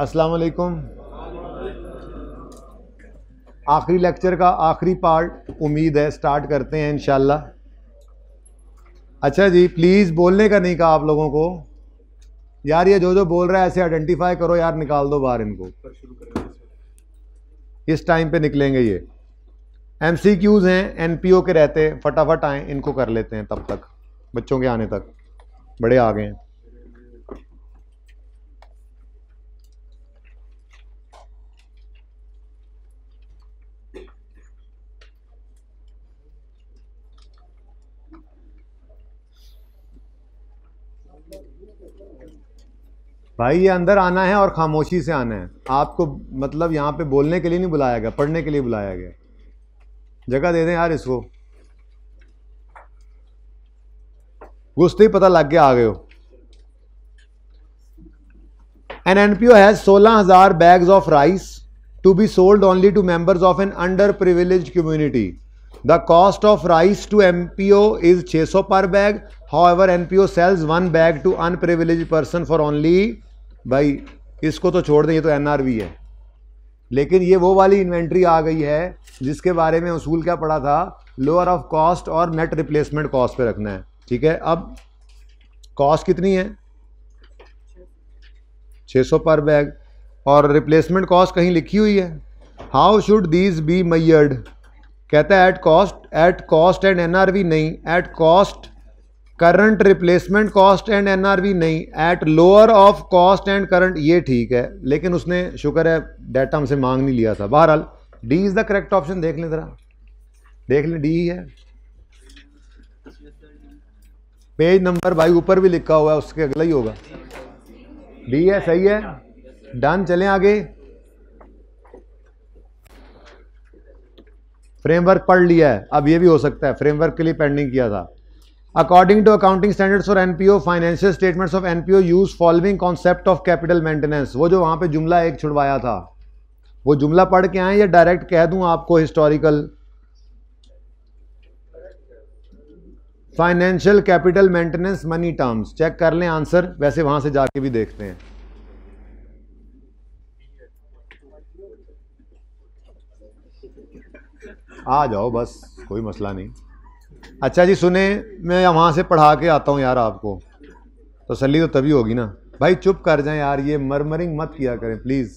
अस्सलाम वालेकुम आखिरी लेक्चर का आखिरी पार्ट उम्मीद है स्टार्ट करते हैं इन अच्छा जी प्लीज़ बोलने का नहीं कहा आप लोगों को यार ये जो जो बोल रहा है ऐसे आइडेंटिफाई करो यार निकाल दो बाहर इनको इस टाइम पे निकलेंगे ये एम सी क्यूज़ हैं एन पी ओ के रहते फटाफट आएँ इनको कर लेते हैं तब तक बच्चों के आने तक बड़े आ गए हैं भाई ये अंदर आना है और खामोशी से आना है आपको मतलब यहाँ पे बोलने के लिए नहीं बुलाया गया पढ़ने के लिए बुलाया गया जगह दे दें यार इसको घुसते ही पता लग गया आ गए हो N N P O has सोलह हजार bags of rice to be sold only to members of an under privilege community the cost of rice to M P O is छः सौ per bag however N P O sells one bag to unprivilege person for only भाई इसको तो छोड़ दें ये तो N है लेकिन ये वो वाली इन्वेंट्री आ गई है जिसके बारे में उसूल क्या पड़ा था लोअर ऑफ कॉस्ट और नेट रिप्लेसमेंट कॉस्ट पे रखना है ठीक है अब कॉस्ट कितनी है 600 पर बैग और रिप्लेसमेंट कॉस्ट कहीं लिखी हुई है how should these be measured कहता है at cost at cost and NRV नहीं at cost current replacement cost and NRV नहीं at lower of cost and current ये ठीक है लेकिन उसने शुक्र है डाटा हमसे मांग नहीं लिया था बहरहाल D is the correct option देख लें ज़रा देख लें डी है पेज नंबर भाई ऊपर भी लिखा हुआ है उसके अगला ही होगा डी है सही है डन चले आगे फ्रेमवर्क पढ़ लिया है अब ये भी हो सकता है फ्रेमवर्क के लिए पेंडिंग किया था according to accounting standards for NPO financial statement of NPO use following concept of capital maintenance वो जो वहां पर जुमला एक छुड़वाया था वो जुमला पढ़ के आए या डायरेक्ट कह दू आपको historical financial capital maintenance money terms check कर लें आंसर वैसे वहां से जाके भी देखते हैं आ जाओ बस कोई मसला नहीं अच्छा जी सुने मैं वहाँ से पढ़ा के आता हूँ यार आपको तसली तो, तो तभी होगी ना भाई चुप कर जाए यार ये मरमरिंग मत किया करें प्लीज़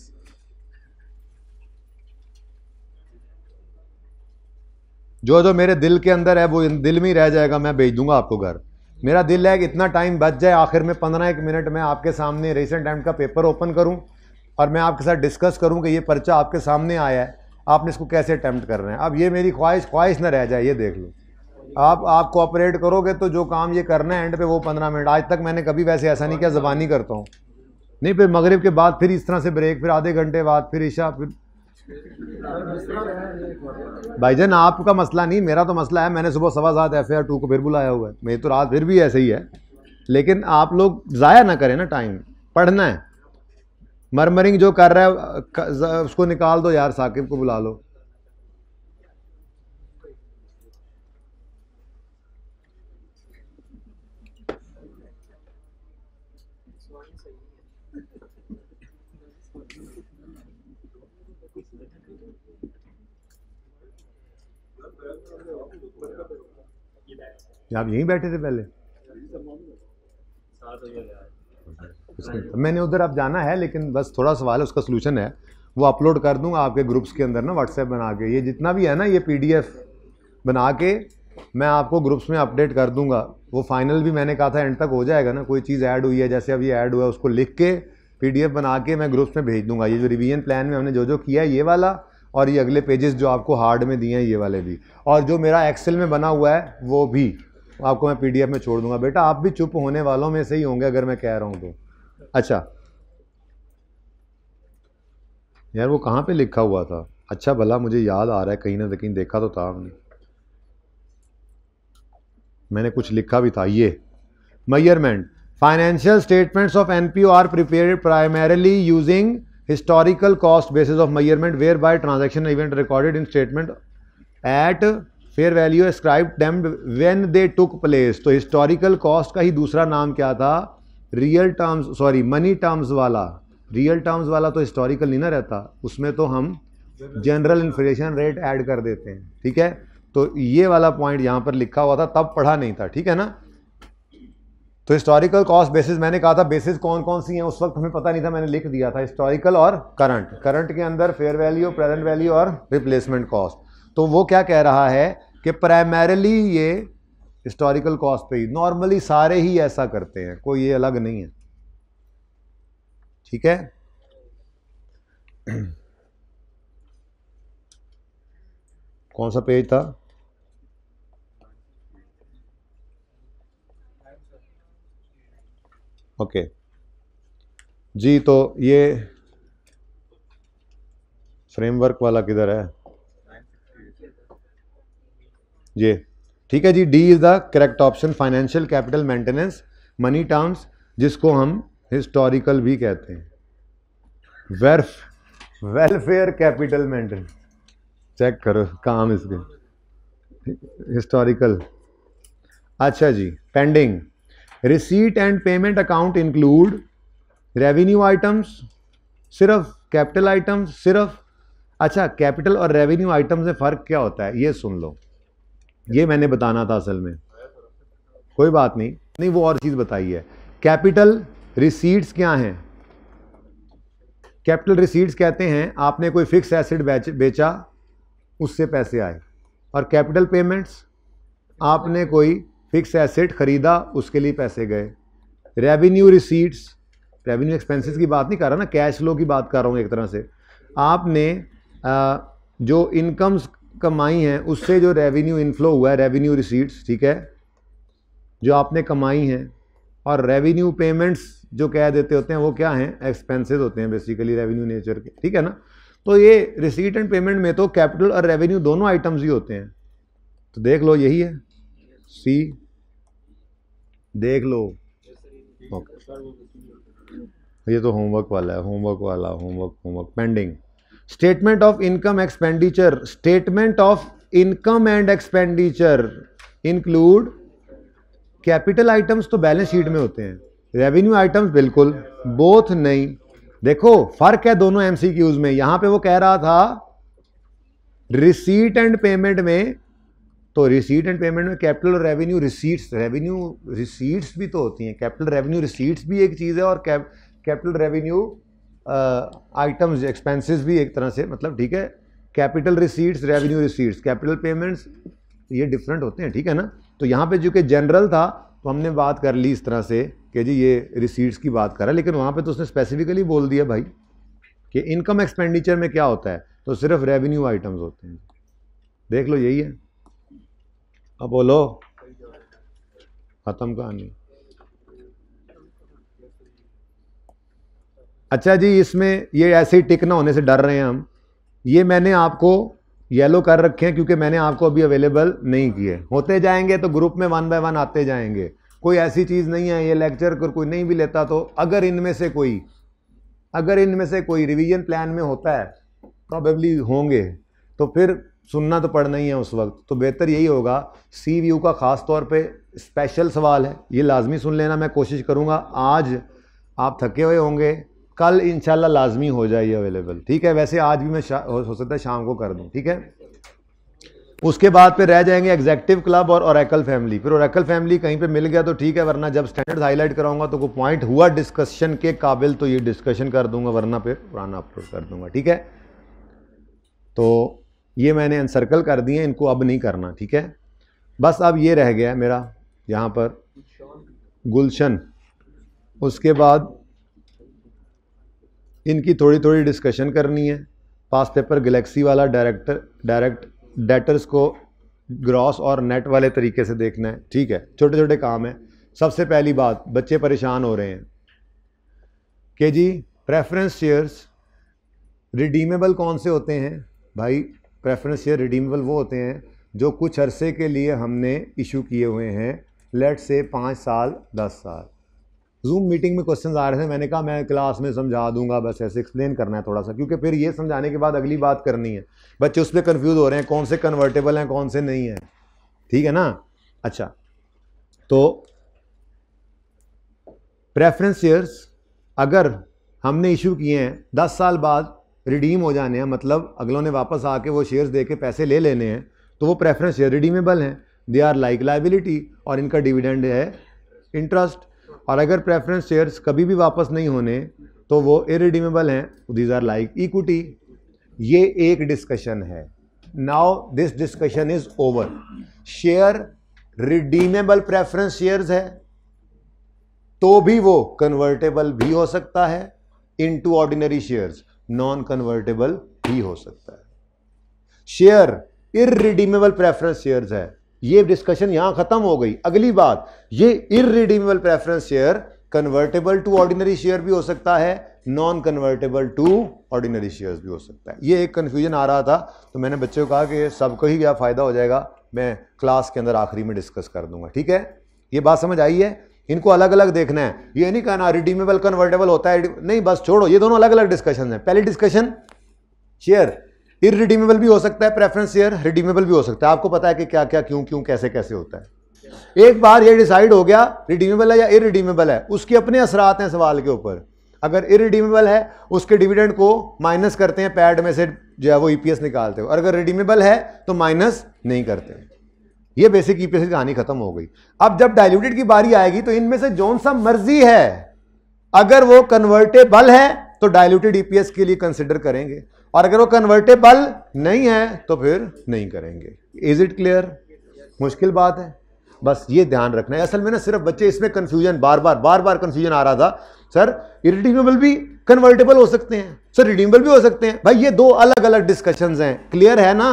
जो जो मेरे दिल के अंदर है वो दिल में ही रह जाएगा मैं भेज दूंगा आपको घर मेरा दिल है कि इतना टाइम बच जाए आखिर में पंद्रह एक मिनट में आपके सामने रिसेंट टाइम का पेपर ओपन करूं और मैं आपके साथ डिस्कस करूं कि ये पर्चा आपके सामने आया है आपने इसको कैसे अटैम्प्ट कर रहे हैं अब ये मेरी ख्वाहिश ख्वाहिश ना रह जाए ये देख लूँ आप आप कोऑपरेट करोगे तो जो काम ये करना है एंड पे वो पंद्रह मिनट आज तक मैंने कभी वैसे ऐसा नहीं किया जबानी करता हूँ नहीं फिर मगरिब के बाद फिर इस तरह से ब्रेक फिर आधे घंटे बाद फिर ईशा फिर भाईजान आपका मसला नहीं मेरा तो मसला है मैंने सुबह सवा सात एफ आर टू को फिर बुलाया हुआ है मेरी तो रात फिर भी ऐसे ही है लेकिन आप लोग ज़ाया ना करें ना टाइम पढ़ना है मरमरिंग जो कर रहा है उसको निकाल दो यार साकिब को बुला लो आप यहीं बैठे थे पहले तो मैंने उधर आप जाना है लेकिन बस थोड़ा सवाल है उसका सोल्यूशन है वो अपलोड कर दूंगा आपके ग्रुप्स के अंदर ना व्हाट्सएप बना के ये जितना भी है ना ये पीडीएफ बना के मैं आपको ग्रुप्स में अपडेट कर दूंगा वो फाइनल भी मैंने कहा था एंड तक हो जाएगा ना कोई चीज़ ऐड हुई है जैसे अभी ऐड हुआ है उसको लिख के पीडीएफ बना के मैं ग्रुप्स में भेज दूंगा ये जो रिवीजन प्लान में हमने जो जो किया है ये वाला और ये अगले पेजेस जो आपको हार्ड में दिए हैं ये वाले भी और जो मेरा एक्सेल में बना हुआ है वो भी आपको मैं पीडीएफ में छोड़ दूंगा बेटा आप भी चुप होने वालों में से ही होंगे अगर मैं कह रहा हूँ तो अच्छा यार वो कहाँ पे लिखा हुआ था अच्छा भला मुझे याद आ रहा है कहीं ना कहीं देखा तो था हमने मैंने कुछ लिखा भी था ये measurement financial statements of NPO are prepare primarily using historical cost basis of measurement whereby transaction event recorded in statement at fair value ascribe deemed when they took place तो हिस्टोरिकल कॉस्ट का ही दूसरा नाम क्या था real terms sorry money terms वाला real terms वाला तो हिस्टोरिकल नहीं ना रहता उसमें तो हम जनरल इन्फ्लेशन रेट ऐड कर देते हैं ठीक है तो ये वाला पॉइंट यहाँ पर लिखा हुआ था तब पढ़ा नहीं था ठीक है ना तो हिस्टोरिकल कॉस्ट बेसिस मैंने कहा था बेसिस कौन कौन सी हैं उस वक्त हमें पता नहीं था मैंने लिख दिया था हिस्टोरिकल और करंट करंट के अंदर फेयर वैल्यू प्रेजेंट वैल्यू और रिप्लेसमेंट कॉस्ट तो वो क्या कह रहा है कि प्राइमरली ये हिस्टोरिकल कॉस्ट पे ही नॉर्मली सारे ही ऐसा करते हैं कोई ये अलग नहीं है ठीक है कौन सा पेज था ओके जी तो ये फ्रेमवर्क वाला किधर है ये ठीक है जी D is the correct option financial capital maintenance money terms जिसको हम हिस्टोरिकल भी कहते हैं welf welfare capital maintenance check करो काम इसके हिस्टोरिकल अच्छा जी pending receipt and payment account include revenue items सिर्फ कैपिटल आइटम्स सिर्फ अच्छा कैपिटल और रेवेन्यू आइटम्स में फ़र्क क्या होता है ये सुन लो ये मैंने बताना था असल में कोई बात नहीं नहीं वो और चीज़ बताई है कैपिटल रिसीट्स क्या हैं कैपिटल रिसीट्स कहते हैं आपने कोई फिक्स एसिड बेचा उससे पैसे आए और कैपिटल पेमेंट्स आपने कोई फिक्स एसेट ख़रीदा उसके लिए पैसे गए रेवेन्यू रिसीट्स रेवेन्यू एक्सपेंसेस की बात नहीं कर रहा ना कैश फ्लो की बात कर रहा हूँ एक तरह से आपने आ, जो इनकम्स कमाई है उससे जो रेवेन्यू इनफ्लो हुआ है रेवेन्यू रिसीट्स ठीक है जो आपने कमाई है और रेवेन्यू पेमेंट्स जो कह देते होते हैं वो क्या हैं एक्सपेंसेस होते हैं बेसिकली रेवेन्यू नेचर के ठीक है ना तो ये रिसीट एंड पेमेंट में तो कैपिटल और रेवेन्यू दोनों आइटम्स ही होते हैं तो देख लो यही है सी देख लो ओके ये तो होमवर्क वाला है होमवर्क वाला homework homework pending statement of income expenditure statement of income and expenditure include capital items तो बैलेंस शीट में होते हैं रेवेन्यू आइटम्स बिल्कुल बोथ नहीं देखो फर्क है दोनों एमसीक्यूज में यहां पे वो कह रहा था रिसीट एंड पेमेंट में तो रिसीट एंड पेमेंट में कैपिटल और रेवेन्यू रिसीट्स रेवेन्यू रिसीट्स भी तो होती हैं कैपिटल रेवेन्यू रिसीट्स भी एक चीज़ है और कैपिटल रेवेन्यू आइटम्स एक्सपेंसेस भी एक तरह से मतलब ठीक है capital receipts revenue receipts capital payments ये डिफरेंट होते हैं ठीक है ना तो यहाँ पे जो कि जनरल था तो हमने बात कर ली इस तरह से कि जी ये रिसीट्स की बात करा लेकिन वहाँ पे तो उसने स्पेसिफिकली बोल दिया भाई कि इनकम एक्सपेंडिचर में क्या होता है तो सिर्फ रेवेन्यू आइटम्स होते हैं देख लो यही है अब बोलो ख़त्म कहानी अच्छा जी इसमें ये ऐसे ही टिक ना होने से डर रहे हैं हम ये मैंने आपको येलो कर रखे हैं क्योंकि मैंने आपको अभी अवेलेबल नहीं किए होते जाएंगे तो ग्रुप में वन बाय वन आते जाएंगे कोई ऐसी चीज़ नहीं है ये लेक्चर कर कोई नहीं भी लेता तो अगर इनमें से कोई अगर इनमें से कोई रिवीजन प्लान में होता है प्रॉबेबली होंगे तो फिर सुनना तो पड़ना ही है उस वक्त तो बेहतर यही होगा सी यू का ख़ास तौर पे स्पेशल सवाल है ये लाजमी सुन लेना मैं कोशिश करूँगा आज आप थके हुए होंगे कल इनशाला लाजमी हो जाएगी अवेलेबल ठीक है वैसे आज भी मैं हो सकता है शाम को कर दूँ ठीक है उसके बाद पे रह जाएंगे एग्जैक्टिव क्लब और औरकल फैमिली फिर औरकल फैमिली कहीं पे मिल गया तो ठीक है वरना जब स्टैंडर्ड हाईलाइट कराऊंगा तो वो पॉइंट हुआ डिस्कशन के काबिल तो ये डिस्कशन कर दूंगा वरना पे पुराना अपलोड कर दूंगा ठीक है तो ये मैंने अनसर्कल कर दिए इनको अब नहीं करना ठीक है बस अब ये रह गया मेरा यहाँ पर गुलशन उसके बाद इनकी थोड़ी थोड़ी डिस्कशन करनी है पास पेपर गलेक्सी वाला डायरेक्टर डायरेक्ट डेटर्स को ग्रॉस और नेट वाले तरीके से देखना है ठीक है छोटे छोटे काम हैं सबसे पहली बात बच्चे परेशान हो रहे हैं के जी प्रेफरेंस शेयर्स रिडीमेबल कौन से होते हैं भाई प्रेफरेंस शेयर रिडीमेबल वो होते हैं जो कुछ अरसे के लिए हमने इशू किए हुए हैं लेट से पाँच साल दस साल जूम मीटिंग में क्वेश्चन आ रहे थे मैंने कहा मैं क्लास में समझा दूंगा बस ऐसे एक्सप्लेन करना है थोड़ा सा क्योंकि फिर ये समझाने के बाद अगली बात करनी है बच्चे उस पर कन्फ्यूज़ हो रहे हैं कौन से कन्वर्टेबल हैं कौन से नहीं हैं ठीक है ना अच्छा तो प्रेफरेंस शेयर्स अगर हमने इशू किए हैं दस साल बाद रिडीम हो जाने हैं मतलब अगलों ने वापस आके वो शेयर्स दे के पैसे ले लेने हैं तो वो प्रेफरेंस शेयर रिडीमेबल हैं दे आर लाइक लाइबिलिटी और इनका डिविडेंड है इंटरेस्ट और अगर प्रेफरेंस शेयर्स कभी भी वापस नहीं होने तो वो इरिडीमेबल हैं दीज आर लाइक इक्विटी ये एक डिस्कशन है now this discussion is over share redeemable preference shares है तो भी वो कन्वर्टेबल भी हो सकता है into ordinary shares non convertible भी हो सकता है शेयर इरिडीमेबल प्रेफरेंस शेयर्स है ये डिस्कशन यहां खत्म हो गई अगली बात ये redeemable preference share convertible to ordinary share भी हो सकता है non convertible to ordinary share भी हो सकता है ये एक कन्फ्यूजन आ रहा था तो मैंने बच्चों को कहा कि सबको ही क्या फ़ायदा हो जाएगा मैं क्लास के अंदर आखिरी में डिस्कस कर दूंगा ठीक है ये बात समझ आई है इनको अलग अलग देखना है ये नहीं कहना रिडीमेबल कन्वर्टेबल होता है नहीं बस छोड़ो ये दोनों अलग अलग डिस्कशन है पहली डिस्कशन शेयर इरिडीमेबल भी हो सकता है प्रेफरेंस शेयर रिडीमेबल भी हो सकता है आपको पता है कि क्या क्या क्यों क्यों कैसे कैसे होता है एक बार ये डिसाइड हो गया रिडीमेबल है या इरिडीमेबल है उसके अपने असरात हैं सवाल के ऊपर अगर इरिडीमेबल है उसके डिविडेंड को माइनस करते हैं पैड में से जो है वो ईपीएस e निकालते हो और अगर रिडीमेबल है तो माइनस नहीं करते ये बेसिक ईपीएस e की कहानी खत्म हो गई अब जब डायल्यूटेड की बारी आएगी तो इनमें से जौन सा मर्जी है अगर वो कन्वर्टेबल है तो पी ईपीएस e के लिए कंसिडर करेंगे और अगर वो कन्वर्टेबल नहीं है तो फिर नहीं करेंगे इज इट क्लियर मुश्किल बात है बस ये ध्यान रखना है असल में ना सिर्फ बच्चे इसमें कन्फ्यूजन बार बार बार बार कन्फ्यूजन आ रहा था सर इरिडीमेबल भी कन्वर्टेबल हो सकते हैं सर रिडीमेबल भी हो सकते हैं भाई ये दो अलग अलग डिस्कशंस हैं क्लियर है ना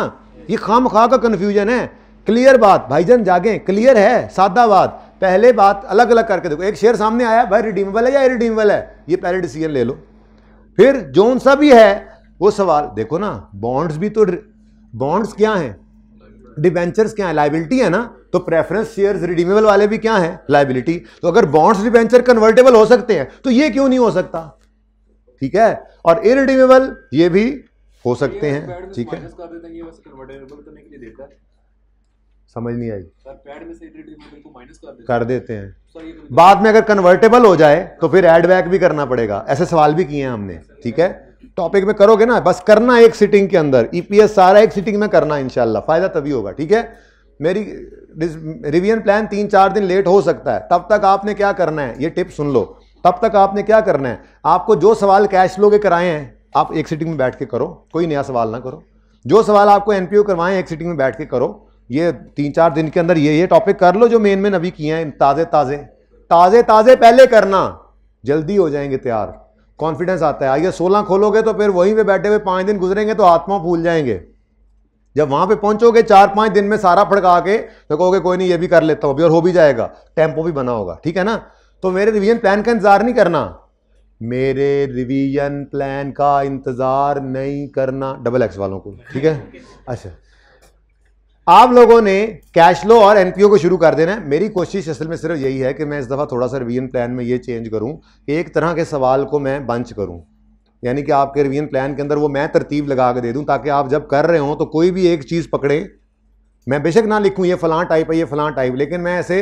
ये खाम खा का कन्फ्यूजन है क्लियर बात भाई जन जागे क्लियर है सादा बात पहले बात अलग अलग करके देखो एक शेयर सामने आया भाई रिडीमेबल है या इरिडीमेबल है ये पहले डिसीजन ले लो फिर जोन सा भी है वो सवाल देखो ना बॉन्ड्स भी तो बॉन्ड्स क्या हैं डिबेंचर्स क्या है लाइबिलिटी है ना तो प्रेफरेंस शेयर्स रिडीमेबल वाले भी क्या हैं लाइबिलिटी तो अगर बॉन्ड्स डिबेंचर कन्वर्टेबल हो सकते हैं तो ये क्यों नहीं हो सकता ठीक है और इरिडीमेबल ये भी हो सकते हैं ठीक है समझ नहीं आई कर, देते हैं तो- बाद में अगर कन्वर्टेबल हो जाए तो फिर एड बैक भी करना पड़ेगा ऐसे सवाल भी किए हैं हमने ठीक है टॉपिक में करोगे ना बस करना एक सिटिंग के अंदर ईपीएस e सारा एक सिटिंग में करना इंशाल्लाह फायदा तभी होगा ठीक है मेरी रिवीजन प्लान तीन चार दिन लेट हो सकता है तब तक आपने क्या करना है ये टिप सुन लो तब तक आपने क्या करना है आपको जो सवाल कैश लोगे के कराए हैं आप एक सिटिंग में बैठ के करो कोई नया सवाल ना करो जो सवाल आपको एनपीओ करवाएं एक सिटिंग में बैठ के करो ये तीन चार दिन के अंदर ये ये टॉपिक कर लो जो मेन मेन अभी किए हैं ताज़े ताज़े ताज़े ताज़े पहले करना जल्दी हो जाएंगे तैयार कॉन्फिडेंस आता है आइए सोलह खोलोगे तो फिर वहीं पे बैठे हुए पाँच दिन गुजरेंगे तो आत्मा फूल जाएंगे जब वहाँ पे पहुँचोगे चार पाँच दिन में सारा फड़का के तो कहोगे कोई नहीं ये भी कर लेता हूँ अभी और हो भी जाएगा टेम्पो भी बना होगा ठीक है ना तो मेरे रिवीजन प्लान का इंतज़ार नहीं करना मेरे रिवीजन प्लान का इंतज़ार नहीं करना डबल एक्स वालों को ठीक है अच्छा आप लोगों ने कैश लो और एनपीओ को शुरू कर देना है मेरी कोशिश असल में सिर्फ यही है कि मैं इस दफ़ा थोड़ा सा रिवीजन प्लान में ये चेंज करूं कि एक तरह के सवाल को मैं बंच करूं यानी कि आपके रिवीजन प्लान के अंदर वो मैं तरतीब लगा के दे दूं ताकि आप जब कर रहे हो तो कोई भी एक चीज़ पकड़े मैं बेशक ना लिखूँ ये फ़लाँ टाइप है ये फ़लाँ टाइप लेकिन मैं ऐसे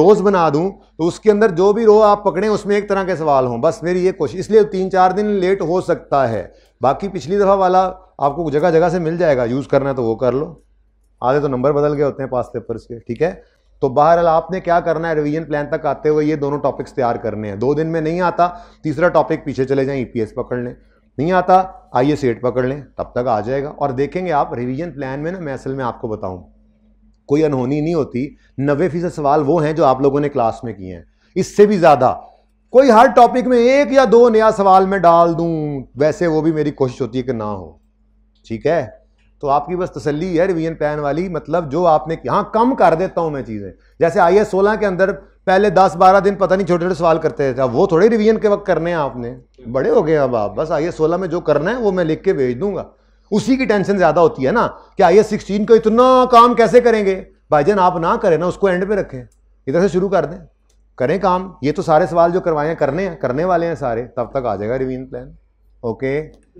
रोज़ बना दूँ तो उसके अंदर जो भी रो आप पकड़ें उसमें एक तरह के सवाल हों बस मेरी ये कोशिश इसलिए तीन चार दिन लेट हो सकता है बाकी पिछली दफ़ा वाला आपको जगह जगह से मिल जाएगा यूज़ करना तो वो कर लो आधे तो नंबर बदल गए होते हैं पास पेपर्स के ठीक है तो बहरहाल आपने क्या करना है रिवीजन प्लान तक आते हुए ये दोनों टॉपिक्स तैयार करने हैं दो दिन में नहीं आता तीसरा टॉपिक पीछे चले जाएं ईपीएस e पकड़ लें नहीं आता आई एस एट पकड़ लें तब तक आ जाएगा और देखेंगे आप रिवीजन प्लान में ना मैं असल में आपको बताऊं कोई अनहोनी नहीं होती नब्बे फीसद सवाल वो हैं जो आप लोगों ने क्लास में किए हैं इससे भी ज़्यादा कोई हर टॉपिक में एक या दो नया सवाल मैं डाल दूं वैसे वो भी मेरी कोशिश होती है कि ना हो ठीक है तो आपकी बस तसली है रिवीजन प्लान वाली मतलब जो आपने हाँ कम कर देता हूँ मैं चीज़ें जैसे आई एस सोलह के अंदर पहले दस बारह दिन पता नहीं छोटे छोटे सवाल करते थे वो थोड़े रिवीजन के वक्त करने हैं आपने बड़े हो गए अब आप बस आई एस सोलह में जो करना है वो मैं लिख के भेज दूंगा उसी की टेंशन ज़्यादा होती है ना कि आई एस सिक्सटीन को इतना काम कैसे करेंगे भाई जान आप ना करें ना उसको एंड पे रखें इधर से शुरू कर दें करें काम ये तो सारे सवाल जो करवाए करने हैं करने वाले हैं सारे तब तक आ जाएगा रिवीजन प्लान ओके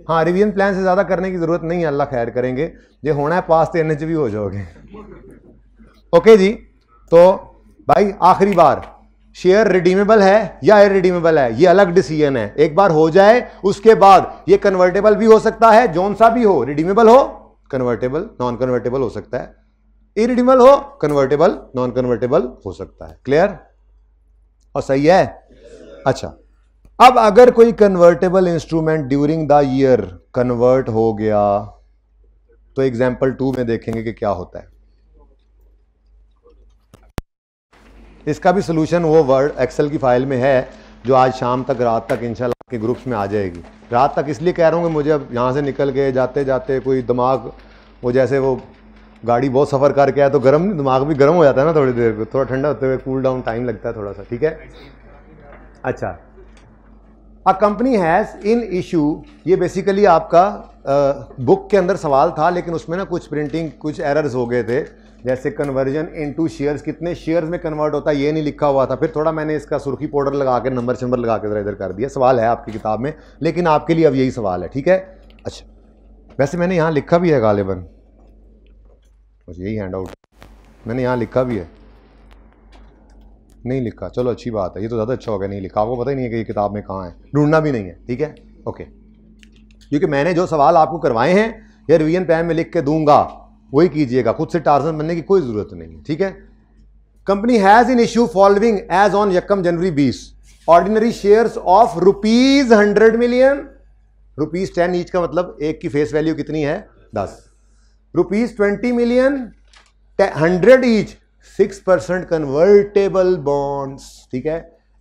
हाँ रिवीजन प्लान से ज़्यादा करने की ज़रूरत नहीं है अल्लाह खैर करेंगे जो होना है पास तो एन भी हो जाओगे ओके जी तो भाई आखिरी बार शेयर रिडीमेबल है या इरिडीमेबल है ये अलग डिसीजन है एक बार हो जाए उसके बाद ये कन्वर्टेबल भी हो सकता है जौन सा भी हो रिडीमेबल हो कन्वर्टेबल नॉन कन्वर्टेबल हो सकता है इरिडीमेबल हो कन्वर्टेबल नॉन कन्वर्टेबल हो सकता है क्लियर और सही है अच्छा अब अगर कोई convertible instrument during the year convert हो गया तो एग्जाम्पल टू में देखेंगे कि क्या होता है इसका भी सोल्यूशन वो वर्ड एक्सेल की फाइल में है जो आज शाम तक रात तक इंशाल्लाह के ग्रुप्स में आ जाएगी रात तक इसलिए कह रहा हूँ कि मुझे अब यहाँ से निकल के जाते जाते कोई दिमाग वो जैसे वो गाड़ी बहुत सफ़र करके आया तो गर्म दिमाग भी गर्म हो जाता है ना थोड़ी देर को थोड़ा ठंडा होते हुए कूल डाउन टाइम लगता है थोड़ा सा ठीक है अच्छा a company has in issue ये बेसिकली आपका बुक के अंदर सवाल था लेकिन उसमें ना कुछ प्रिंटिंग कुछ एरर्स हो गए थे जैसे कन्वर्जन इन टू शेयर्स कितने शेयर्स में कन्वर्ट होता है ये नहीं लिखा हुआ था फिर थोड़ा मैंने इसका सुर्खी पाउडर लगा के नंबर शंबर लगा के इधर कर दिया सवाल है आपकी किताब में लेकिन आपके लिए अब यही सवाल है ठीक है अच्छा वैसे मैंने यहाँ लिखा भी है गालिबन बस यही हैंड आउट मैंने यहाँ लिखा भी है नहीं लिखा चलो अच्छी बात है ये तो ज़्यादा अच्छा हो गया नहीं लिखा आपको पता ही नहीं है कि ये किताब में कहाँ है ढूंढना भी नहीं है ठीक है ओके क्योंकि मैंने जो सवाल आपको करवाए हैं या रिवीजन पैन में लिख के दूंगा वही कीजिएगा खुद से टार्जन बनने की कोई ज़रूरत नहीं है ठीक है company has in issue following as on यकम जनवरी बीस ordinary shares of rupees hundred million rupees ten each का मतलब एक की फेस वैल्यू कितनी है दस rupees twenty million hundred each six percent convertible bonds ठीक है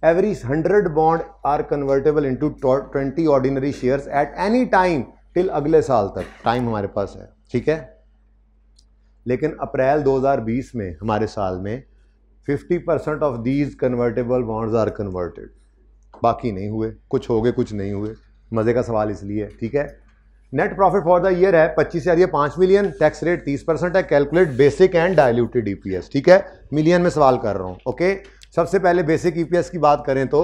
every hundred bond are convertible into twenty ordinary shares at any time till अगले साल तक टाइम हमारे पास है ठीक है लेकिन अप्रैल 2020 में हमारे साल में 50 percent of these convertible bonds are converted बाकी नहीं हुए कुछ हो गए कुछ नहीं हुए मज़े का सवाल इसलिए ठीक है net profit for the year है पच्चीस हजार ये पांच मिलियन टैक्स रेट तीस परसेंट है calculate basic and diluted EPS ठीक है मिलियन में सवाल कर रहा हूँ ओके सबसे पहले बेसिक ईपीएस e की बात करें तो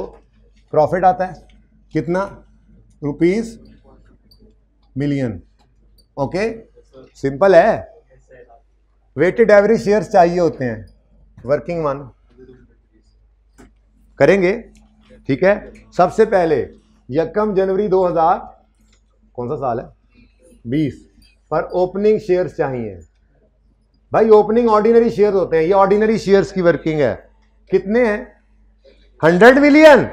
प्रॉफिट आता है कितना रुपीज मिलियन ओके सिंपल है वेटेड एवरेज शेयर्स चाहिए होते हैं वर्किंग वन करेंगे ठीक है सबसे पहले यकम जनवरी 2000 कौन सा साल है बीस पर ओपनिंग शेयर्स चाहिए भाई ओपनिंग ऑर्डिनरी शेयर होते हैं ये ऑर्डिनरी शेयर्स की वर्किंग है कितने हैं हंड्रेड मिलियन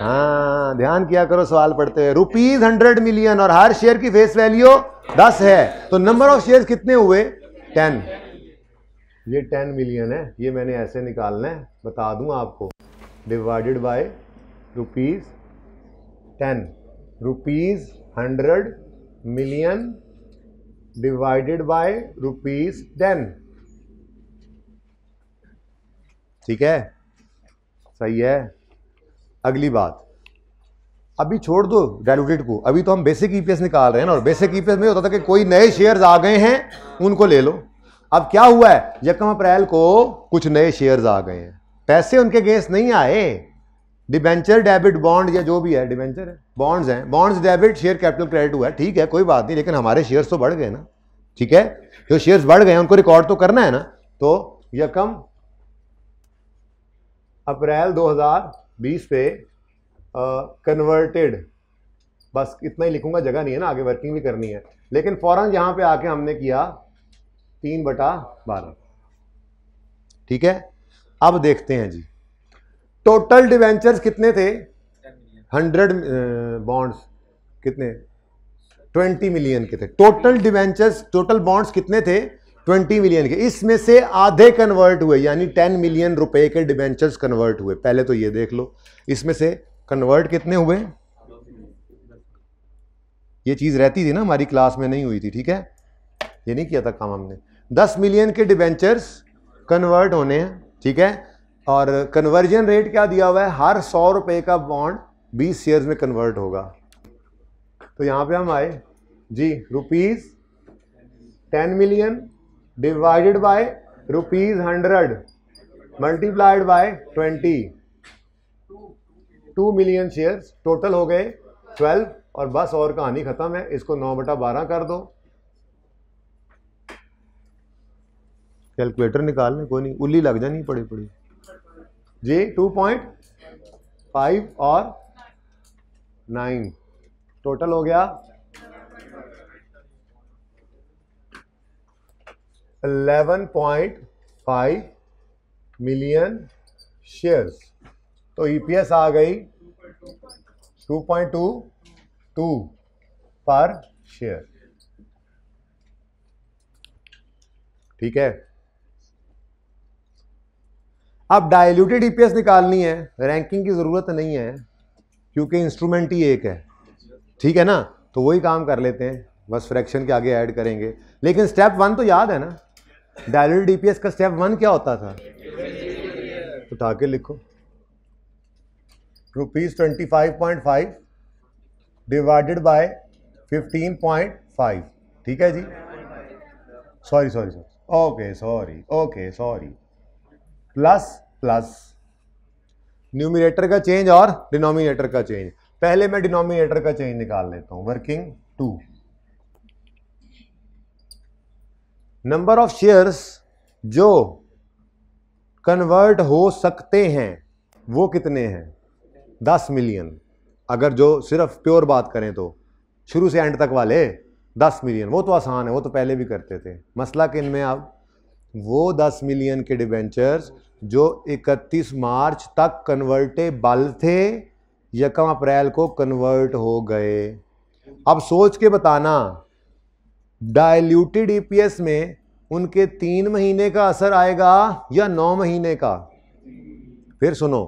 हाँ ध्यान किया करो सवाल पढ़ते हैं रुपीज हंड्रेड मिलियन और हर शेयर की फेस वैल्यू दस है तो नंबर ऑफ शेयर्स कितने हुए टेन ये टेन मिलियन है ये मैंने ऐसे निकालना है बता दूं आपको divided by rupees ten rupees hundred million divided by rupees ten ठीक है सही है अगली बात अभी छोड़ दो डायलूटेड को अभी तो हम बेसिक ईपीएस e निकाल रहे हैं ना और बेसिक ईपीएस e में होता था कि कोई नए शेयर्स आ गए हैं उनको ले लो अब क्या हुआ है यकम अप्रैल को कुछ नए शेयर्स आ गए हैं पैसे उनके गेस नहीं आए डिबेंचर डेबिट बॉन्ड या जो भी है डिबेंचर है बॉन्ड्स हैं bonds debit share capital credit हुआ है ठीक है कोई बात नहीं लेकिन हमारे शेयर्स तो बढ़ गए ना ठीक है जो शेयर्स बढ़ गए उनको रिकॉर्ड तो करना है ना तो यकम अप्रैल 2020 पे कन्वर्टेड बस इतना ही लिखूंगा जगह नहीं है ना आगे वर्किंग भी करनी है लेकिन फौरन यहाँ पे आके हमने किया तीन बटा बारह ठीक है अब देखते हैं जी टोटल डिवेंचर्स कितने थे हंड्रेड बॉन्ड्स uh, कितने ट्वेंटी मिलियन के थे टोटल डिवेंचर्स टोटल बॉन्ड्स कितने थे ट्वेंटी मिलियन के इसमें से आधे कन्वर्ट हुए यानी टेन मिलियन रुपए के डिवेंचर्स कन्वर्ट हुए पहले तो ये देख लो इसमें से कन्वर्ट कितने हुए ये चीज़ रहती थी ना हमारी क्लास में नहीं हुई थी ठीक है ये नहीं किया था काम हमने दस मिलियन के डिवेंचर्स कन्वर्ट होने हैं ठीक है और कन्वर्जन रेट क्या दिया हुआ है हर सौ रुपये का बॉन्ड बीस शेयर्स में कन्वर्ट होगा तो यहाँ पे हम आए जी rupees ten million divided by rupees hundred multiplied by twenty two million shares total हो गए ट्वेल्व और बस और कहानी ख़त्म है इसको नौ बटा बारह कर दो कैलकुलेटर निकालने कोई नहीं उल्ली लग जानी पड़ी पड़ी जी टू पॉइंट फाइव और नाइन टोटल हो गया eleven point five million shares तो ईपीएस e आ गई two point two two per share ठीक है अब डायल्यूटेड ईपीएस निकालनी है रैंकिंग की ज़रूरत नहीं है क्योंकि इंस्ट्रूमेंट ही एक है ठीक है ना तो वही काम कर लेते हैं बस फ्रैक्शन के आगे ऐड करेंगे लेकिन स्टेप वन तो याद है ना डायल्यूटेड ईपीएस का स्टेप वन क्या होता था उठा तो के लिखो rupees twenty five point five divided by fifteen point five ठीक है जी sorry sorry sorry okay sorry okay sorry plus plus numerator का चेंज और डिनोमिनेटर का चेंज पहले मैं डिनोमिनेटर का चेंज निकाल लेता हूं working to number of shares जो कन्वर्ट हो सकते हैं वो कितने हैं दस मिलियन अगर जो सिर्फ प्योर बात करें तो शुरू से एंड तक वाले दस मिलियन वो तो आसान है वो तो पहले भी करते थे मसला किन में अब वो दस मिलियन के डिबेंचर्स जो 31 मार्च तक कन्वर्टेबल थे यकम अप्रैल को कन्वर्ट हो गए अब सोच के बताना डायल्यूटेड ईपीएस e में उनके तीन महीने का असर आएगा या नौ महीने का फिर सुनो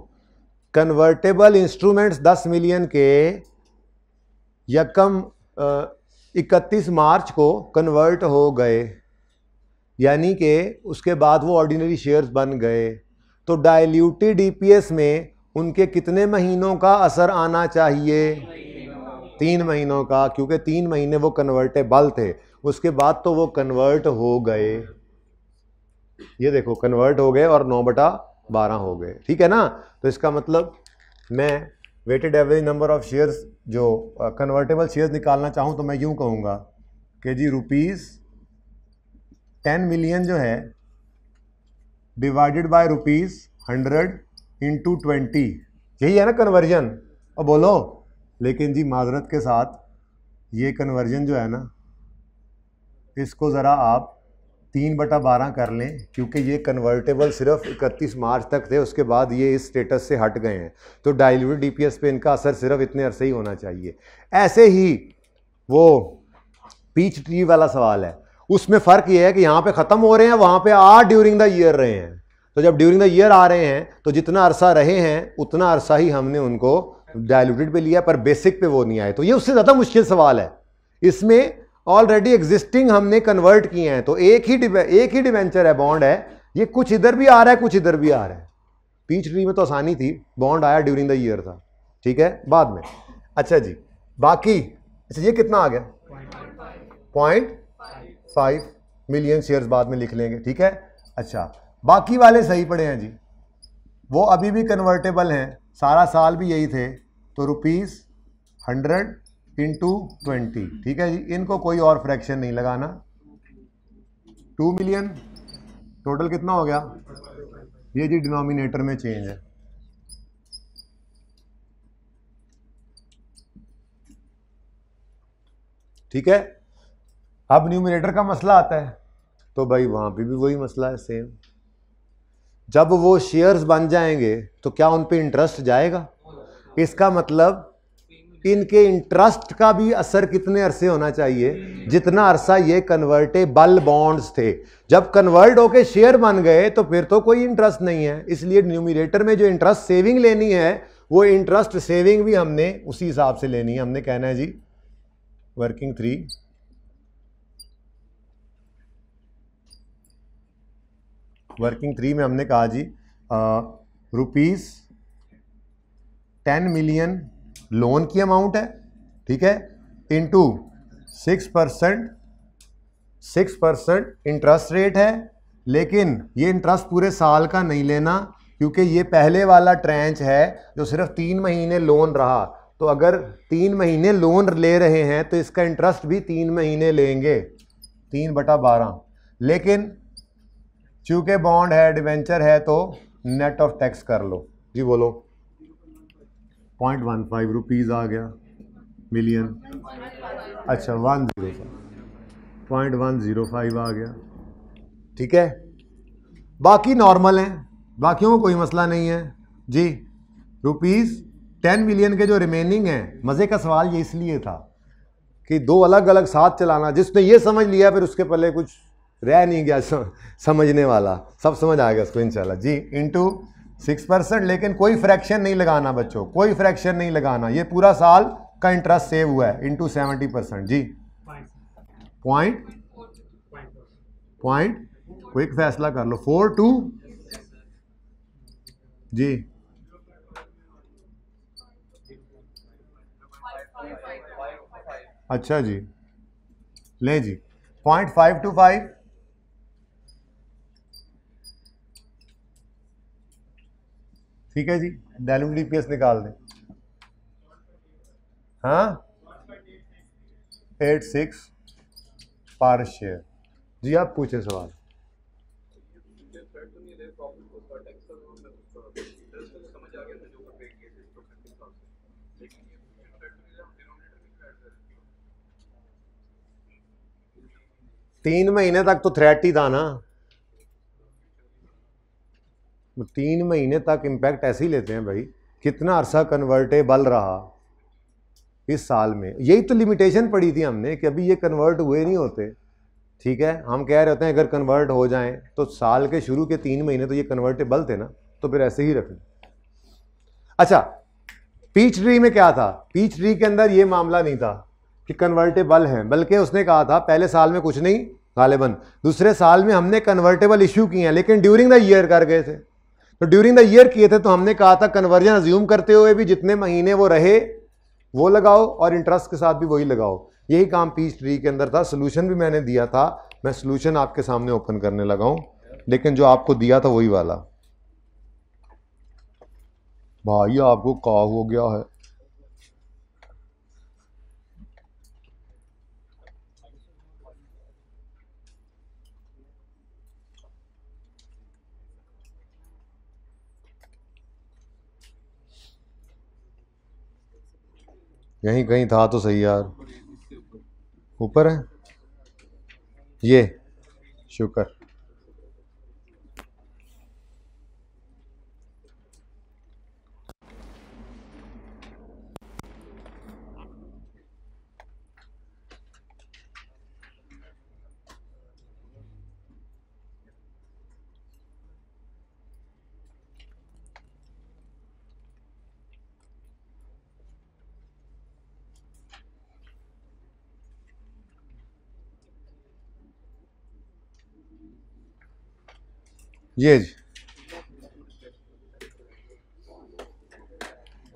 कन्वर्टेबल इंस्ट्रूमेंट्स 10 मिलियन के यकम इकतीस मार्च को कन्वर्ट हो गए यानी कि उसके बाद वो ऑर्डिनरी शेयर्स बन गए तो डायल्यूटेड ई e में उनके कितने महीनों का असर आना चाहिए तीन महीनों का क्योंकि तीन महीने वो कन्वर्टेबल थे उसके बाद तो वो कन्वर्ट हो गए ये देखो कन्वर्ट हो गए और नौ बटा बारह हो गए ठीक है ना तो इसका मतलब मैं weighted average number of shares जो कन्वर्टेबल शेयर्स निकालना चाहूँ तो मैं यूँ कहूँगा कि जी रुपीज़ टेन मिलियन जो है divided by rupees hundred into twenty यही है ना कन्वर्जन और बोलो लेकिन जी माजरत के साथ ये कन्वर्जन जो है ना इसको ज़रा आप तीन बटा बारह कर लें क्योंकि ये कन्वर्टेबल सिर्फ 31 मार्च तक थे उसके बाद ये इस स्टेटस से हट गए हैं तो डायलिवरी पी एस पे इनका असर सिर्फ इतने अरसे ही होना चाहिए ऐसे ही वो पीच ट्री वाला सवाल है उसमें फ़र्क यह है कि यहां पे ख़त्म हो रहे हैं वहां पे आ ड्यूरिंग द ईयर रहे हैं तो जब ड्यूरिंग द ईयर आ रहे हैं तो जितना अरसा रहे हैं उतना अरसा ही हमने उनको डायलूटेड पे लिया पर बेसिक पे वो नहीं आए तो ये उससे ज़्यादा मुश्किल सवाल है इसमें ऑलरेडी एग्जिस्टिंग हमने कन्वर्ट किए हैं तो एक ही एक ही डिवेंचर है बॉन्ड है ये कुछ इधर भी आ रहा है कुछ इधर भी आ रहा है पीच ट्री में तो आसानी थी बॉन्ड आया ड्यूरिंग द ईयर था ठीक है बाद में अच्छा जी बाकी अच्छा ये कितना आ गया पॉइंट फाइव मिलियन शेयर्स बाद में लिख लेंगे ठीक है अच्छा बाकी वाले सही पड़े हैं जी वो अभी भी कन्वर्टेबल हैं सारा साल भी यही थे तो रुपीज़ हंड्रेड इंटू ट्वेंटी ठीक है जी इनको कोई और फ्रैक्शन नहीं लगाना टू मिलियन टोटल कितना हो गया ये जी डिनोमिनेटर में चेंज है ठीक है अब न्यूमिनेटर का मसला आता है तो भाई वहाँ पर भी वही मसला है सेम जब वो शेयर्स बन जाएंगे तो क्या उन पर इंटरेस्ट जाएगा इसका मतलब इनके इंटरेस्ट का भी असर कितने अरसे होना चाहिए जितना अरसा ये कन्वर्टेबल बॉन्ड्स थे जब कन्वर्ट होके शेयर बन गए तो फिर तो कोई इंटरेस्ट नहीं है इसलिए न्यूमिनेटर में जो इंटरेस्ट सेविंग लेनी है वो इंटरेस्ट सेविंग भी हमने उसी हिसाब से लेनी है हमने कहना है जी वर्किंग थ्री वर्किंग थ्री में हमने कहा जी रुपीज़ टेन मिलियन लोन की अमाउंट है ठीक है into six percent six percent interest rate है लेकिन ये इंटरेस्ट पूरे साल का नहीं लेना क्योंकि ये पहले वाला ट्रेंच है जो सिर्फ तीन महीने लोन रहा तो अगर तीन महीने लोन ले रहे हैं तो इसका इंटरेस्ट भी तीन महीने लेंगे तीन बटा बारह लेकिन चूंकि बॉन्ड है डिवेंचर है तो नेट ऑफ टैक्स कर लो जी बोलो पॉइंट वन फाइव रुपीज़ आ गया मिलियन अच्छा one zero point one zero five आ गया ठीक है बाकी नॉर्मल हैं बाकियों को कोई मसला नहीं है जी रुपीज़ टेन मिलियन के जो रिमेनिंग हैं मज़े का सवाल ये इसलिए था कि दो अलग अलग साथ चलाना जिसने ये समझ लिया फिर उसके पहले कुछ रह नहीं गया समझने वाला सब समझ आ गया उसको इनशाला जी इंटू सिक्स परसेंट लेकिन कोई फ्रैक्शन नहीं लगाना बच्चों कोई फ्रैक्शन नहीं लगाना ये पूरा साल का इंटरेस्ट सेव हुआ है इंटू सेवेंटी परसेंट जी पॉइंट पॉइंट क्विक फैसला कर लो फोर टू जी अच्छा जी ले जी पॉइंट फाइव टू फाइव ठीक है जी डायलूम डी निकाल दें हाँ एट सिक्स पर शेयर जी आप पूछे सवाल तीन महीने तक तो थ्रेट ही था ना तीन महीने तक इम्पैक्ट ऐसे ही लेते हैं भाई कितना अरसा कन्वर्टेबल रहा इस साल में यही तो लिमिटेशन पड़ी थी हमने कि अभी ये कन्वर्ट हुए नहीं होते ठीक है हम कह रहे होते हैं अगर कन्वर्ट हो जाए तो साल के शुरू के तीन महीने तो ये कन्वर्टेबल थे ना तो फिर ऐसे ही रखें अच्छा पीच ट्री में क्या था पीच ट्री के अंदर ये मामला नहीं था कि कन्वर्टेबल हैं बल्कि उसने कहा था पहले साल में कुछ नहीं गालिबन दूसरे साल में हमने कन्वर्टेबल इशू किए हैं लेकिन ड्यूरिंग द ईयर कर गए थे तो ड्यूरिंग द ईयर किए थे तो हमने कहा था कन्वर्जन अज्यूम करते हुए भी जितने महीने वो रहे वो लगाओ और इंटरेस्ट के साथ भी वही लगाओ यही काम पीच ट्री के अंदर था सोल्यूशन भी मैंने दिया था मैं सोल्यूशन आपके सामने ओपन करने लगा हूं लेकिन जो आपको दिया था वही वाला भाई आपको का हो गया है यहीं कहीं था तो सही यार ऊपर है ये शुक्र ये जी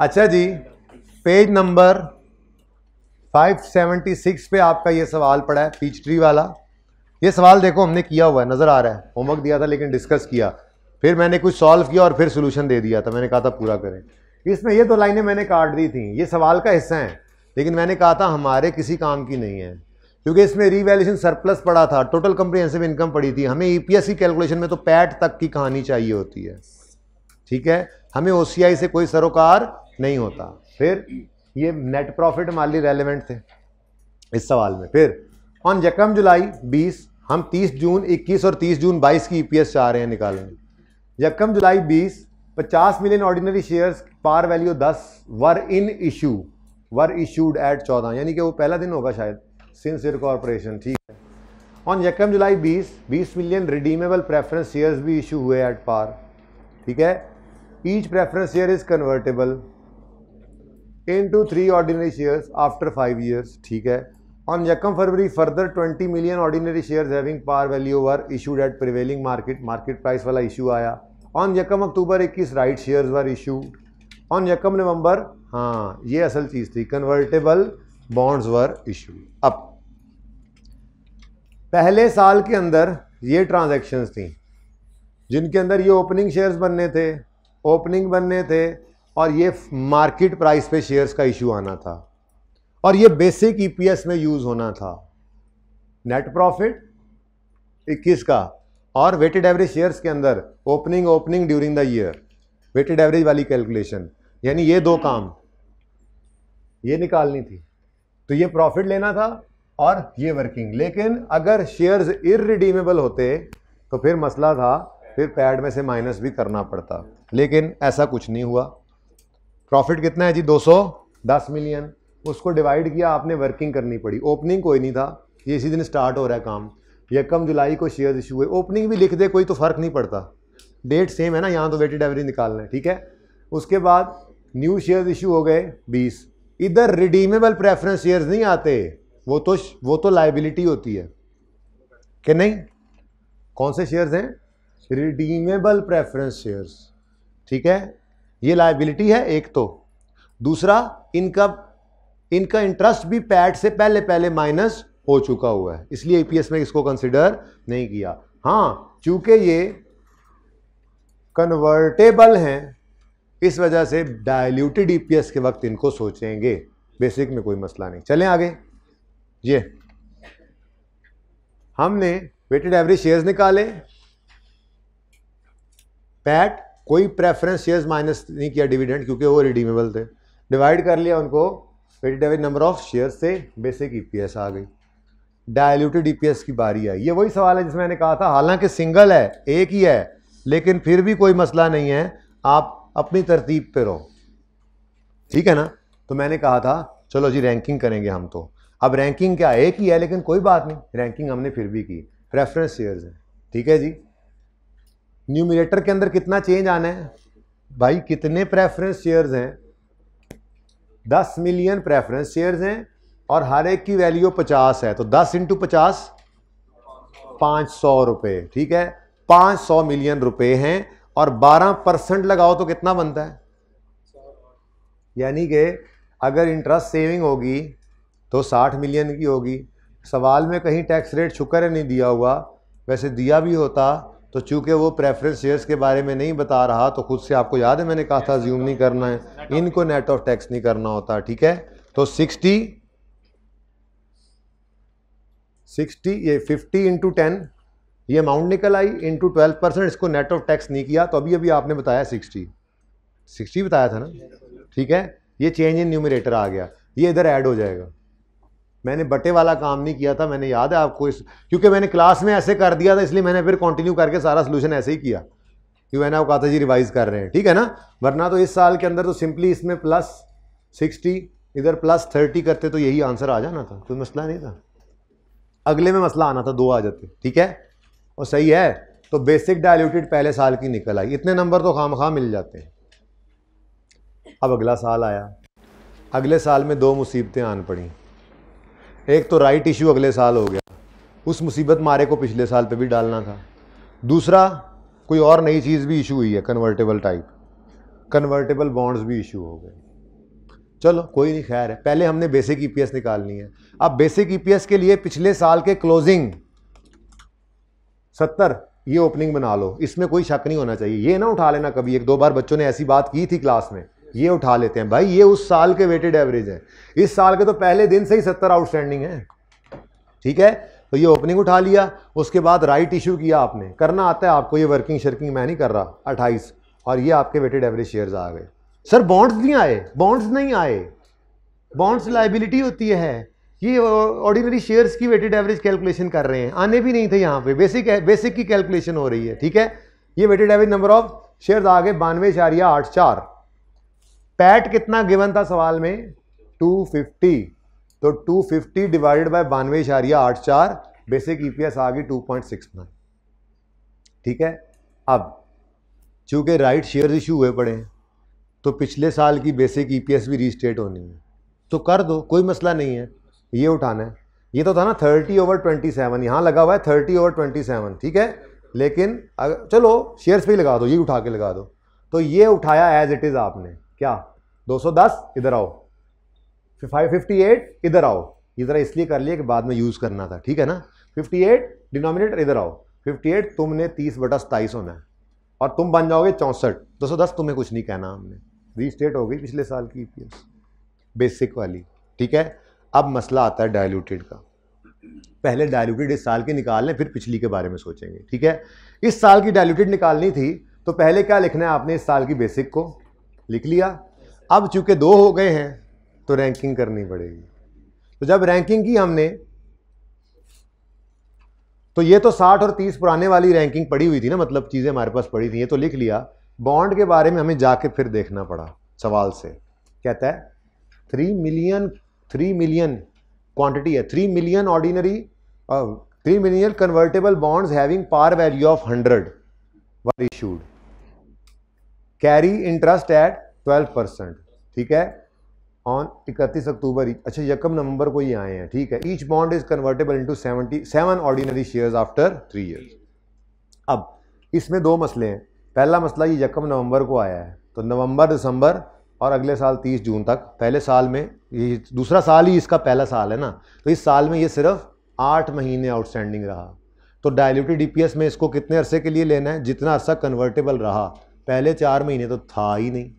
अच्छा जी पेज नंबर 576 पे आपका ये सवाल पड़ा है पीच ट्री वाला ये सवाल देखो हमने किया हुआ है नज़र आ रहा है होमवर्क दिया था लेकिन डिस्कस किया फिर मैंने कुछ सॉल्व किया और फिर सोल्यूशन दे दिया था मैंने कहा था पूरा करें इसमें ये दो लाइनें मैंने काट दी थी ये सवाल का हिस्सा है लेकिन मैंने कहा था हमारे किसी काम की नहीं है क्योंकि इसमें रीवैल्यूशन सरप्लस पड़ा था टोटल कंप्रीहेंसिव इनकम पड़ी थी हमें ई की कैलकुलेशन में तो पैट तक की कहानी चाहिए होती है ठीक है हमें ओ से कोई सरोकार नहीं होता फिर ये नेट प्रॉफिट माली रेलिवेंट थे इस सवाल में फिर ऑन जकम जुलाई 20 हम 30 जून 21 और 30 जून 22 की ईपीएस e चाह रहे हैं निकालने यकम जुलाई 20 50 million ordinary shares par value 10 were in issue were issued at 14 यानी कि वो पहला दिन होगा शायद सिंसियर कॉरपोरेशन ठीक है ऑन यकम जुलाई 20 20 मिलियन रिडीमेबल प्रेफरेंस शेयर्स भी इशू हुए एट पार ठीक है each preference share is convertible into three ordinary shares after five years ठीक है ऑन यकम फरवरी further 20 million ordinary shares having par value were issued at prevailing market market price वाला issue आया on यकम अक्टूबर 21 right shares were issued on यकम नवंबर हाँ ये असल चीज़ थी कन्वर्टेबल बॉन्ड्स वर इशू अब पहले साल के अंदर ये ट्रांजैक्शंस थी जिनके अंदर ये ओपनिंग शेयर्स बनने थे ओपनिंग बनने थे और ये मार्केट प्राइस पे शेयर्स का इशू आना था और ये बेसिक ईपीएस e में यूज़ होना था नेट प्रॉफिट 21 का और वेटेड एवरेज शेयर्स के अंदर opening opening during the year weighted average वाली कैलकुलेशन यानी ये दो काम ये निकालनी थी तो ये प्रॉफिट लेना था और ये वर्किंग लेकिन अगर शेयर्स इरिडीमेबल होते तो फिर मसला था फिर पैड में से माइनस भी करना पड़ता लेकिन ऐसा कुछ नहीं हुआ प्रॉफिट कितना है जी 210 मिलियन उसको डिवाइड किया आपने वर्किंग करनी पड़ी ओपनिंग कोई नहीं था ये इसी दिन स्टार्ट हो रहा है काम यकम जुलाई को शेयर इशू हुए ओपनिंग भी लिख दे कोई तो फ़र्क नहीं पड़ता डेट सेम है ना यहाँ तो वेटेड एवरेज निकालना है ठीक है उसके बाद न्यू शेयर इशू हो गए बीस इधर रिडीमेबल प्रेफरेंस शेयर्स नहीं आते वो तो वो तो लाइबिलिटी होती है कि नहीं कौन से शेयर्स हैं रिडीमेबल प्रेफरेंस शेयर्स ठीक है ये लाइबिलिटी है एक तो दूसरा इनका इनका इंटरेस्ट भी पैट से पहले पहले माइनस हो चुका हुआ है इसलिए ईपीएस e में इसको कंसिडर नहीं किया हाँ चूंकि ये कन्वर्टेबल हैं इस वजह से डायल्यूटेड ईपीएस e के वक्त इनको सोचेंगे बेसिक में कोई मसला नहीं चलें आगे ये हमने वेटेड एवरेज शेयर्स निकाले पैट कोई प्रेफरेंस शेयर्स माइनस नहीं किया डिविडेंड क्योंकि वो रिडीमेबल थे डिवाइड कर लिया उनको weighted average number of share से बेसिक ईपीएस e आ गई डायल्यूटेड ई e की बारी आई ये वही सवाल है जिसमें मैंने कहा था हालांकि सिंगल है एक ही है लेकिन फिर भी कोई मसला नहीं है आप अपनी तरतीब पे रहो ठीक है ना तो मैंने कहा था चलो जी रैंकिंग करेंगे हम तो अब रैंकिंग क्या एक ही है लेकिन कोई बात नहीं रैंकिंग हमने फिर भी की प्रेफरेंस शेयर्स है ठीक है जी न्यूमिनेटर के अंदर कितना चेंज आना है भाई कितने प्रेफरेंस शेयर्स हैं दस मिलियन प्रेफरेंस शेयर्स हैं और हर एक की वैल्यू पचास है तो दस इंटू पचास पाँच सौ रुपये ठीक है पाँच सौ मिलियन रुपए हैं और 12 परसेंट लगाओ तो कितना बनता है यानी कि अगर इंटरेस्ट सेविंग होगी तो 60 मिलियन की होगी सवाल में कहीं टैक्स रेट शुक्र है नहीं दिया हुआ वैसे दिया भी होता तो चूंकि वो प्रेफरेंस शेयर्स के बारे में नहीं बता रहा तो खुद से आपको याद है मैंने कहा था ज्यूम नहीं करना है इनको नेट ऑफ टैक्स नहीं करना होता ठीक है तो 60 60 ये 50 इंटू टेन ये अमाउंट निकल आई इंटू ट्वेल्व परसेंट इसको नेट ऑफ टैक्स नहीं किया तो अभी अभी आपने बताया सिक्सटी सिक्सटी बताया था ना ठीक है ये चेंज इन न्यूमिनेटर आ गया ये इधर ऐड हो जाएगा मैंने बटे वाला काम नहीं किया था मैंने याद है आपको इस क्योंकि मैंने क्लास में ऐसे कर दिया था इसलिए मैंने फिर कंटिन्यू करके सारा सोल्यूशन ऐसे ही किया कि मैंने आपको कहा था जी रिवाइज कर रहे हैं ठीक है ना वरना तो इस साल के अंदर तो सिंपली इसमें प्लस सिक्सटी इधर प्लस थर्टी करते तो यही आंसर आ जाना था कोई मसला नहीं था अगले में मसला आना था दो आ जाते ठीक है और सही है तो बेसिक डायल्यूटेड पहले साल की निकल आई इतने नंबर तो खाम खा मिल जाते हैं अब अगला साल आया अगले साल में दो मुसीबतें आन पड़ी एक तो राइट इशू अगले साल हो गया उस मुसीबत मारे को पिछले साल पे भी डालना था दूसरा कोई और नई चीज़ भी इशू हुई है कन्वर्टेबल टाइप कन्वर्टेबल बॉन्ड्स भी इशू हो गए चलो कोई नहीं खैर है पहले हमने बेसिक ईपीएस e निकालनी है अब बेसिक ईपीएस e के लिए पिछले साल के क्लोजिंग सत्तर ये ओपनिंग बना लो इसमें कोई शक नहीं होना चाहिए ये ना उठा लेना कभी एक दो बार बच्चों ने ऐसी बात की थी क्लास में ये उठा लेते हैं भाई ये उस साल के वेटेड एवरेज है इस साल के तो पहले दिन से ही सत्तर आउटस्टैंडिंग है ठीक है तो ये ओपनिंग उठा लिया उसके बाद राइट इशू किया आपने करना आता है आपको ये वर्किंग शर्किंग मैं नहीं कर रहा अट्ठाईस और ये आपके वेटेड एवरेज शेयर्स आ गए सर बॉन्ड्स नहीं आए बॉन्ड्स नहीं आए बॉन्ड्स लाइबिलिटी होती है ये ऑर्डिनरी शेयर्स की वेटेड एवरेज कैलकुलेशन कर रहे हैं आने भी नहीं थे यहाँ पे बेसिक बेसिक की कैलकुलेशन हो रही है ठीक है ये weighted average number of shares आ गए बानवे चारिया आठ चार पैट कितना गिवन था सवाल में 250 तो 250 डिवाइडेड बाई बानवे चारिया आठ चार बेसिक ई आ गई टू पॉइंट सिक्स नाइन ठीक है अब चूंकि राइट शेयर इशू हुए पड़े हैं तो पिछले साल की बेसिक ई e भी रीस्टेट होनी है तो कर दो कोई मसला नहीं है ये उठाना है ये तो था ना थर्टी ओवर ट्वेंटी सेवन यहाँ लगा हुआ है थर्टी ओवर ट्वेंटी सेवन ठीक है लेकिन अगर चलो शेयर्स पे ही लगा दो ये उठा के लगा दो तो ये उठाया एज इट इज़ आपने क्या 210 इधर आओ 558 इधर आओ ये जरा इसलिए कर लिया कि बाद में यूज़ करना था ठीक है ना 58 डिनोमिनेटर इधर आओ 58 तुमने 30 बटा सताईस होना है और तुम बन जाओगे चौंसठ दो तुम्हें कुछ नहीं कहना हमने रीस्टेट हो गई पिछले साल की बेसिक वाली ठीक है अब मसला आता है डायलूटेड का पहले डायलूटेड इस साल के निकाल लें फिर पिछली के बारे में सोचेंगे ठीक है इस साल की डायलूटेड निकालनी थी तो पहले क्या लिखना है आपने इस साल की बेसिक को लिख लिया अब चूंकि दो हो गए हैं तो रैंकिंग करनी पड़ेगी तो जब रैंकिंग की हमने तो ये तो 60 और 30 पुराने वाली रैंकिंग पड़ी हुई थी ना मतलब चीज़ें हमारे पास पड़ी थी ये तो लिख लिया बॉन्ड के बारे में हमें जाके फिर देखना पड़ा सवाल से कहता है three million three million quantity है three million ordinary three million convertible bonds having par value of hundred were issued carry interest at twelve percent ठीक है ऑन इकतीस अक्टूबर अच्छा यकम नवंबर को ही आए हैं ठीक है each bond is convertible into seventy seven ordinary shares after three years अब इसमें दो मसले हैं पहला मसला ये यकम नवंबर को आया है तो नवंबर दिसंबर और अगले साल तीस जून तक पहले साल में ये दूसरा साल ही इसका पहला साल है ना तो इस साल में ये सिर्फ आठ महीने आउटस्टैंडिंग रहा तो डायल्यूटेड ईपीएस में इसको कितने अरसे के लिए लेना है जितना अरसा कन्वर्टेबल रहा पहले चार महीने तो था ही नहीं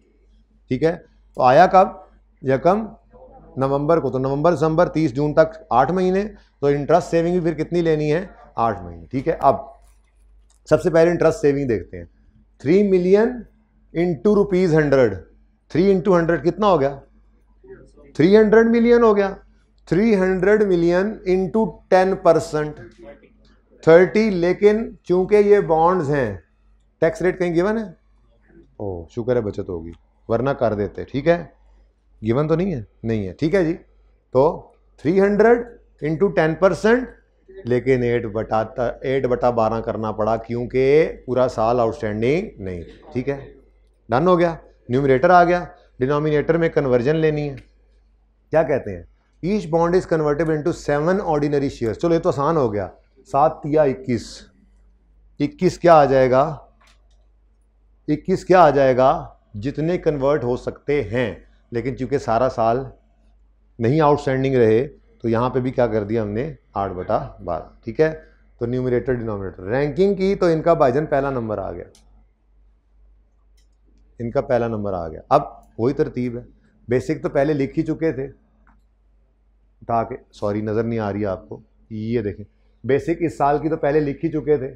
ठीक है तो आया कब यकम नवंबर को तो नवंबर दिसंबर तीस जून तक आठ महीने तो इंटरेस्ट सेविंग भी फिर कितनी लेनी है आठ महीने ठीक है अब सबसे पहले इंटरेस्ट सेविंग देखते हैं three million into rupees hundred three into hundred कितना हो गया थ्री हंड्रेड मिलियन हो गया three hundred million into ten percent thirty लेकिन चूंकि ये बॉन्ड्स हैं टैक्स रेट कहीं गिवन है ओह शुक्र है बचत होगी वरना कर देते ठीक है गिवन तो नहीं है नहीं है ठीक है जी तो three hundred into ten percent लेकिन एट बटा एट बटा बारह करना पड़ा क्योंकि पूरा साल आउटस्टैंडिंग नहीं ठीक है डन हो गया न्यूमरेटर आ गया डिनोमिनेटर में कन्वर्जन लेनी है क्या कहते हैं each bond is convertible into seven ordinary share चलो ये तो आसान हो गया सात या इक्कीस इक्कीस क्या आ जाएगा इक्कीस क्या आ जाएगा जितने कन्वर्ट हो सकते हैं लेकिन चूंकि सारा साल नहीं आउटस्टैंडिंग रहे तो यहाँ पे भी क्या कर दिया हमने आठ बटा बारह ठीक है तो न्यूमिनेटर डिनोमिनेटर रैंकिंग की तो इनका भाईजन पहला नंबर आ गया इनका पहला नंबर आ गया अब वही तरतीब है बेसिक तो पहले लिख ही चुके थे उठा के सॉरी नज़र नहीं आ रही आपको ये देखें बेसिक इस साल की तो पहले लिख ही चुके थे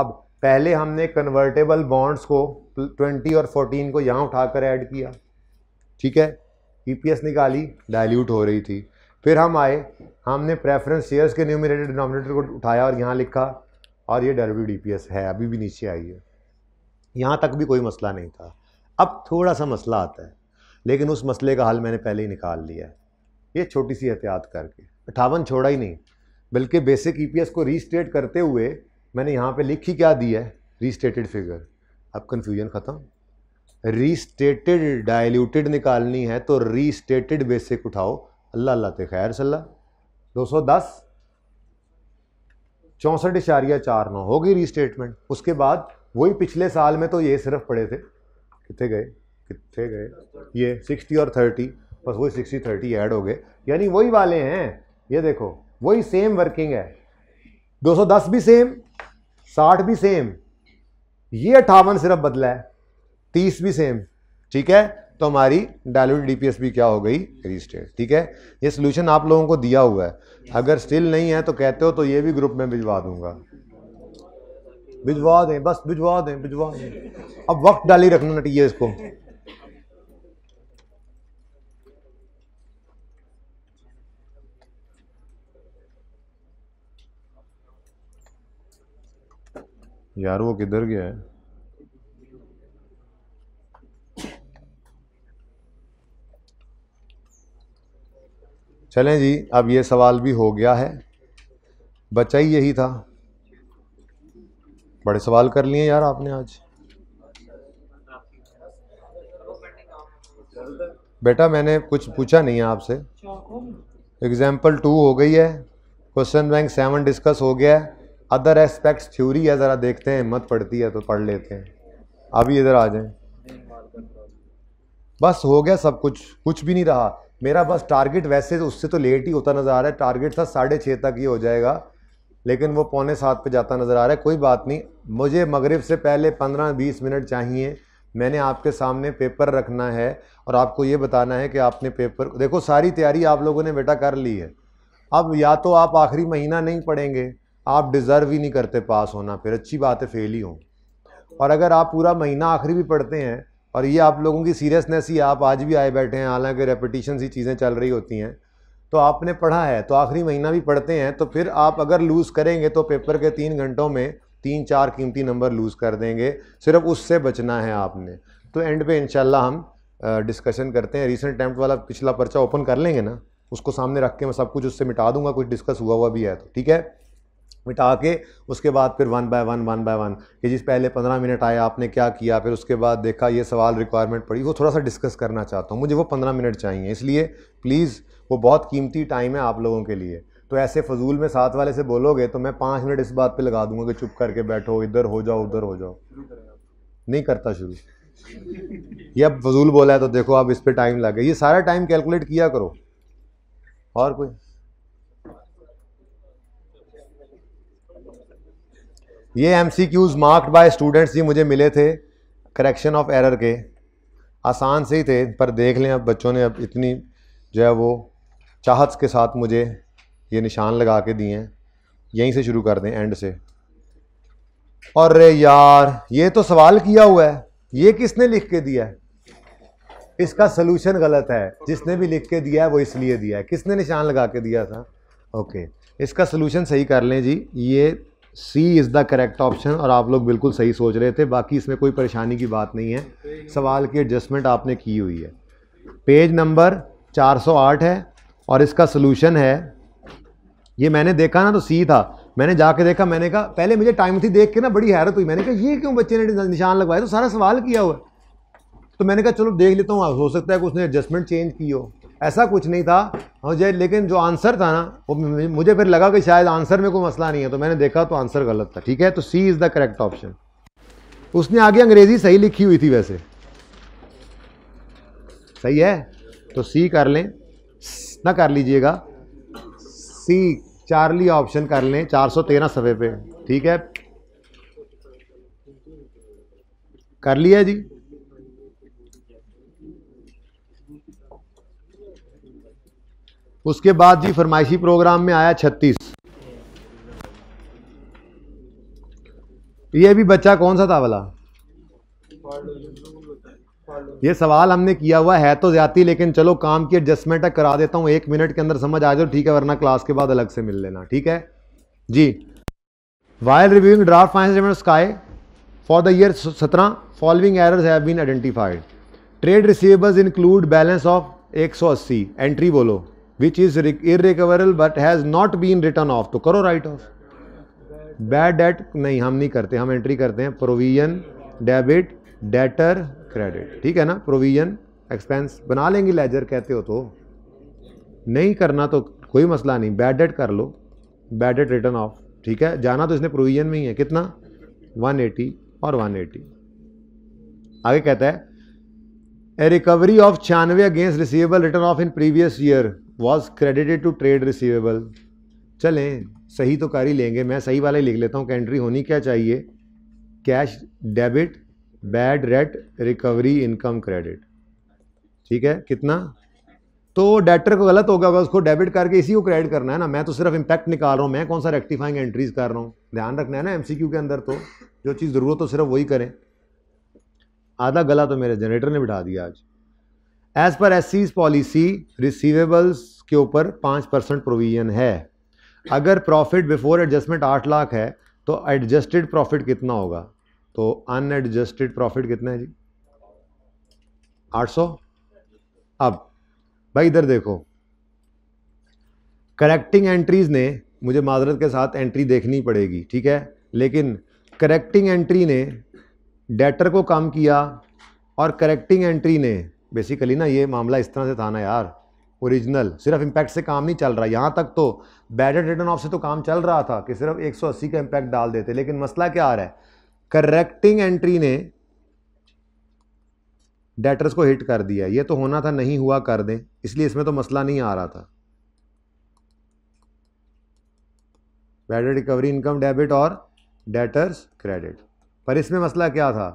अब पहले हमने कन्वर्टेबल बॉन्ड्स को 20 और 14 को यहाँ उठाकर ऐड किया ठीक है ईपीएस e निकाली डाइल्यूट हो रही थी फिर हम आए हमने प्रेफरेंस शेयर्स के न्यूमिनेटेड डिनोमिनेटर को उठाया और यहाँ लिखा और ये डब्ल्यू है अभी भी नीचे आई है यहाँ तक भी कोई मसला नहीं था अब थोड़ा सा मसला आता है लेकिन उस मसले का हल मैंने पहले ही निकाल लिया है ये छोटी सी एहतियात करके अठावन छोड़ा ही नहीं बल्कि बेसिक ई e को रीस्टेट करते हुए मैंने यहाँ पर लिख ही क्या दिया है रीस्टेटेड फिगर अब कन्फ्यूजन ख़त्म रीस्टेटेड डायल्यूटेड निकालनी है तो रीस्टेटेड बेसिक उठाओ अल्लाह अल्लाह ते खैर सल्ला दो सौ दस चौंसठ इशारिया चार नौ होगी रीस्टेटमेंट उसके बाद वही पिछले साल में तो ये सिर्फ पड़े थे कितने गए कितने गए ये सिक्सटी और थर्टी बस वही सिक्सटी थर्टी ऐड हो गए यानी वही वाले हैं ये देखो वही सेम वर्किंग है 210 भी सेम 60 भी सेम ये अट्ठावन सिर्फ बदला है 30 भी सेम ठीक है तो हमारी डायलूट डीपीएस भी क्या हो गई रीस्टेट ठीक है ये सोल्यूशन आप लोगों को दिया हुआ है अगर स्टिल नहीं है तो कहते हो तो ये भी ग्रुप में भिजवा दूंगा भिजवा दें बस भिजवा दें भिजवा दें अब वक्त डाली रखना नटिए इसको यार वो किधर गया है चलें जी अब ये सवाल भी हो गया है बचा ही यही था बड़े सवाल कर लिए यार आपने आज बेटा मैंने कुछ पूछा नहीं है आपसे एग्जाम्पल टू हो गई है क्वेश्चन बैंक सेवन डिस्कस हो गया है अदर एस्पेक्ट्स थ्योरी है ज़रा देखते हैं हिम्मत पड़ती है तो पढ़ लेते हैं अभी इधर आ जाएं बस हो गया सब कुछ कुछ भी नहीं रहा मेरा बस टारगेट वैसे तो उससे तो लेट ही होता नज़र आ रहा है टारगेट था साढ़े छः तक ये हो जाएगा लेकिन वो पौने सात पे जाता नज़र आ रहा है कोई बात नहीं मुझे मगरिब से पहले पंद्रह बीस मिनट चाहिए मैंने आपके सामने पेपर रखना है और आपको ये बताना है कि आपने पेपर देखो सारी तैयारी आप लोगों ने बेटा कर ली है अब या तो आप आखिरी महीना नहीं पढ़ेंगे आप डिज़र्व ही नहीं करते पास होना फिर अच्छी बात है फेल ही हो और अगर आप पूरा महीना आखिरी भी पढ़ते हैं और ये आप लोगों की सीरियसनेस ही आप आज भी आए बैठे हैं हालांकि रेपिटिशन सी चीज़ें चल रही होती हैं तो आपने पढ़ा है तो आखिरी महीना भी पढ़ते हैं तो फिर आप अगर लूज़ करेंगे तो पेपर के तीन घंटों में तीन चार कीमती नंबर लूज़ कर देंगे सिर्फ उससे बचना है आपने तो एंड पे इनशाला हम डिस्कशन करते हैं रिसेंट अटैम्प्ट वाला पिछला पर्चा ओपन कर लेंगे ना उसको सामने रख के मैं सब कुछ उससे मिटा दूंगा कुछ डिस्कस हुआ हुआ भी है तो ठीक है मिटा के उसके बाद फिर one by one one by one कि जिस पहले पंद्रह मिनट आया आपने क्या किया फिर उसके बाद देखा ये सवाल रिक्वायरमेंट पड़ी वो थोड़ा सा डिस्कस करना चाहता हूँ मुझे वो पंद्रह मिनट चाहिए इसलिए प्लीज़ वो बहुत कीमती टाइम है आप लोगों के लिए तो ऐसे फजूल में साथ वाले से बोलोगे तो मैं पाँच मिनट इस बात पे लगा दूंगा कि चुप करके बैठो इधर हो जाओ उधर हो जाओ नहीं करता शुरू ये अब फजूल बोला है तो देखो अब इस पर टाइम लगे ये सारा टाइम कैलकुलेट किया करो और कोई ये M C Qs marked by students जी मुझे मिले थे करेक्शन ऑफ एरर के आसान से ही थे पर देख लें अब बच्चों ने अब इतनी जो है वो चाहत के साथ मुझे ये निशान लगा के दिए हैं यहीं से शुरू कर दें एंड से और रे यार ये तो सवाल किया हुआ है ये किसने लिख के दिया है इसका सलूशन गलत है जिसने भी लिख के दिया है वो इसलिए दिया है किसने निशान लगा के दिया था ओके इसका सलूशन सही कर लें जी ये C is the correct option और आप लोग बिल्कुल सही सोच रहे थे बाकी इसमें कोई परेशानी की बात नहीं है सवाल की एडजस्टमेंट आपने की हुई है पेज नंबर 408 है और इसका सोल्यूशन है ये मैंने देखा ना तो सी था मैंने जाके देखा मैंने कहा पहले मुझे टाइम थी देख के ना बड़ी हैरत हुई मैंने कहा ये क्यों बच्चे ने निशान लगवाया तो सारा सवाल किया हुआ तो मैंने कहा चलो देख लेता हूँ हो सकता है कि उसने एडजस्टमेंट चेंज की हो ऐसा कुछ नहीं था मुझे लेकिन जो आंसर था ना वो मुझे फिर लगा कि शायद आंसर में कोई मसला नहीं है तो मैंने देखा तो आंसर गलत था ठीक है तो C is the correct option उसने आगे अंग्रेज़ी सही लिखी हुई थी वैसे सही है तो सी कर लें ना कर लीजिएगा सी चार्ली ऑप्शन कर लें चार सौ तेरह सफ़े पे ठीक है कर लिया जी उसके बाद जी फरमाइशी प्रोग्राम में आया छत्तीस ये भी बच्चा कौन सा था वाला ये सवाल हमने किया हुआ है तो ज्यादा लेकिन चलो काम की एडजस्टमेंट करा देता हूँ एक मिनट के अंदर समझ आ जाओ ठीक है वरना क्लास के बाद अलग से मिल लेना ठीक है जी while reviewing draft financials for the year सत्रह following errors have been identified trade receivables include balance of 180 entry बोलो which is irrecoverable but has not been written off तो करो राइट ऑफ बैड डेट नहीं हम नहीं करते हम entry करते हैं प्रोविजन डेबिट डेटर क्रेडिट ठीक है ना प्रोविजन एक्सपेंस बना लेंगे लेजर कहते हो तो नहीं करना तो कोई मसला नहीं बैड डेट कर लो बैड डेट रिटर्न ऑफ ठीक है जाना तो इसने प्रोविजन में ही है कितना 180 और 180 आगे कहता है ए रिकवरी ऑफ छियानवे against receivable written off in previous year was credited to trade receivable चलें सही तो कर ही लेंगे मैं सही वाला ही लिख लेता हूँ कि एंट्री होनी क्या चाहिए cash debit bad debt recovery income credit ठीक है कितना तो डेटर को गलत होगा अगर होगा उसको डेबिट करके इसी को क्रेडिट करना है ना मैं तो सिर्फ इम्पैक्ट निकाल रहा हूँ मैं कौन सा रेक्टिफाइंग एंट्रीज कर रहा हूँ ध्यान रखना है ना एमसीक्यू के अंदर तो जो चीज़ ज़रूरत हो सिर्फ वही करें आधा गला तो मेरे जनरेटर ने बिठा दिया आज as per S policy receivables के ऊपर पाँच परसेंट प्रोविजन है अगर प्रॉफिट बिफोर एडजस्टमेंट आठ लाख है तो एडजस्टेड प्रॉफिट कितना होगा तो अनएडजस्टेड प्रॉफिट कितना है जी 800 अब भाई इधर देखो करेक्टिंग एंट्रीज ने मुझे माजरत के साथ एंट्री देखनी पड़ेगी ठीक है लेकिन करेक्टिंग एंट्री ने डेटर को कम किया और करेक्टिंग एंट्री ने बेसिकली ना ये मामला इस तरह से था ना यार ओरिजिनल सिर्फ इम्पैक्ट से काम नहीं चल रहा यहाँ तक तो बैटर रिटर्न ऑफ से तो काम चल रहा था कि सिर्फ 180 का इम्पैक्ट डाल देते लेकिन मसला क्या आ रहा है करेक्टिंग एंट्री ने डेटर्स को हिट कर दिया ये तो होना था नहीं हुआ कर दें इसलिए इसमें तो मसला नहीं आ रहा था बैटर रिकवरी इनकम डेबिट और डेटर्स क्रेडिट पर इसमें मसला क्या था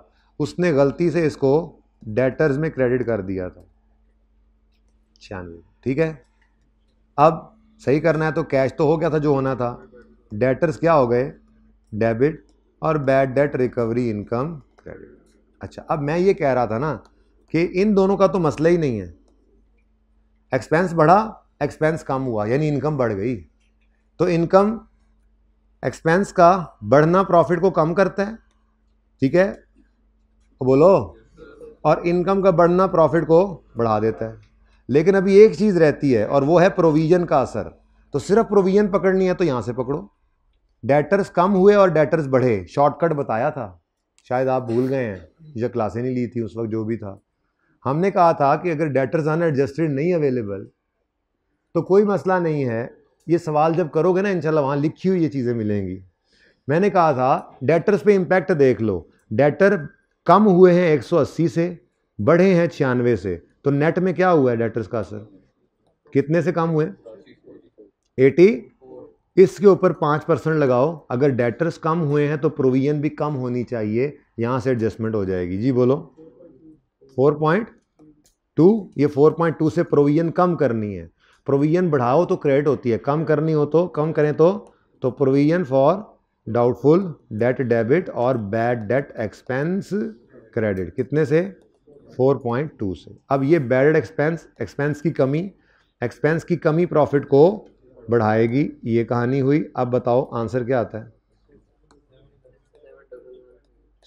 उसने गलती से इसको डेटर्स में क्रेडिट कर दिया था छियानवे ठीक है अब सही करना है तो कैश तो हो गया था जो होना था डेटर्स क्या हो गए डेबिट और bad debt recovery income credit अच्छा अब मैं ये कह रहा था ना कि इन दोनों का तो मसला ही नहीं है एक्सपेंस बढ़ा एक्सपेंस कम हुआ यानी इनकम बढ़ गई तो इनकम एक्सपेंस का बढ़ना प्रॉफिट को कम करता है ठीक है तो बोलो और इनकम का बढ़ना प्रॉफिट को बढ़ा देता है लेकिन अभी एक चीज़ रहती है और वो है प्रोविज़न का असर तो सिर्फ प्रोविज़न पकड़नी है तो यहाँ से पकड़ो डेटर्स कम हुए और डेटर्स बढ़े शॉर्टकट बताया था शायद आप भूल गए हैं या क्लासें नहीं ली थी उस वक्त जो भी था हमने कहा था कि अगर डेटर्स आन एडजस्टेड नहीं अवेलेबल तो कोई मसला नहीं है ये सवाल जब करोगे ना इनशाला वहाँ लिखी हुई ये चीज़ें मिलेंगी मैंने कहा था डेटर्स पे इम्पैक्ट देख लो डेटर कम हुए हैं 180 से बढ़े हैं छियानवे से तो नेट में क्या हुआ है डेटर्स का असर कितने से कम हुए 80 इसके ऊपर पाँच परसेंट लगाओ अगर डेटर्स कम हुए हैं तो प्रोविजन भी कम होनी चाहिए यहाँ से एडजस्टमेंट हो जाएगी जी बोलो फोर पॉइंट टू ये फोर पॉइंट टू से प्रोविजन कम करनी है प्रोविजन बढ़ाओ तो क्रेडिट होती है कम करनी हो तो कम करें तो तो provision for doubtful debt debit और बैड डेट एक्सपेंस क्रेडिट कितने से 4.2 से अब ये बैड एक्सपेंस एक्सपेंस की कमी एक्सपेंस की कमी प्रॉफिट को बढ़ाएगी ये कहानी हुई अब बताओ आंसर क्या आता है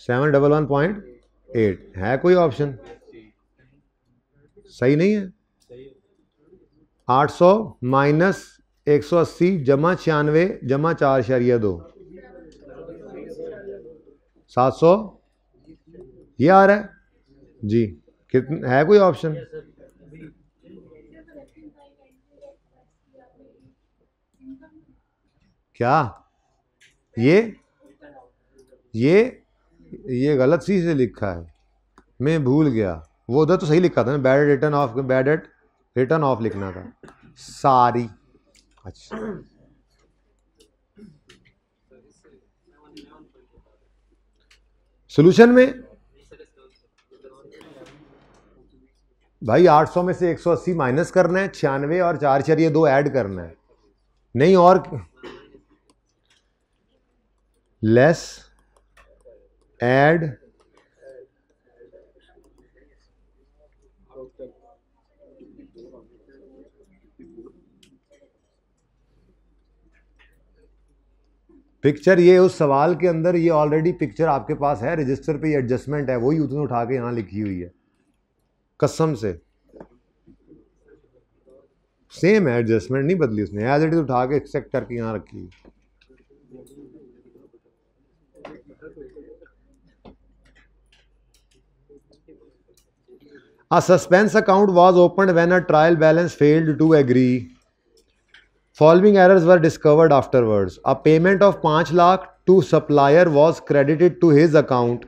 seven double one point eight है कोई ऑप्शन सही नहीं है आठ सौ माइनस एक सौ अस्सी जमा छियानवे जमा चार शरिया दो सात सौ ये आ रहा है जी कितना है कोई ऑप्शन क्या ये ये ये गलत सी से लिखा है मैं भूल गया वो उधर तो सही लिखा था ना bad written off bad debt written off लिखना था सारी अच्छा सोल्यूशन में भाई 800 में से 180 माइनस करना है छियानवे और चार चार ये दो ऐड करना है नहीं और less add पिक्चर ये उस सवाल के अंदर ये ऑलरेडी पिक्चर आपके पास है रजिस्टर पे एडजस्टमेंट है वही उसने उठा के यहाँ लिखी हुई है कसम से सेम है एडजस्टमेंट नहीं बदली उसने एज इट इज उठा के एक्सेप्ट करके यहाँ रखी हुई A suspense account was opened when a trial balance failed to agree. Following errors were discovered afterwards. A payment of 5 lakh to supplier was credited to his account.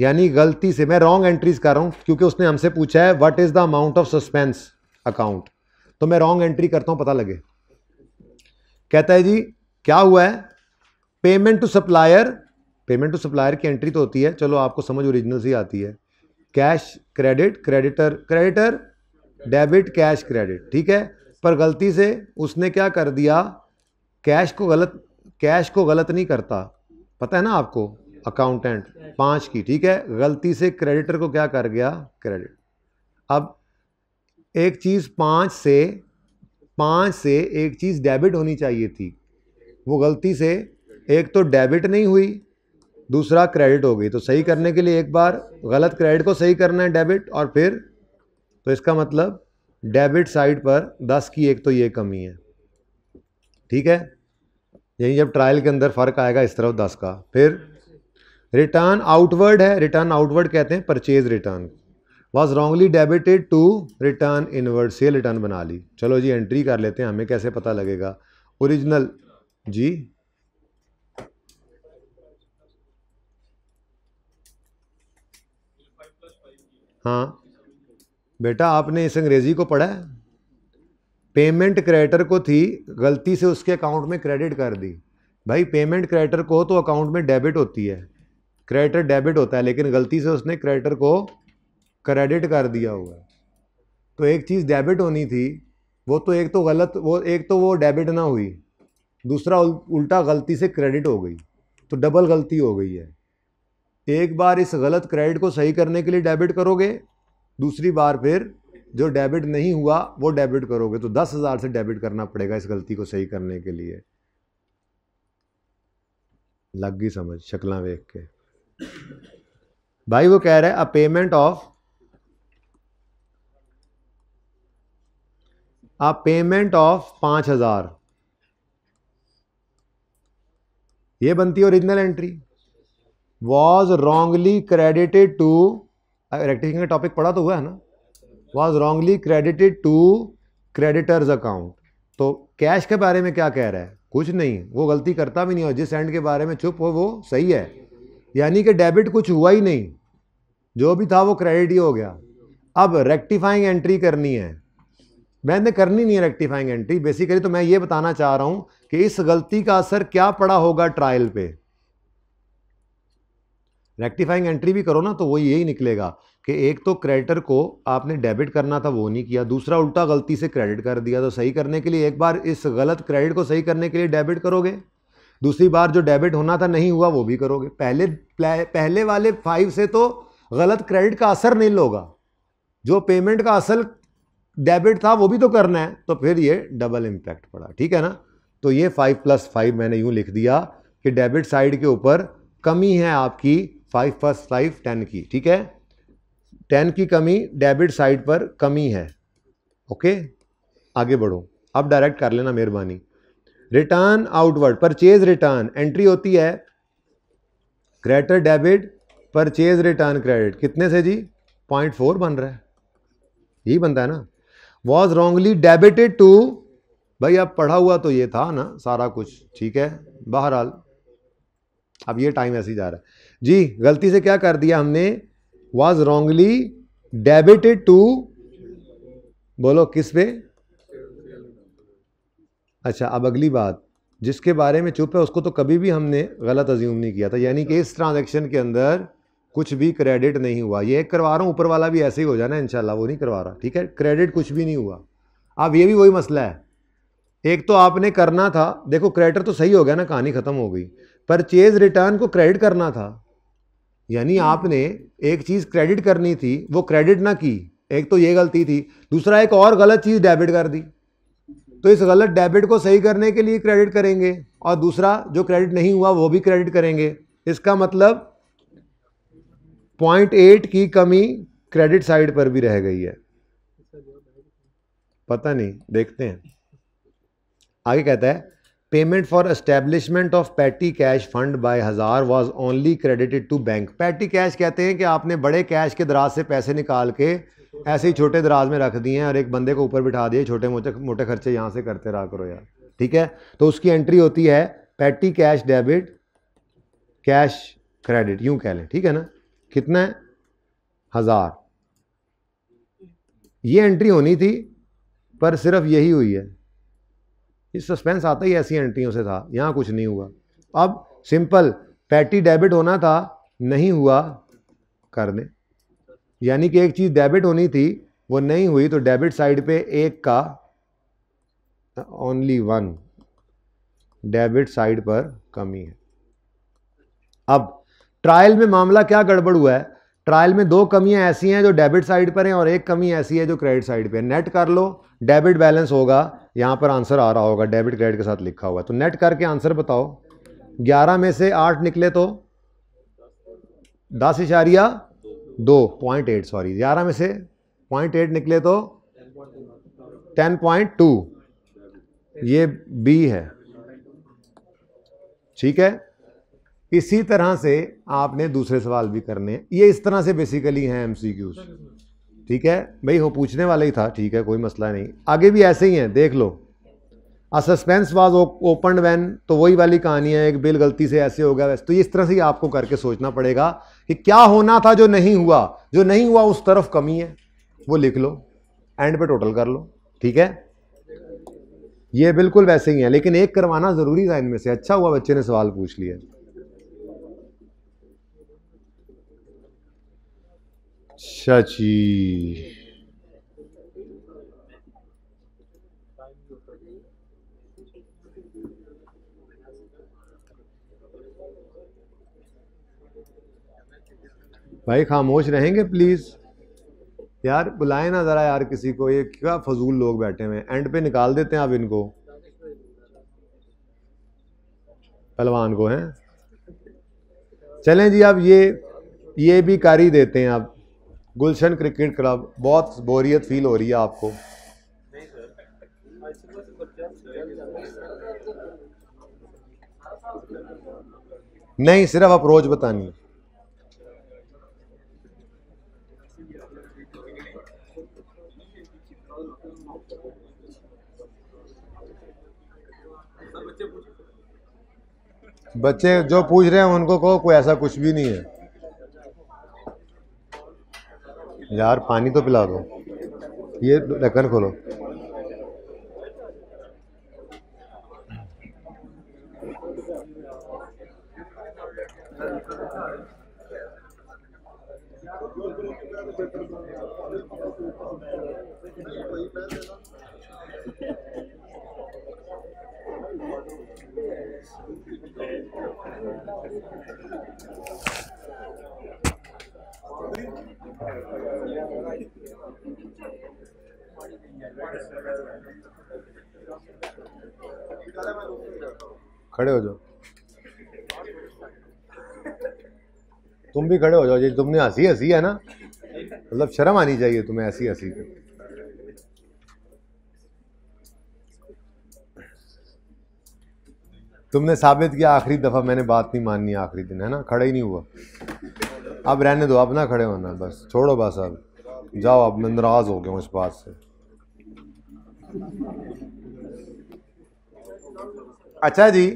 यानी गलती से मैं रॉन्ग एंट्रीज कर रहा हूँ क्योंकि उसने हमसे पूछा है what is the amount of suspense account तो मैं रॉन्ग एंट्री करता हूँ पता लगे कहता है जी क्या हुआ है payment to supplier payment to supplier की एंट्री तो होती है चलो आपको समझ ओरिजिनल से आती है cash credit creditor creditor debit cash credit ठीक है पर गलती से उसने क्या कर दिया कैश को गलत कैश को गलत नहीं करता पता है ना आपको अकाउंटेंट पाँच की ठीक है गलती से क्रेडिटर को क्या कर गया क्रेडिट अब एक चीज़ पाँच से पाँच से एक चीज़ डेबिट होनी चाहिए थी वो गलती से एक तो डेबिट नहीं हुई दूसरा क्रेडिट हो गई तो सही करने के लिए एक बार गलत क्रेडिट को सही करना है डेबिट और फिर तो इसका मतलब डेबिट साइड पर दस की एक तो ये कमी है ठीक है यही जब ट्रायल के अंदर फ़र्क आएगा इस तरफ दस का फिर रिटर्न आउटवर्ड है रिटर्न आउटवर्ड कहते हैं purchase return was wrongly debited to return inward sale return बना ली चलो जी एंट्री कर लेते हैं हमें कैसे पता लगेगा ओरिजिनल जी हाँ बेटा आपने इस अंग्रेजी को पढ़ा है पेमेंट क्रेडिटर को थी गलती से उसके अकाउंट में क्रेडिट कर दी भाई पेमेंट क्रेडिटर को तो अकाउंट में डेबिट होती है क्रेडिटर डेबिट होता है लेकिन गलती से उसने क्रेडिटर को क्रेडिट कर दिया हुआ है तो एक चीज़ डेबिट होनी थी वो तो एक तो गलत वो एक तो वो डेबिट ना हुई दूसरा उल्टा गलती से क्रेडिट हो गई तो डबल गलती हो गई है एक बार इस गलत क्रेडिट को सही करने के लिए डेबिट करोगे दूसरी बार फिर जो डेबिट नहीं हुआ वो डेबिट करोगे तो दस हज़ार से डेबिट करना पड़ेगा इस गलती को सही करने के लिए लग गई समझ शक्ला देख के भाई वो कह रहे हैं a payment of a payment of पांच हजार ये बनती है original entry was wrongly credited to rectification का टॉपिक पढ़ा तो हुआ है ना was wrongly credited to creditors account तो कैश के बारे में क्या कह रहा है कुछ नहीं वो गलती करता भी नहीं और जिस एंड के बारे में चुप हो वो सही है यानी कि डेबिट कुछ हुआ ही नहीं जो भी था वो क्रेडिट ही हो गया अब रेक्टिफाइंग एंट्री करनी है मैंने करनी नहीं है रेक्टिफाइंग एंट्री बेसिकली तो मैं ये बताना चाह रहा हूँ कि इस गलती का असर क्या पड़ा होगा ट्रायल पे रेक्टिफाइंग एंट्री भी करो ना तो वो यही निकलेगा कि एक तो क्रेडिटर को आपने डेबिट करना था वो नहीं किया दूसरा उल्टा गलती से क्रेडिट कर दिया तो सही करने के लिए एक बार इस गलत क्रेडिट को सही करने के लिए डेबिट करोगे दूसरी बार जो डेबिट होना था नहीं हुआ वो भी करोगे पहले पहले वाले फाइव से तो गलत क्रेडिट का असर नहीं होगा जो पेमेंट का असल डेबिट था वो भी तो करना है तो फिर ये डबल इम्पैक्ट पड़ा ठीक है ना तो ये फाइव प्लस फाइव मैंने यूँ लिख दिया कि डेबिट साइड के ऊपर कमी है आपकी फाइव प्लस फाइव टेन की ठीक है टेन की कमी डेबिट साइड पर कमी है ओके आगे बढ़ो अब डायरेक्ट कर लेना मेहरबानी return outward purchase return entry होती है creditor debit purchase return credit कितने से जी पॉइंट फोर बन रहा है यही बनता है ना वॉज रॉन्गली डेबिटेड टू भाई अब पढ़ा हुआ तो ये था ना सारा कुछ ठीक है बहरहाल अब ये टाइम ऐसे ही जा रहा है जी गलती से क्या कर दिया हमने वॉज रॉन्गली डेबिटेड टू बोलो किस पे अच्छा अब अगली बात जिसके बारे में चुप है उसको तो कभी भी हमने गलत अज्यूम नहीं किया था यानी कि इस ट्रांजेक्शन के अंदर कुछ भी क्रेडिट नहीं हुआ ये करवा रहा हूँ ऊपर वाला भी ऐसे ही हो जाना इंशाल्लाह वो नहीं करवा रहा ठीक है क्रेडिट कुछ भी नहीं हुआ अब ये भी वही मसला है एक तो आपने करना था देखो क्रेडिट तो सही हो गया ना कहानी ख़त्म हो गई परचेज रिटर्न को क्रेडिट करना था यानी हम्म। आपने एक चीज़ क्रेडिट करनी थी वो क्रेडिट ना की एक तो ये गलती थी दूसरा एक और गलत चीज़ डेबिट कर दी तो इस गलत डेबिट को सही करने के लिए क्रेडिट करेंगे और दूसरा जो क्रेडिट नहीं हुआ वो भी क्रेडिट करेंगे इसका मतलब पॉइंट एट की कमी क्रेडिट साइड पर भी रह गई है पता नहीं देखते हैं आगे कहता है payment for establishment of petty cash fund by हजार was only credited to bank petty cash कहते हैं कि आपने बड़े कैश के दराज से पैसे निकाल के ऐसे ही छोटे दराज में रख दिए हैं और एक बंदे को ऊपर बिठा दिए छोटे मोटे मोटे खर्चे यहाँ से करते रहा करो यार ठीक है तो उसकी एंट्री होती है petty cash debit cash credit यूं कह लें ठीक है ना कितना है हज़ार ये एंट्री होनी थी पर सिर्फ यही हुई है इस सस्पेंस आता ही ऐसी एंट्रियों से था यहाँ कुछ नहीं हुआ अब सिंपल पैटी डेबिट होना था नहीं हुआ कर दें यानी कि एक चीज़ डेबिट होनी थी वो नहीं हुई तो डेबिट साइड पे एक का ओनली वन डेबिट साइड पर कमी है अब ट्रायल में मामला क्या गड़बड़ हुआ है ट्रायल में दो कमियां ऐसी हैं जो डेबिट साइड पर हैं और एक कमी ऐसी है जो क्रेडिट साइड पर नेट कर लो डेबिट बैलेंस होगा यहाँ पर आंसर आ रहा होगा डेबिट क्रेडिट के साथ लिखा हुआ तो नेट करके आंसर बताओ ग्यारह में से आठ निकले तो दस इशारिया दो पॉइंट एट सॉरी ग्यारह में से पॉइंट एट निकले तो टेन पॉइंट टू ये बी है ठीक है इसी तरह से आपने दूसरे सवाल भी करने हैं ये इस तरह से बेसिकली हैं एमसीक्यूज़ ठीक है भाई हो पूछने वाला ही था ठीक है कोई मसला नहीं आगे भी ऐसे ही है देख लो a suspense was open when तो वही वाली कहानी है एक बिल गलती से ऐसे हो गया वैसे तो इस तरह से आपको करके सोचना पड़ेगा कि क्या होना था जो नहीं हुआ जो नहीं हुआ उस तरफ कमी है वो लिख लो एंड पे टोटल कर लो ठीक है ये बिल्कुल वैसे ही है लेकिन एक करवाना ज़रूरी था इनमें से अच्छा हुआ बच्चे ने सवाल पूछ लिया अच्छा जी भाई खामोश रहेंगे प्लीज़ यार बुलाए ना ज़रा यार किसी को ये क्या फजूल लोग बैठे हुए हैं एंड पे निकाल देते हैं आप इनको पहलवान को हैं चलें जी आप ये ये भी कारी देते हैं आप गुलशन क्रिकेट क्लब बहुत बोरियत फील हो रही है आपको नहीं सिर्फ अप्रोच बतानी बच्चे जो पूछ रहे हैं उनको कहो कोई ऐसा कुछ भी नहीं है यार पानी तो पिला दो ये ढक्कन खोलो खड़े हो जाओ तुम भी खड़े हो जाओ जी तुमने हंसी हंसी है ना मतलब शर्म आनी चाहिए तुम्हें ऐसी हंसी तुमने साबित किया आखिरी दफ़ा मैंने बात नहीं माननी आखिरी दिन है ना खड़ा ही नहीं हुआ अब रहने दो अब ना खड़े होना बस छोड़ो बस अब जाओ अब मैं नाराज हो गया हूँ इस बात से अच्छा जी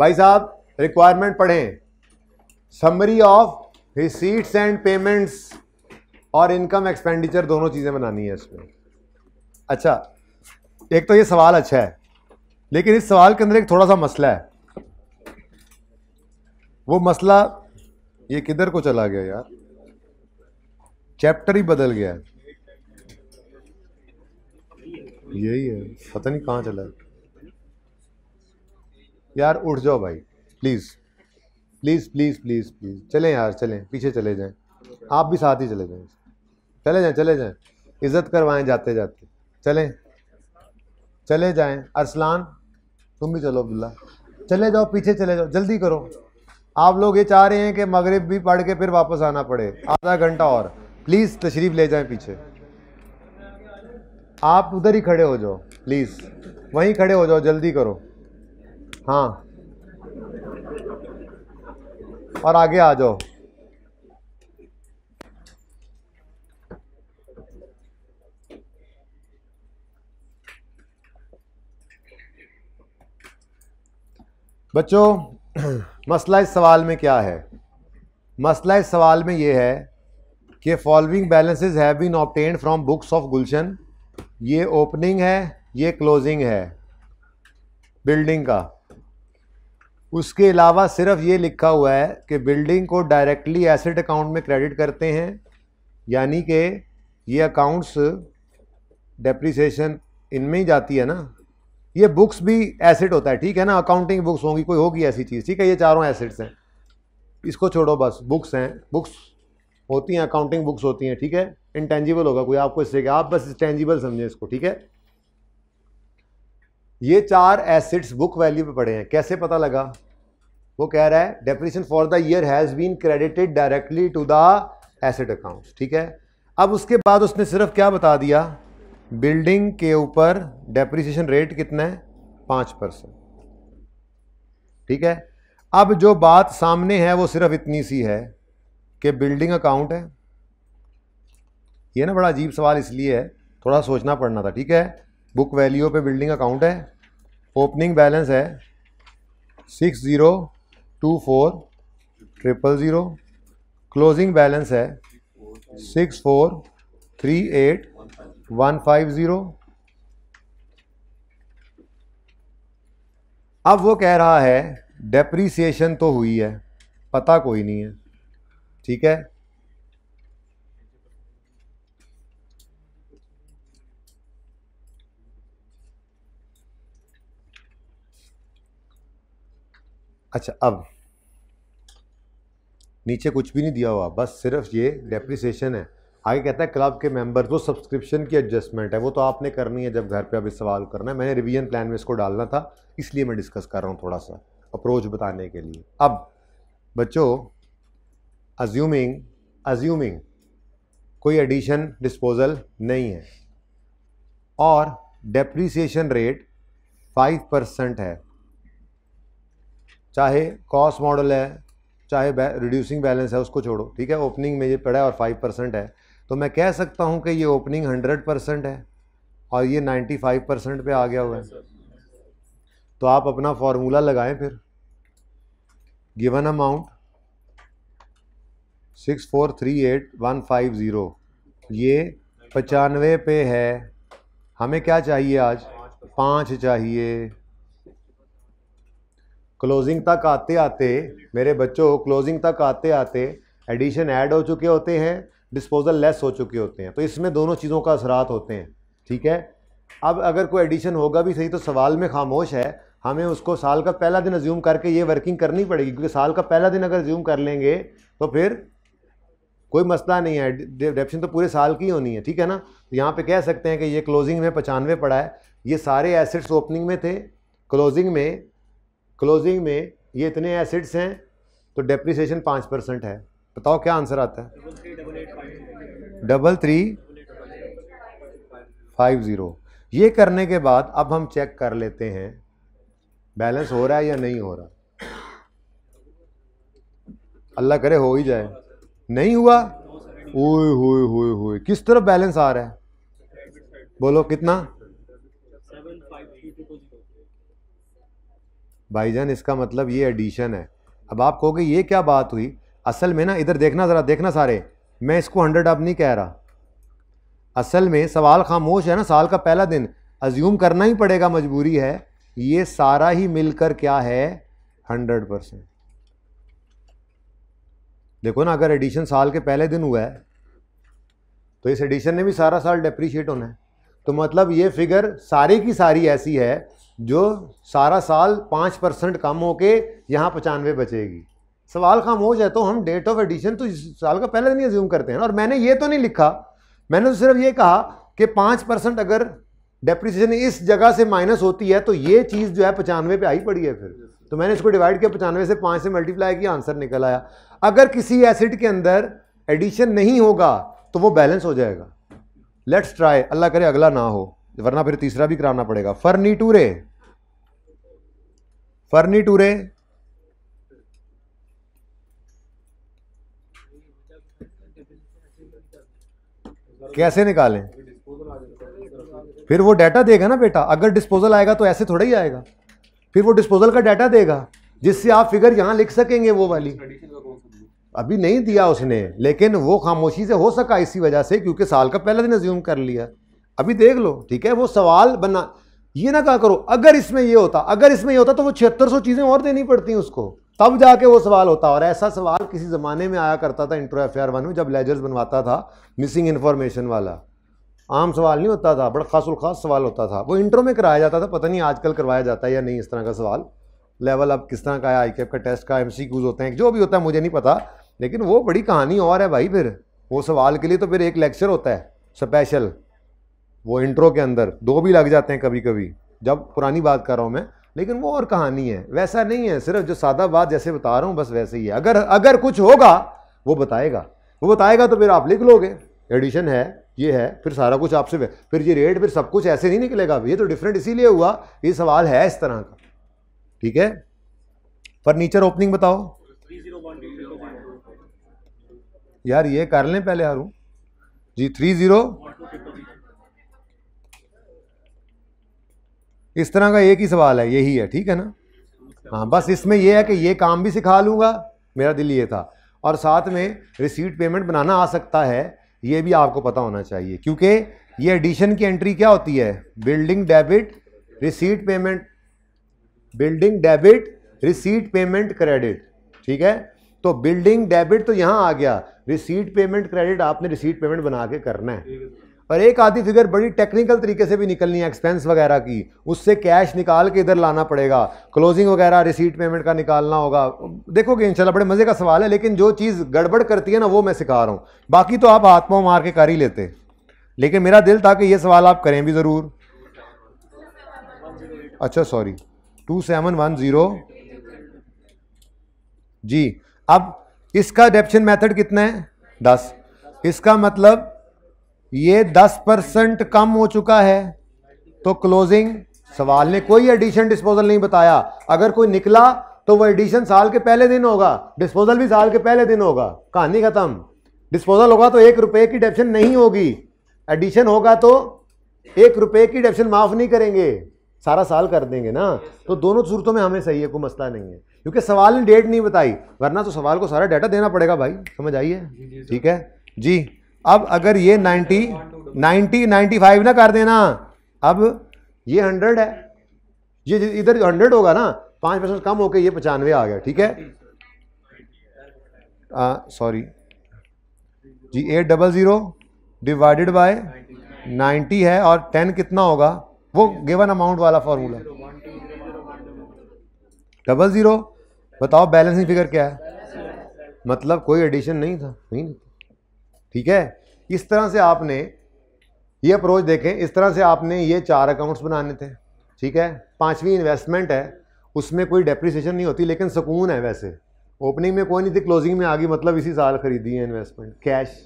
भाई साहब रिक्वायरमेंट पढ़ें summary of receipts and payments और इनकम एक्सपेंडिचर दोनों चीज़ें बनानी है इसमें अच्छा एक तो ये सवाल अच्छा है लेकिन इस सवाल के अंदर एक थोड़ा सा मसला है वो मसला ये किधर को चला गया यार चैप्टर ही बदल गया है यही है पता नहीं कहाँ चला यार उठ जाओ भाई please please please please please चलें यार चलें पीछे चले जाएं आप भी साथ ही चले जाएं चले जाएं चले जाएं इज़्ज़त करवाएं जाते जाते चलें चले जाएं अरसलान तुम भी चलो अब्दुल्ला चले जाओ पीछे चले जाओ जल्दी करो आप लोग ये चाह रहे हैं कि मगरिब भी पढ़ के फिर वापस आना पड़े आधा घंटा और प्लीज़ तशरीफ़ ले जाएं पीछे आप उधर ही खड़े हो जाओ प्लीज़ वहीं खड़े हो जाओ जल्दी करो हाँ और आगे आ जाओ बच्चों मसला इस सवाल में क्या है मसला इस सवाल में ये है कि following balance have been obtained from books of Gulshan ये ओपनिंग है ये क्लोजिंग है बिल्डिंग का उसके अलावा सिर्फ ये लिखा हुआ है कि बिल्डिंग को डायरेक्टली एसेट अकाउंट में क्रेडिट करते हैं यानी कि ये अकाउंट्स डेप्रिसिएशन इनमें ही जाती है ना ये बुक्स भी एसिड होता है ठीक है ना अकाउंटिंग बुक्स होंगी कोई होगी ऐसी चीज़ ठीक है ये चारों एसिड्स हैं इसको छोड़ो बस बुक्स हैं बुक्स होती हैं अकाउंटिंग बुक्स होती हैं ठीक है इंटेंजिबल होगा कोई आपको इससे आप बस टेंजिबल समझें इसको ठीक है ये चार एसिड्स बुक वैल्यू पे पड़े हैं कैसे पता लगा वो कह रहा है depreciation for the year has been credited directly to the asset account ठीक है अब उसके बाद उसने सिर्फ क्या बता दिया बिल्डिंग के ऊपर डेप्रिसिएशन रेट कितना है पाँच परसेंट ठीक है अब जो बात सामने है वो सिर्फ इतनी सी है कि बिल्डिंग अकाउंट है ये ना बड़ा अजीब सवाल इसलिए है थोड़ा सोचना पड़ना था ठीक है बुक वैल्यू पे बिल्डिंग अकाउंट है ओपनिंग बैलेंस है six zero two four triple zero closing balance है six four three eight one five zero अब वो कह रहा है डेप्रीसिएशन तो हुई है पता कोई नहीं है ठीक है अच्छा अब नीचे कुछ भी नहीं दिया हुआ बस सिर्फ ये डेप्रिसिएशन है आगे कहता है क्लब के मेंबर जो सब्सक्रिप्शन की एडजस्टमेंट है वो तो आपने करनी है जब घर पे अभी सवाल करना है मैंने रिवीजन प्लान में इसको डालना था इसलिए मैं डिस्कस कर रहा हूँ थोड़ा सा अप्रोच बताने के लिए अब बच्चों अज्यूमिंग अज्यूमिंग कोई एडिशन डिस्पोजल नहीं है और डेप्रीसीशन रेट फाइव परसेंट है चाहे कॉस्ट मॉडल है चाहे रिड्यूसिंग बैलेंस है उसको छोड़ो ठीक है ओपनिंग में ये पड़ा है और फाइव परसेंट है तो मैं कह सकता हूँ कि ये ओपनिंग हंड्रेड परसेंट है और ये नाइन्टी फाइव परसेंट पर आ गया हुआ है तो आप अपना फार्मूला लगाएं फिर given amount six four three eight one five zero ये पचानवे पे है हमें क्या चाहिए आज पाँच चाहिए क्लोजिंग तक आते आते मेरे बच्चों क्लोजिंग तक आते आते एडिशन ऐड हो चुके होते हैं डिस्पोजल लेस हो चुके होते हैं तो इसमें दोनों चीज़ों का असरात होते हैं ठीक है अब अगर कोई एडिशन होगा भी सही तो सवाल में खामोश है हमें उसको साल का पहला दिन अज्यूम करके ये वर्किंग करनी पड़ेगी क्योंकि साल का पहला दिन अगर ज्यूम कर लेंगे तो फिर कोई मसला नहीं है डेप्शन तो पूरे साल की होनी है ठीक है ना तो यहाँ पे कह सकते हैं कि ये क्लोजिंग में पचानवे पड़ा है ये सारे एसिड्स ओपनिंग में थे क्लोजिंग में क्लोजिंग में ये इतने एसिड्स हैं तो डेप्रिसिएशन पाँच परसेंट है बताओ क्या आंसर आता है डबल थ्री फाइव ज़ीरो ये करने के बाद अब हम चेक कर लेते हैं बैलेंस हो रहा है या नहीं हो रहा अल्लाह करे हो ही जाए नहीं हुआ ओए होए होए होए किस तरफ बैलेंस आ रहा है बोलो कितना भाईजान इसका मतलब ये एडिशन है अब आप कहोगे ये क्या बात हुई असल में ना इधर देखना ज़रा देखना सारे मैं इसको हंड्रेड अप नहीं कह रहा असल में सवाल खामोश है ना साल का पहला दिन अज्यूम करना ही पड़ेगा मजबूरी है ये सारा ही मिलकर क्या है हंड्रेड परसेंट देखो ना अगर एडिशन साल के पहले दिन हुआ है तो इस एडिशन ने भी सारा साल डेप्रीशिएट होना है तो मतलब ये फिगर सारी की सारी ऐसी है जो सारा साल पाँच परसेंट कम होके यहाँ पचानवे बचेगी सवाल खामोश है तो हम डेट ऑफ एडिशन तो साल का पहले दिन ही एज्यूम करते हैं और मैंने ये तो नहीं लिखा मैंने तो सिर्फ ये कहा कि पाँच परसेंट अगर डेप्रिसिएशन इस जगह से माइनस होती है तो ये चीज़ जो है पचानवे पे आई पड़ी है फिर तो मैंने इसको डिवाइड किया पचानवे से पाँच से मल्टीप्लाई किया आंसर निकल आया अगर किसी एसिड के अंदर एडिशन नहीं होगा तो वो बैलेंस हो जाएगा लेट्स ट्राई अल्लाह करे अगला ना हो वरना फिर तीसरा भी कराना पड़ेगा फर्नीटूरे फर्नीटूरे कैसे निकालें फिर वो डाटा देगा ना बेटा अगर डिस्पोजल आएगा तो ऐसे थोड़ा ही आएगा फिर वो डिस्पोजल का डाटा देगा जिससे आप फिगर यहाँ लिख सकेंगे वो वाली अभी नहीं दिया उसने लेकिन वो खामोशी से हो सका इसी वजह से क्योंकि साल का पहला दिन एज्यूम कर लिया अभी देख लो ठीक है वो सवाल बना ये ना कहा करो अगर इसमें ये होता अगर इसमें ये होता तो वो छिहत्तर सौ चीज़ें और देनी पड़ती उसको तब जाके वो सवाल होता और ऐसा सवाल किसी ज़माने में आया करता था इंट्रो एफ वन में जब लेजर्स बनवाता था मिसिंग इन्फॉर्मेशन वाला आम सवाल नहीं होता था बड़ा खास खास सवाल होता था वो इंट्रो में कराया जाता था पता नहीं आजकल करवाया जाता है या नहीं इस तरह का सवाल लेवल अब किस तरह का है आई का टेस्ट का एम होते हैं जो भी होता है मुझे नहीं पता लेकिन वो बड़ी कहानी और है भाई फिर वो सवाल के लिए तो फिर एक लेक्चर होता है स्पेशल वो इंट्रो के अंदर दो भी लग जाते हैं कभी कभी जब पुरानी बात कर रहा हूँ मैं लेकिन वो और कहानी है वैसा नहीं है सिर्फ जो सादा बात जैसे बता रहा हूँ बस वैसे ही है अगर अगर कुछ होगा वो बताएगा वो बताएगा तो फिर आप लिख लोगे एडिशन है ये है फिर सारा कुछ आपसे फिर ये रेट फिर सब कुछ ऐसे नहीं निकलेगा ये तो डिफरेंट इसीलिए हुआ ये सवाल है इस तरह का ठीक है फर्नीचर ओपनिंग बताओ यार ये कर लें पहले हारू जी थ्री जीरो इस तरह का एक ही सवाल है यही है ठीक है ना हाँ बस इसमें यह है कि ये काम भी सिखा लूँगा मेरा दिल ये था और साथ में रिसीट पेमेंट बनाना आ सकता है ये भी आपको पता होना चाहिए क्योंकि ये एडिशन की एंट्री क्या होती है building debit receipt payment building debit receipt payment credit ठीक है तो बिल्डिंग डेबिट तो यहाँ आ गया रिसीट पेमेंट क्रेडिट आपने रिसीट पेमेंट बना के करना है और एक आधी फिगर बड़ी टेक्निकल तरीके से भी निकलनी है एक्सपेंस वगैरह की उससे कैश निकाल के इधर लाना पड़ेगा क्लोजिंग वगैरह रिसीट पेमेंट का निकालना होगा देखोगे इंशाल्लाह बड़े मज़े का सवाल है लेकिन जो चीज़ गड़बड़ करती है ना वो मैं सिखा रहा हूँ बाकी तो आप हाथ मार के कर ही लेते लेकिन मेरा दिल था कि ये सवाल आप करें भी ज़रूर अच्छा sorry two seven one zero जी अब इसका डेप्शन मेथड कितना है दस इसका मतलब ये 10 परसेंट कम हो चुका है तो क्लोजिंग सवाल ने कोई एडिशन डिस्पोजल नहीं बताया अगर कोई निकला तो वो एडिशन साल के पहले दिन होगा डिस्पोजल भी साल के पहले दिन होगा कहानी खत्म डिस्पोजल होगा तो एक रुपए की डेप्शन नहीं होगी एडिशन होगा तो एक रुपए की डेप्शन माफ नहीं करेंगे सारा साल कर देंगे ना तो दोनों सूरतों में हमें सही है कोई मसला नहीं है क्योंकि सवाल ने डेट नहीं बताई वरना तो सवाल को सारा डाटा देना पड़ेगा भाई समझ आइए ठीक है जी अब अगर ये 90 90 95 ना कर देना अब ये 100 है ये इधर 100 होगा ना पाँच परसेंट कम होकर ये पचानवे आ गया ठीक है सॉरी जी eight double zero divided by 90 है और 10 कितना होगा वो गिवन अमाउंट वाला फॉर्मूला डबल ज़ीरो बताओ बैलेंसिंग फिगर क्या है मतलब कोई एडिशन नहीं था नहीं ठीक है इस तरह से आपने ये अप्रोच देखें इस तरह से आपने ये चार अकाउंट्स बनाने थे ठीक है पांचवी इन्वेस्टमेंट है उसमें कोई डेप्रिसिएशन नहीं होती लेकिन सुकून है वैसे ओपनिंग में कोई नहीं थी क्लोजिंग में आ गई मतलब इसी साल खरीदी है इन्वेस्टमेंट कैश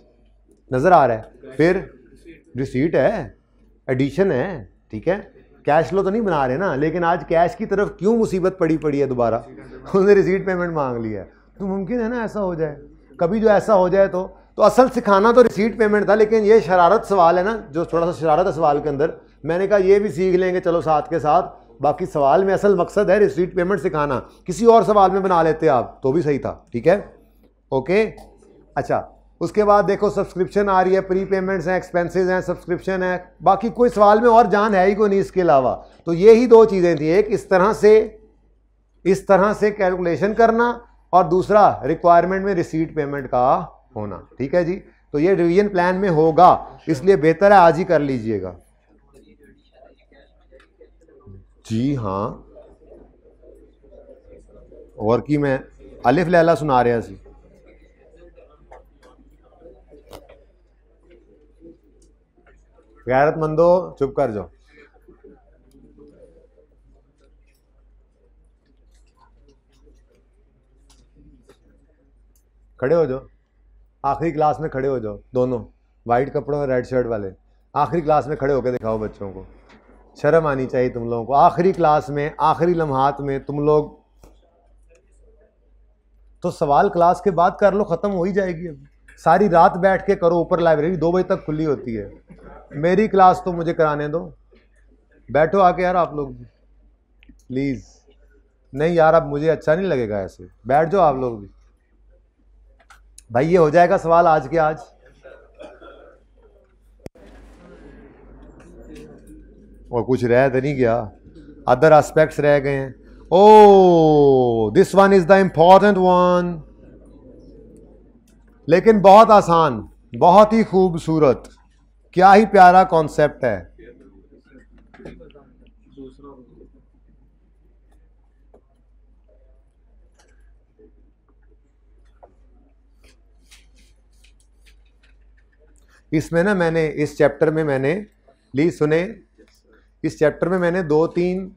नज़र आ रहा है फिर रिसीट है एडिशन है ठीक है कैश लो तो नहीं बना रहे ना लेकिन आज कैश की तरफ क्यों मुसीबत पड़ी पड़ी है दोबारा उन्होंने रिसीट पेमेंट मांग लिया है तो मुमकिन है ना ऐसा हो जाए कभी जो ऐसा हो जाए तो तो असल सिखाना तो रिसीट पेमेंट था लेकिन ये शरारत सवाल है ना जो थोड़ा सा शरारत है सवाल के अंदर मैंने कहा ये भी सीख लेंगे चलो साथ के साथ बाकी सवाल में असल मकसद है रिसीट पेमेंट सिखाना किसी और सवाल में बना लेते आप तो भी सही था ठीक है ओके अच्छा उसके बाद देखो सब्सक्रिप्शन आ रही है प्री पेमेंट्स हैं एक्सपेंसेस हैं सब्सक्रिप्शन है बाकी कोई सवाल में और जान है ही कोई नहीं इसके अलावा तो ये ही दो चीज़ें थी एक इस तरह से इस तरह से कैलकुलेशन करना और दूसरा रिक्वायरमेंट में रिसीट पेमेंट का होना ठीक है जी तो ये रिवीजन प्लान में होगा इसलिए बेहतर है आज ही कर लीजिएगा जी हाँ और की मैं अलिफ लैला सुना रहा सी गैरतमंदो चुप कर जाओ खड़े हो जाओ आखिरी क्लास में खड़े हो जाओ दोनों वाइट कपड़ों और रेड शर्ट वाले आखिरी क्लास में खड़े होकर दिखाओ बच्चों को शर्म आनी चाहिए तुम लोगों को आखिरी क्लास में आखिरी लम्हात में तुम लोग तो सवाल क्लास के बाद कर लो ख़त्म हो ही जाएगी अब सारी रात बैठ के करो ऊपर लाइब्रेरी दो बजे तक खुली होती है मेरी क्लास तो मुझे कराने दो बैठो आके यार आप लोग भी प्लीज़ नहीं यार अब मुझे अच्छा नहीं लगेगा ऐसे बैठ जाओ आप लोग भी भाई ये हो जाएगा सवाल आज के आज और कुछ रह तो नहीं गया अदर एस्पेक्ट्स रह गए हैं oh this one is the important one लेकिन बहुत आसान बहुत ही खूबसूरत क्या ही प्यारा कॉन्सेप्ट है इसमें ना मैंने इस चैप्टर में मैंने ली सुने इस चैप्टर में मैंने दो तीन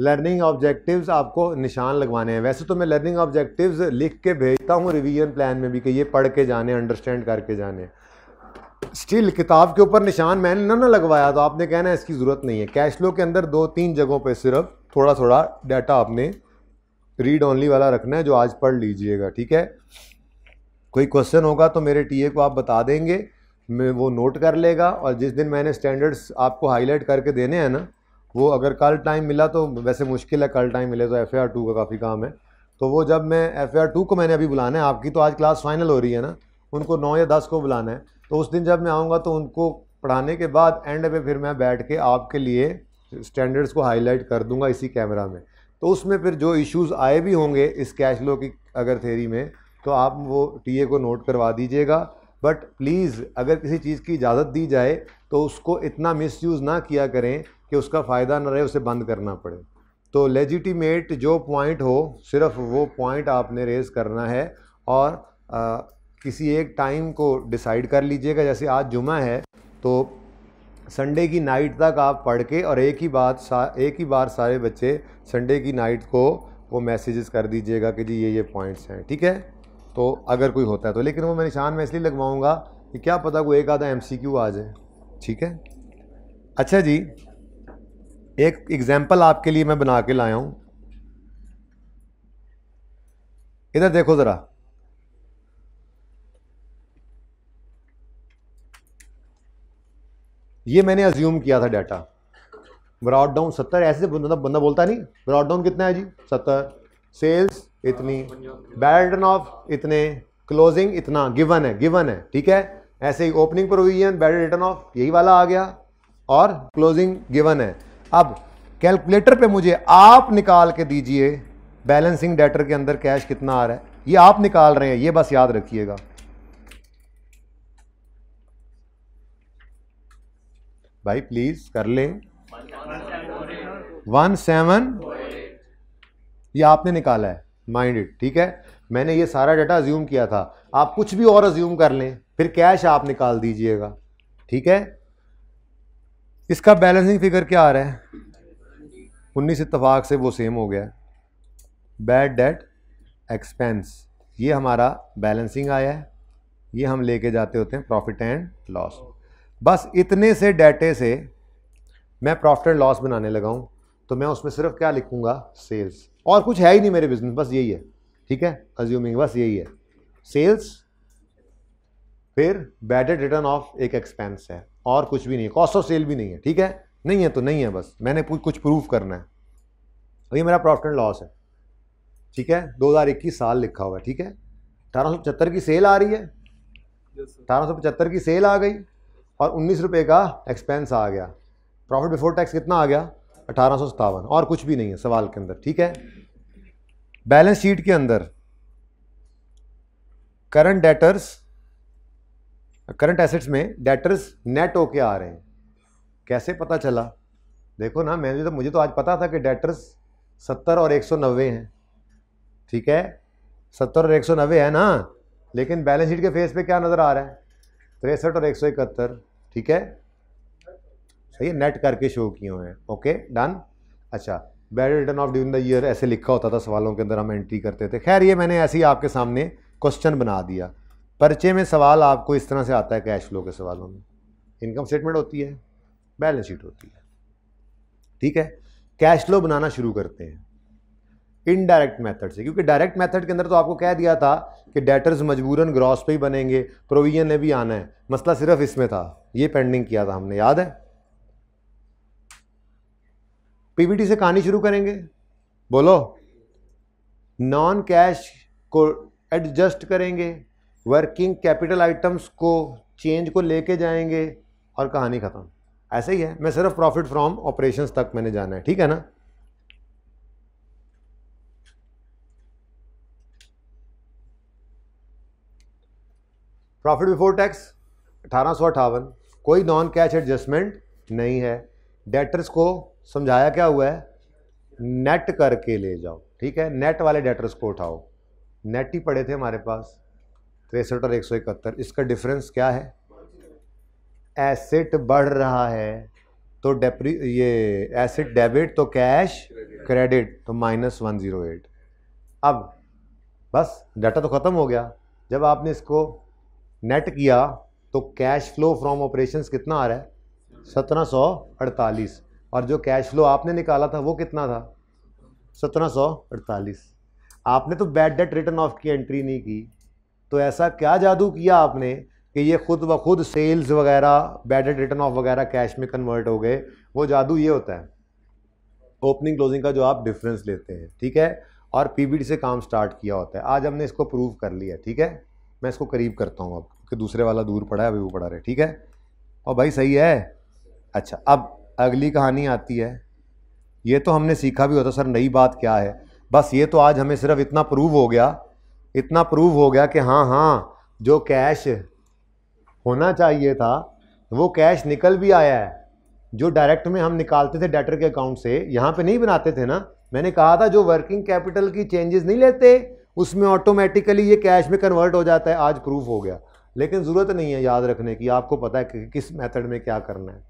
लर्निंग ऑब्जेक्टिव्स आपको निशान लगवाने हैं वैसे तो मैं लर्निंग ऑब्जेक्टिव्स लिख के भेजता हूँ रिवीजन प्लान में भी कि ये पढ़ के जाने अंडरस्टैंड करके जाने स्टिल किताब के ऊपर निशान मैंने ना ना लगवाया तो आपने कहना है इसकी ज़रूरत नहीं है कैश फ्लो के अंदर दो तीन जगहों पर सिर्फ थोड़ा थोड़ा डाटा आपने रीड ओनली वाला रखना है जो आज पढ़ लीजिएगा ठीक है कोई क्वेश्चन होगा तो मेरे टीए को आप बता देंगे मैं वो नोट कर लेगा और जिस दिन मैंने स्टैंडर्ड्स आपको हाईलाइट करके देने हैं ना वो अगर कल टाइम मिला तो वैसे मुश्किल है कल टाइम मिले तो एफ़ आर टू का काफ़ी काम है तो वो जब मैं एफ़ आर टू को मैंने अभी बुलाना है आपकी तो आज क्लास फाइनल हो रही है ना उनको नौ या दस को बुलाना है तो उस दिन जब मैं आऊँगा तो उनको पढ़ाने के बाद एंड में फिर मैं बैठ के आपके लिए स्टैंडर्ड्स को हाईलाइट कर दूंगा इसी कैमरा में तो उसमें फिर जो इश्यूज आए भी होंगे इस कैश लो की अगर थेरी में तो आप वो टीए को नोट करवा दीजिएगा बट प्लीज़ अगर किसी चीज़ की इजाज़त दी जाए तो उसको इतना मिस ना किया करें कि उसका फ़ायदा ना रहे उसे बंद करना पड़े तो लेजिटिमेट जो पॉइंट हो सिर्फ वो पॉइंट आपने रेज़ करना है और आ, किसी एक टाइम को डिसाइड कर लीजिएगा जैसे आज जुमा है तो संडे की नाइट तक आप पढ़ के और एक ही बात एक ही बार सारे बच्चे संडे की नाइट को वो मैसेजेस कर दीजिएगा कि जी ये ये पॉइंट्स हैं ठीक है तो अगर कोई होता है तो लेकिन वो मैं निशान में इसलिए लगवाऊंगा कि क्या पता कोई एक आधा एम सी क्यू आ जाए ठीक है अच्छा जी एक एग्ज़ाम्पल आपके लिए मैं बना के लाया हूँ इधर देखो ज़रा ये मैंने अज्यूम किया था डाटा ब्रॉड डाउन सत्तर ऐसे बंदा बंदा बोलता नहीं ब्रॉड डाउन कितना है जी सत्तर सेल्स इतनी बैल्डन ऑफ इतने क्लोजिंग इतना गिवन है गिवन है ठीक है ऐसे ही opening provision bad written off यही वाला आ गया और क्लोजिंग गिवन है अब कैलकुलेटर पे मुझे आप निकाल के दीजिए बैलेंसिंग डेटर के अंदर कैश कितना आ रहा है ये आप निकाल रहे हैं ये बस याद रखिएगा भाई प्लीज कर लें वन सेवन ये आपने निकाला है माइंडेड ठीक है मैंने ये सारा डाटा अज्यूम किया था आप कुछ भी और अज्यूम कर लें फिर कैश आप निकाल दीजिएगा ठीक है इसका बैलेंसिंग फिगर क्या आ रहा है उन्नीस इतफाक से वो सेम हो गया बैड डेट एक्सपेंस ये हमारा बैलेंसिंग आया है ये हम लेके जाते होते हैं प्रॉफिट एंड लॉस बस इतने से डेटे से मैं प्रॉफिट एंड लॉस बनाने लगा हूँ तो मैं उसमें सिर्फ क्या लिखूँगा सेल्स और कुछ है ही नहीं मेरे बिजनेस बस यही है ठीक है अज्यूमिंग बस यही है सेल्स फिर बैडेड रिटर्न ऑफ एक एक्सपेंस है और कुछ भी नहीं है कॉस्ट ऑफ सेल भी नहीं है ठीक है नहीं है तो नहीं है बस मैंने कुछ प्रूफ करना है और ये मेरा प्रॉफिट एंड लॉस है ठीक है इक्कीस साल लिखा हुआ है ठीक है अठारह की सेल आ रही है अठारह की सेल आ गई और उन्नीस रुपये का एक्सपेंस आ गया प्रॉफिट बिफोर टैक्स कितना आ गया अठारह और कुछ भी नहीं है सवाल के अंदर ठीक है बैलेंस शीट के अंदर करंट डेटर्स करंट एसेट्स में डेटर्स नेट होके आ रहे हैं कैसे पता चला देखो ना मैंने तो मुझे तो आज पता था कि डेटर्स सत्तर और एक सौ नब्बे हैं ठीक है सत्तर और एक सौ नब्बे है ना लेकिन बैलेंस शीट के फेस पे क्या नज़र आ रहा है तिरसठ और एक सौ इकहत्तर ठीक है सही है नेट करके शो किए हुए हैं ओके डन अच्छा bad written off during the year ऐसे लिखा होता था सवालों के अंदर हम एंट्री करते थे खैर ये मैंने ऐसे ही आपके सामने क्वेश्चन बना दिया पर्चे में सवाल आपको इस तरह से आता है कैश फ्लो के सवालों में इनकम स्टेटमेंट होती है बैलेंस शीट होती है ठीक है कैश फ्लो बनाना शुरू करते हैं इनडायरेक्ट मेथड से क्योंकि डायरेक्ट मेथड के अंदर तो आपको कह दिया था कि डेटर्स मजबूरन ग्रॉस पे ही बनेंगे प्रोविजन ने भी आना है मसला सिर्फ इसमें था ये पेंडिंग किया था हमने याद है पीपीटी से कहानी शुरू करेंगे बोलो नॉन कैश को एडजस्ट करेंगे वर्किंग कैपिटल आइटम्स को चेंज को लेके जाएंगे और कहानी ख़त्म ऐसे ही है मैं सिर्फ प्रॉफिट फ्रॉम ऑपरेशंस तक मैंने जाना है ठीक है ना प्रॉफिट बिफोर टैक्स अठारह कोई नॉन कैश एडजस्टमेंट नहीं है डेटर्स को समझाया क्या हुआ है नेट करके ले जाओ ठीक है नेट वाले डेटर्स को उठाओ नेट ही पड़े थे हमारे पास तिरसठ और एक सौ इकहत्तर इसका डिफरेंस क्या है एसेट बढ़ रहा है तो डेप्री ये एसेट डेबिट तो कैश क्रेडिट तो माइनस वन ज़ीरो एट अब बस डाटा तो ख़त्म हो गया जब आपने इसको नेट किया तो कैश फ्लो फ्रॉम ऑपरेशंस कितना आ रहा है सत्रह सौ अड़तालीस और जो कैश फ्लो आपने निकाला था वो कितना था सत्रह सौ अड़तालीस आपने तो बैड डेट रिटर्न ऑफ की एंट्री नहीं की तो ऐसा क्या जादू किया आपने कि ये खुद ब खुद सेल्स वगैरह बैड डेट रिटर्न ऑफ वगैरह कैश में कन्वर्ट हो गए वो जादू ये होता है ओपनिंग क्लोजिंग का जो आप डिफरेंस लेते हैं ठीक है और पीबीडी से काम स्टार्ट किया होता है आज हमने इसको प्रूव कर लिया ठीक है मैं इसको करीब करता हूँ अब क्योंकि दूसरे वाला दूर पड़ा है अभी वो पड़ा रहे ठीक है और भाई सही है अच्छा अब अगली कहानी आती है ये तो हमने सीखा भी होता सर नई बात क्या है बस ये तो आज हमें सिर्फ इतना प्रूव हो गया इतना प्रूव हो गया कि हाँ हाँ जो कैश होना चाहिए था वो कैश निकल भी आया है जो डायरेक्ट में हम निकालते थे डेटर के अकाउंट से यहाँ पे नहीं बनाते थे ना मैंने कहा था जो वर्किंग कैपिटल की चेंजेस नहीं लेते उसमें ऑटोमेटिकली ये कैश में कन्वर्ट हो जाता है आज प्रूफ हो गया लेकिन ज़रूरत नहीं है याद रखने की आपको पता है कि किस मेथड में क्या करना है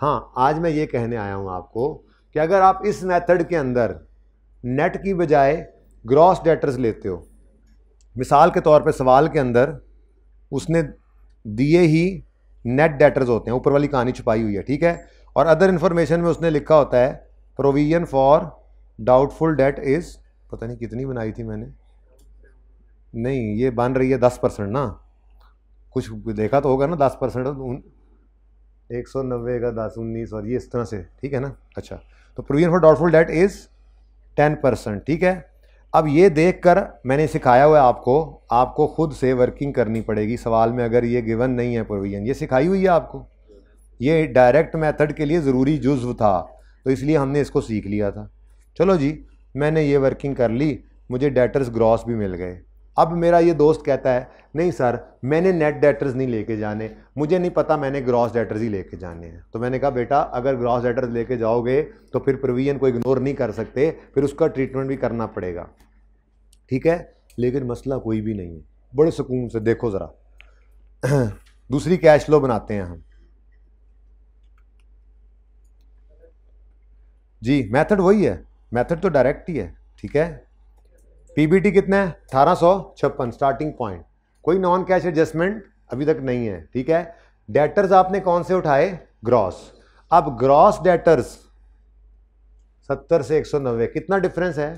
हाँ आज मैं ये कहने आया हूँ आपको कि अगर आप इस मेथड के अंदर नेट की बजाय ग्रॉस डेटर्स लेते हो मिसाल के तौर पे सवाल के अंदर उसने दिए ही नेट डेटर्स होते हैं ऊपर वाली कहानी छुपाई हुई है ठीक है और अदर इन्फॉर्मेशन में उसने लिखा होता है provision for doubtful debt is पता नहीं कितनी बनाई थी मैंने नहीं ये बन रही है दस परसेंट ना कुछ देखा तो होगा ना दस परसेंट एक सौ नब्बे का दस उन्नीस और ये इस तरह से ठीक है ना अच्छा तो provision for doubtful debt is ten percent ठीक है अब ये देख कर मैंने सिखाया हुआ है आपको आपको खुद से वर्किंग करनी पड़ेगी सवाल में अगर ये गिवन नहीं है प्रोविज़न ये सिखाई हुई है आपको ये डायरेक्ट मेथड के लिए ज़रूरी जुज्व था तो इसलिए हमने इसको सीख लिया था चलो जी मैंने ये वर्किंग कर ली मुझे डेटर्स ग्रॉस भी मिल गए अब मेरा ये दोस्त कहता है नहीं सर मैंने नेट डेटर्स नहीं लेके जाने मुझे नहीं पता मैंने ग्रॉस डेटर्स ही लेके जाने हैं तो मैंने कहा बेटा अगर ग्रॉस डेटर्स लेके जाओगे तो फिर प्रोविजन को इग्नोर नहीं कर सकते फिर उसका ट्रीटमेंट भी करना पड़ेगा ठीक है लेकिन मसला कोई भी नहीं है बड़े सुकून से देखो ज़रा दूसरी कैश फ्लो बनाते हैं हम जी मेथड वही है मेथड तो डायरेक्ट ही है ठीक है पीबीटी कितना है अठारह सौ छप्पन स्टार्टिंग पॉइंट कोई नॉन कैश एडजस्टमेंट अभी तक नहीं है ठीक है डेटर्स आपने कौन से उठाए ग्रॉस अब ग्रॉस डेटर्स सत्तर से एक सौ नब्बे कितना डिफरेंस है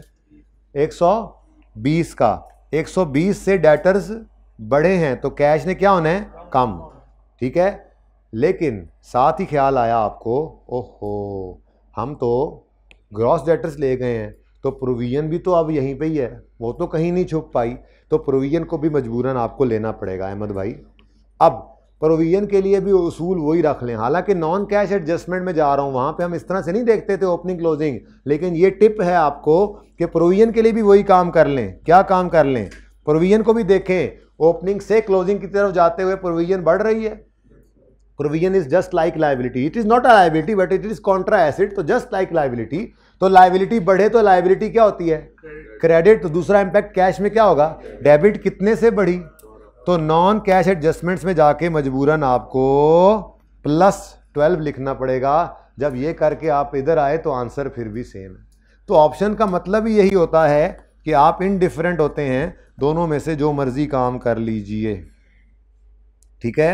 एक सौ बीस का एक सौ बीस से डेटर्स बड़े हैं तो कैश ने क्या होना है कम ठीक है लेकिन साथ ही ख्याल आया आपको ओहो हम तो ग्रॉस डेटर्स ले गए हैं तो प्रोविज़न भी तो अब यहीं पे ही है वो तो कहीं नहीं छुप पाई तो प्रोविज़न को भी मजबूरन आपको लेना पड़ेगा अहमद भाई अब प्रोविज़न के लिए भी उसूल वही रख लें हालांकि नॉन कैश एडजस्टमेंट में जा रहा हूँ वहाँ पे हम इस तरह से नहीं देखते थे ओपनिंग क्लोजिंग लेकिन ये टिप है आपको कि प्रोविज़न के लिए भी वही काम कर लें क्या काम कर लें प्रोविज़न को भी देखें ओपनिंग से क्लोजिंग की तरफ जाते हुए प्रोविज़न बढ़ रही है provision is just like liability it is not a liability but it is contra asset तो जस्ट लाइक लाइबिलिटी तो लाइबिलिटी बढ़े तो लाइबिलिटी क्या होती है क्रेडिट तो दूसरा इम्पैक्ट कैश में क्या होगा डेबिट कितने से बढ़ी तो नॉन कैश एडजस्टमेंट्स में जाके मजबूरन आपको प्लस ट्वेल्व लिखना पड़ेगा जब ये करके आप इधर आए तो आंसर फिर भी सेम है तो ऑप्शन का मतलब ही यही होता है कि आप इनडिफरेंट होते हैं दोनों में से जो मर्जी काम कर लीजिए ठीक है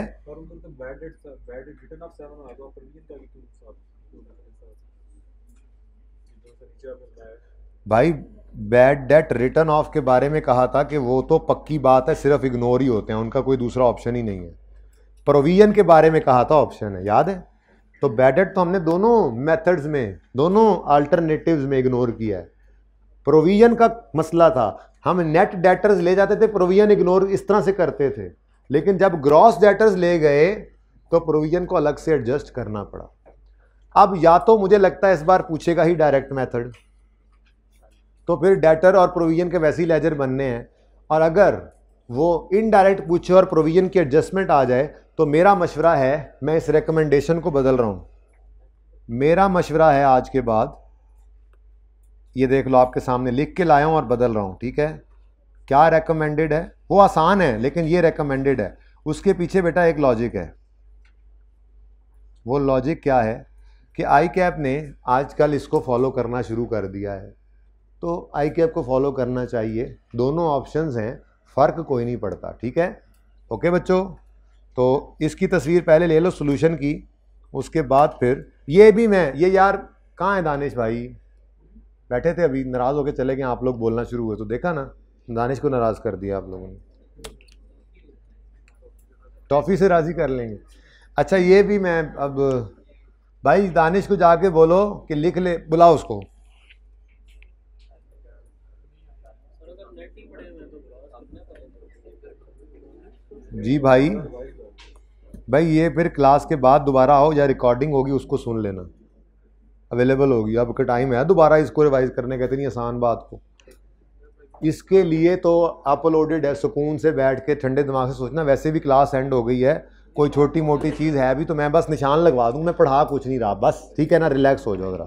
भाई बैड डेट रिटर्न ऑफ के बारे में कहा था कि वो तो पक्की बात है सिर्फ इग्नोर ही होते हैं उनका कोई दूसरा ऑप्शन ही नहीं है प्रोविजन के बारे में कहा था ऑप्शन है याद है तो बैड डेट तो हमने दोनों मेथड्स में दोनों अल्टरनेटिव्स में इग्नोर किया है प्रोविजन का मसला था हम नेट डेटर्स ले जाते थे प्रोविजन इग्नोर इस तरह से करते थे लेकिन जब ग्रॉस डेटर्स ले गए तो प्रोविजन को अलग से एडजस्ट करना पड़ा अब या तो मुझे लगता है इस बार पूछेगा ही डायरेक्ट मेथड तो फिर डेटर और प्रोविजन के वैसे ही लेजर बनने हैं और अगर वो इनडायरेक्ट पूछे और प्रोविजन की एडजस्टमेंट आ जाए तो मेरा मशवरा है मैं इस रिकमेंडेशन को बदल रहा हूँ मेरा मशवरा है आज के बाद ये देख लो आपके सामने लिख के लाया हूँ और बदल रहा हूँ ठीक है क्या रेकमेंडेड है वो आसान है लेकिन ये रेकमेंडेड है उसके पीछे बेटा एक लॉजिक है वो लॉजिक क्या है कि आई कैप ने आजकल इसको फॉलो करना शुरू कर दिया है तो आई कैप को फॉलो करना चाहिए दोनों ऑप्शंस हैं फ़र्क कोई नहीं पड़ता ठीक है ओके बच्चों तो इसकी तस्वीर पहले ले लो सोल्यूशन की उसके बाद फिर ये भी मैं ये यार कहाँ है दानिश भाई बैठे थे अभी नाराज़ होकर चले गए आप लोग बोलना शुरू हुए तो देखा ना दानिश को नाराज़ कर दिया आप लोगों ने टॉफ़ी से राज़ी कर लेंगे अच्छा ये भी मैं अब भाई दानिश को जाके बोलो कि लिख ले बुलाओ उसको जी भाई भाई ये फिर क्लास के बाद दोबारा आओ या रिकॉर्डिंग होगी उसको सुन लेना अवेलेबल होगी अब का टाइम है दोबारा इसको रिवाइज करने का इतनी आसान बात को इसके लिए तो अपलोडेड है सुकून से बैठ के ठंडे दिमाग से सोचना वैसे भी क्लास एंड हो गई है कोई छोटी मोटी चीज़ है अभी तो मैं बस निशान लगवा दूँ मैं पढ़ा कुछ नहीं रहा बस ठीक है ना रिलैक्स हो जाओ ज़रा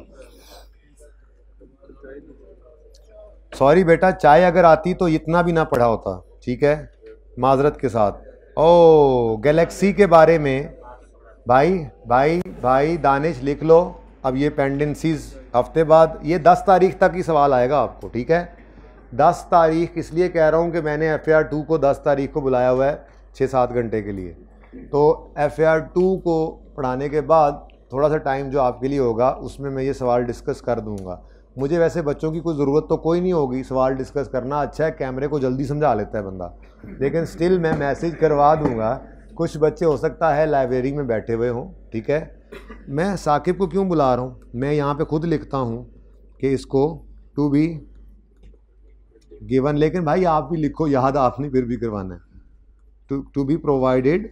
सॉरी बेटा चाय अगर आती तो इतना भी ना पढ़ा होता ठीक है माजरत के साथ ओ गैलेक्सी के बारे में भाई भाई भाई दानिश लिख लो अब ये पेंडेंसीज हफ्ते बाद ये 10 तारीख तक ही सवाल आएगा आपको ठीक है 10 तारीख इसलिए कह रहा हूँ कि मैंने एफ आर टू को 10 तारीख को बुलाया हुआ है छः सात घंटे के लिए तो एफ़ आर टू को पढ़ाने के बाद थोड़ा सा टाइम जो आपके लिए होगा उसमें मैं ये सवाल डिस्कस कर दूंगा मुझे वैसे बच्चों की कोई ज़रूरत तो कोई नहीं होगी सवाल डिस्कस करना अच्छा है कैमरे को जल्दी समझा लेता है बंदा लेकिन स्टिल मैं मैसेज करवा दूंगा कुछ बच्चे हो सकता है लाइब्रेरी में बैठे हुए हों ठीक है मैं साकिब को क्यों बुला रहा हूँ मैं यहाँ पे खुद लिखता हूँ कि इसको टू बी गिवन लेकिन भाई आप भी लिखो याद आपने फिर भी करवाना है to to be provided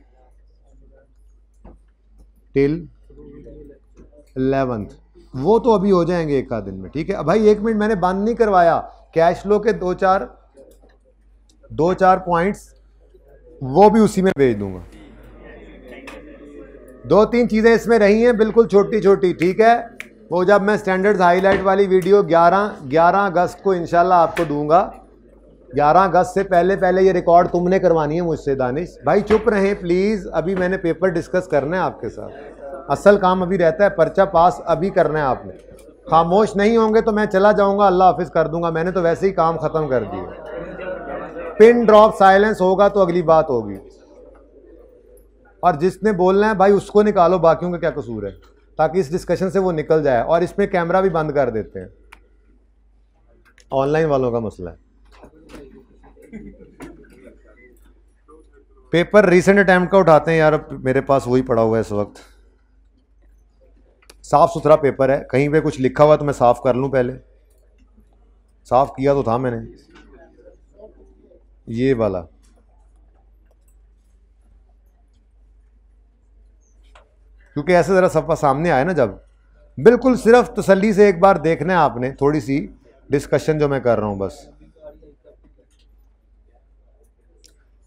till eleventh वो तो अभी हो जाएंगे एक आध दिन में ठीक है भाई एक मिनट मैंने बंद नहीं करवाया कैश फ्लो के दो चार दो चार पॉइंट्स वो भी उसी में भेज दूंगा दो तीन चीज़ें इसमें रही हैं बिल्कुल छोटी छोटी ठीक है वो जब मैं स्टैंडर्ड्स हाईलाइट वाली वीडियो 11 11 अगस्त को इंशाल्लाह आपको दूंगा 11 अगस्त से पहले पहले ये रिकॉर्ड तुमने करवानी है मुझसे दानिश भाई चुप रहे प्लीज़ अभी मैंने पेपर डिस्कस करना है आपके साथ असल काम अभी रहता है पर्चा पास अभी करना है आपने खामोश नहीं होंगे तो मैं चला जाऊंगा अल्लाह हाफिज़ कर दूंगा मैंने तो वैसे ही काम ख़त्म कर दिया पिन ड्रॉप साइलेंस होगा तो अगली बात होगी और जिसने बोलना है भाई उसको निकालो बाकी का क्या कसूर है ताकि इस डिस्कशन से वो निकल जाए और इसमें कैमरा भी बंद कर देते हैं ऑनलाइन वालों का मसला है पेपर रिसेंट अटैम्प्ट का उठाते हैं यार मेरे पास वही पड़ा हुआ है इस वक्त साफ सुथरा पेपर है कहीं पे कुछ लिखा हुआ तो मैं साफ कर लूँ पहले साफ किया तो था मैंने ये वाला क्योंकि ऐसे ज़रा सबका सामने आया ना जब बिल्कुल सिर्फ तसल्ली से एक बार देखना है आपने थोड़ी सी डिस्कशन जो मैं कर रहा हूँ बस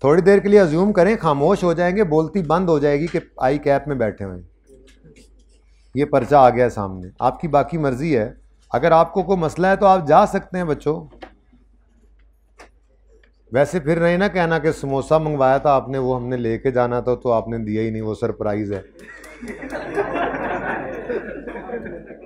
थोड़ी देर के लिए अज्यूम करें खामोश हो जाएंगे बोलती बंद हो जाएगी कि आई कैप में बैठे हुए ये पर्चा आ गया सामने आपकी बाकी मर्जी है अगर आपको कोई मसला है तो आप जा सकते हैं बच्चों वैसे फिर नहीं ना कहना कि समोसा मंगवाया था आपने वो हमने लेके जाना था तो आपने दिया ही नहीं वो सरप्राइज है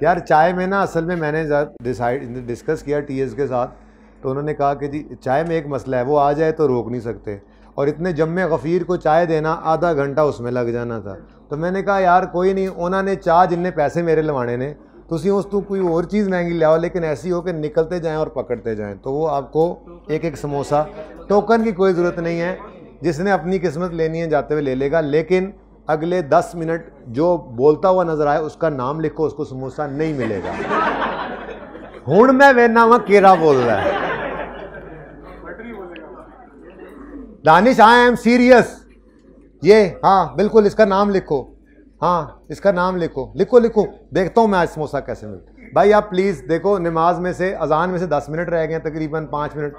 यार चाय में ना असल में मैंने डिसाइड डिस्कस किया टीएस के साथ तो उन्होंने कहा कि जी चाय में एक मसला है वो आ जाए तो रोक नहीं सकते और इतने जमे गफ़ीर को चाय देना आधा घंटा उसमें लग जाना था तो मैंने कहा यार कोई नहीं उन्होंने चाह जिनने पैसे मेरे लवाने ने ਤੁਸੀਂ उस तू कोई और चीज़ महंगी ਲਿਆਓ लेकिन ऐसी हो कि निकलते जाएं और पकड़ते जाएं तो वो आपको एक एक समोसा टोकन की कोई ज़रूरत नहीं है जिसने अपनी किस्मत लेनी है जाते हुए ले लेगा लेकिन अगले दस मिनट जो बोलता हुआ नजर आए उसका नाम लिखो उसको समोसा नहीं मिलेगा हूँ मैं वेना वहाँ केरा बोल रहा है दानिश आई एम सीरियस ये हाँ बिल्कुल इसका नाम लिखो हाँ इसका नाम लिखो लिखो लिखो देखता हूँ मैं आज समोसा कैसे मिलता भाई आप प्लीज़ देखो नमाज में से अजान में से दस मिनट रह गए तकरीबन पाँच मिनट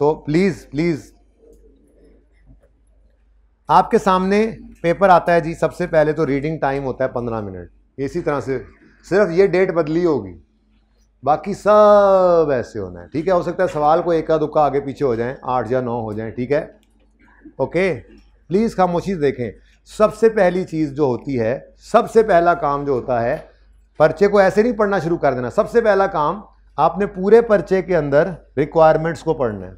तो प्लीज़ प्लीज़ आपके सामने पेपर आता है जी सबसे पहले तो रीडिंग टाइम होता है पंद्रह मिनट इसी तरह से सिर्फ ये डेट बदली होगी बाकी सब ऐसे होना है ठीक है हो सकता है सवाल को एक आध आगे पीछे हो जाए आठ या नौ हो जाए ठीक है ओके प्लीज़ खामोशी देखें सबसे पहली चीज़ जो होती है सबसे पहला काम जो होता है पर्चे को ऐसे नहीं पढ़ना शुरू कर देना सबसे पहला काम आपने पूरे पर्चे के अंदर रिक्वायरमेंट्स को पढ़ना है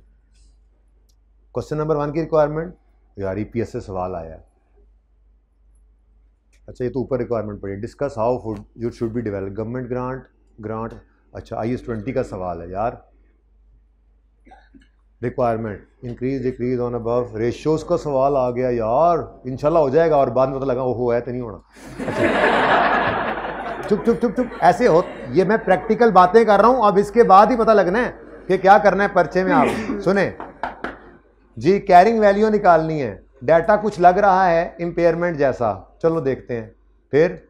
क्वेश्चन नंबर वन की रिक्वायरमेंट यार ई e से सवाल आया अच्छा ये तो ऊपर रिक्वायरमेंट पड़ी discuss how would you should be develop government grant grant अच्छा आई एस ट्वेंटी का सवाल है यार requirement increase decrease on above ratios का सवाल आ गया यार इनशाला हो जाएगा और बाद में पता लगा वो है तो नहीं होना अच्छा। चुप चुप चुप चुप ऐसे हो ये मैं प्रैक्टिकल बातें कर रहा हूँ अब इसके बाद ही पता लगना है कि क्या करना है पर्चे में आप सुने जी कैरिंग वैल्यू निकालनी है डाटा कुछ लग रहा है इम्पेयरमेंट जैसा चलो देखते हैं फिर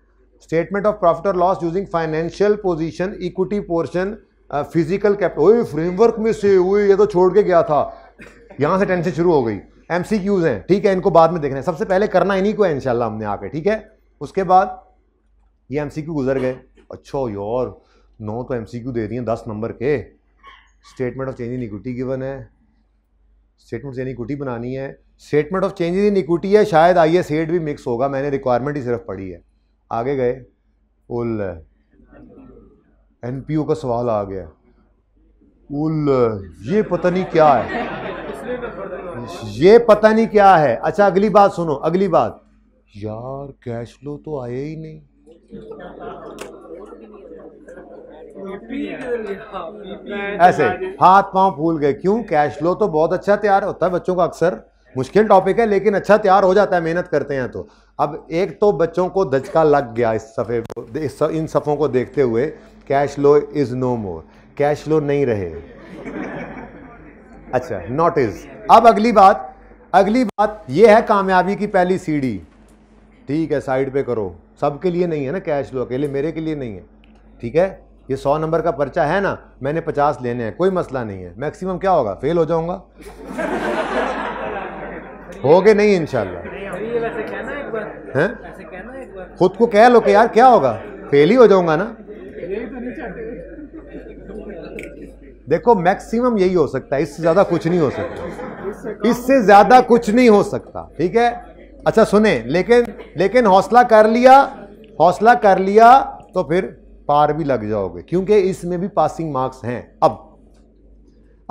स्टेटमेंट ऑफ प्रॉफिट और loss using financial position equity portion physical cap ओए फ्रेमवर्क में से वो ये तो छोड़ के गया था यहाँ से टेंशन शुरू हो गई एम सी क्यूज हैं ठीक है इनको बाद में देखना है सबसे पहले करना इन्हीं को है इनशाला हमने आके ठीक है उसके बाद ये एम सी क्यू गुजर गए अच्छा योर नौ तो एम सी क्यू दे दिए दस नंबर के statement of change in equity given है स्टेटमेंट चेंज इक्विटी बनानी है statement of change in equity है शायद आई एस एड भी मिक्स होगा मैंने रिक्वायरमेंट ही सिर्फ पढ़ी है आगे गए उल एनपीओ का सवाल आ गया उल ये पता नहीं क्या है ये पता नहीं क्या है अच्छा अगली बात सुनो अगली बात यार कैश फ्लो तो आया ही नहीं ऐसे हाथ पांव फूल गए क्यों कैश फ्लो तो बहुत अच्छा तैयार होता है बच्चों का अक्सर मुश्किल टॉपिक है लेकिन अच्छा तैयार हो जाता है मेहनत करते हैं तो अब एक तो बच्चों को धचका लग गया इस सफ़े इस इन सफ़ों को देखते हुए cash low is no more cash low नहीं रहे अच्छा नॉट इज अब अगली बात अगली बात यह है कामयाबी की पहली सीढ़ी ठीक है साइड पे करो सबके लिए नहीं है ना कैश लो अकेले मेरे के लिए नहीं है ठीक है ये सौ नंबर का पर्चा है ना मैंने पचास लेने हैं कोई मसला नहीं है मैक्सिमम क्या होगा फेल हो जाऊंगा हो गए नहीं इनशाला खुद को कह लो कि यार क्या होगा फेल ही हो जाऊंगा ना तो देखो मैक्सिमम यही हो सकता है इससे ज्यादा कुछ नहीं हो सकता इससे ज्यादा कुछ नहीं हो सकता ठीक है अच्छा सुने लेकिन लेकिन हौसला कर लिया हौसला कर लिया तो फिर पार भी लग जाओगे क्योंकि इसमें भी पासिंग मार्क्स हैं अब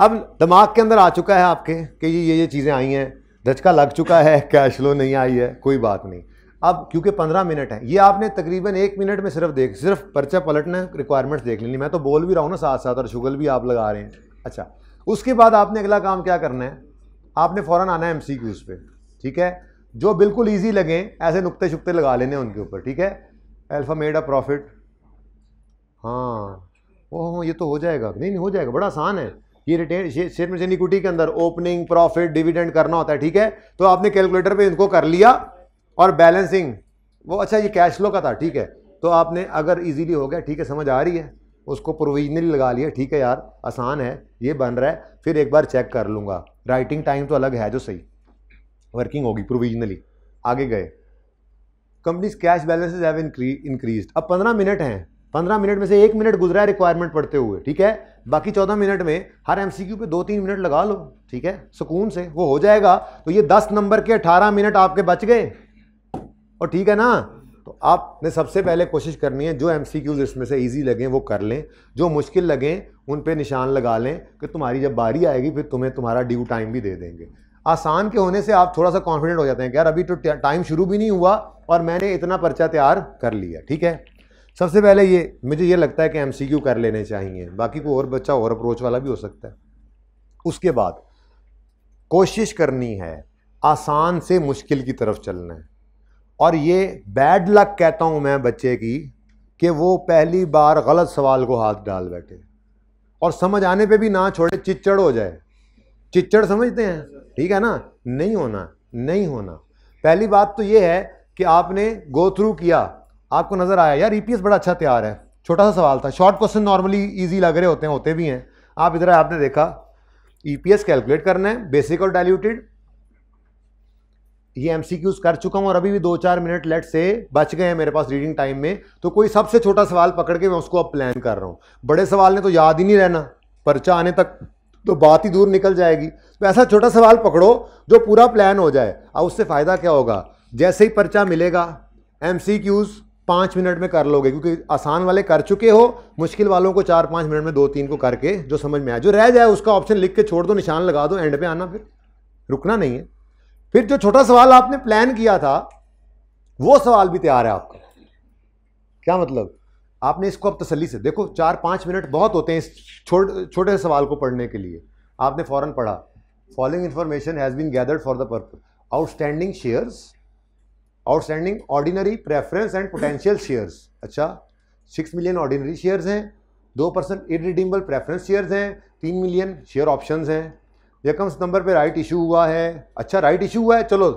अब दिमाग के अंदर आ चुका है आपके कि ये ये चीज़ें आई हैं धचका लग चुका है कैश फ्लो नहीं आई है कोई बात नहीं अब क्योंकि पंद्रह मिनट है ये आपने तकरीबन एक मिनट में सिर्फ देख सिर्फ पर्चा पलटना रिक्वायरमेंट्स देख लेनी मैं तो बोल भी रहा हूँ ना साथ साथ और शुगल भी आप लगा रहे हैं अच्छा उसके बाद आपने अगला काम क्या करना है आपने फ़ौरन आना है एम सी क्यूज़ पे ठीक है जो बिल्कुल ईजी लगें ऐसे नुक्ते शुक्ते लगा लेने उनके ऊपर ठीक है एल्फा मेड अ प्रॉफिट हाँ ओह ये तो हो जाएगा नहीं नहीं हो जाएगा बड़ा आसान है ये रिटेन स्टेटमेंट कुटी के अंदर ओपनिंग प्रॉफिट डिविडेंड करना होता है ठीक है तो आपने कैलकुलेटर पे इनको कर लिया और बैलेंसिंग वो अच्छा ये कैश फ्लो का था ठीक है तो आपने अगर इजीली हो गया ठीक है समझ आ रही है उसको प्रोविजनली लगा लिया ठीक है यार आसान है ये बन रहा है फिर एक बार चेक कर लूँगा राइटिंग टाइम तो अलग है जो सही वर्किंग होगी प्रोविजनली आगे गए companies cash balances have increase अब पंद्रह मिनट हैं पंद्रह मिनट में से एक मिनट गुजरा है रिक्वायरमेंट पढ़ते हुए ठीक है बाकी चौदह मिनट में हर एम सी क्यू पे दो तीन मिनट लगा लो ठीक है सुकून से वो हो जाएगा तो ये दस नंबर के अठारह मिनट आपके बच गए और ठीक है ना तो आपने सबसे पहले कोशिश करनी है जो एम इसमें से ईजी लगें वो कर लें जो मुश्किल लगें उन पर निशान लगा लें कि तुम्हारी जब बारी आएगी फिर तुम्हें तुम्हारा ड्यू टाइम भी दे देंगे आसान के होने से आप थोड़ा सा कॉन्फिडेंट हो जाते हैं कि यार अभी तो टाइम शुरू भी नहीं हुआ और मैंने इतना पर्चा तैयार कर लिया ठीक है सबसे पहले ये मुझे ये लगता है कि एम कर लेने चाहिए बाकी कोई और बच्चा और अप्रोच वाला भी हो सकता है उसके बाद कोशिश करनी है आसान से मुश्किल की तरफ चलना है और ये बैड लक कहता हूँ मैं बच्चे की कि वो पहली बार गलत सवाल को हाथ डाल बैठे और समझ आने पे भी ना छोड़े चिच्चड़ हो जाए चिच्चड़ समझते हैं ठीक है ना नहीं होना नहीं होना पहली बात तो ये है कि आपने गो थ्रू किया आपको नज़र आया यार ई e बड़ा अच्छा तैयार है छोटा सा सवाल था शॉर्ट क्वेश्चन नॉर्मली ईजी लग रहे होते हैं होते भी हैं आप इधर आपने देखा ईपीएस e कैलकुलेट करना है बेसिक और डाइल्यूटेड ये एम कर चुका हूँ और अभी भी दो चार मिनट लेट से बच गए हैं मेरे पास रीडिंग टाइम में तो कोई सबसे छोटा सवाल पकड़ के मैं उसको अब प्लान कर रहा हूँ बड़े सवाल ने तो याद ही नहीं रहना पर्चा आने तक तो बात ही दूर निकल जाएगी तो ऐसा छोटा सवाल पकड़ो जो पूरा प्लान हो जाए और उससे फ़ायदा क्या होगा जैसे ही पर्चा मिलेगा एम सी पाँच मिनट में कर लोगे क्योंकि आसान वाले कर चुके हो मुश्किल वालों को चार पाँच मिनट में दो तीन को करके जो समझ में आए जो रह जाए उसका ऑप्शन लिख के छोड़ दो निशान लगा दो एंड पे आना फिर रुकना नहीं है फिर जो छोटा सवाल आपने प्लान किया था वो सवाल भी तैयार है आपका क्या मतलब आपने इसको अब तसली से देखो चार पाँच मिनट बहुत होते हैं इस छोटे छोटे सवाल को पढ़ने के लिए आपने फ़ौरन पढ़ा following information has been gathered for the purpose outstanding shares outstanding ordinary preference and potential shares अच्छा सिक्स मिलियन ऑर्डिनरी शेयर्स हैं दो परसेंट रिडीमबल प्रेफरेंस शेयर्स हैं तीन मिलियन शेयर ऑप्शंस हैं यकम्स नंबर पे राइट इशू हुआ है अच्छा राइट इशू हुआ है चलो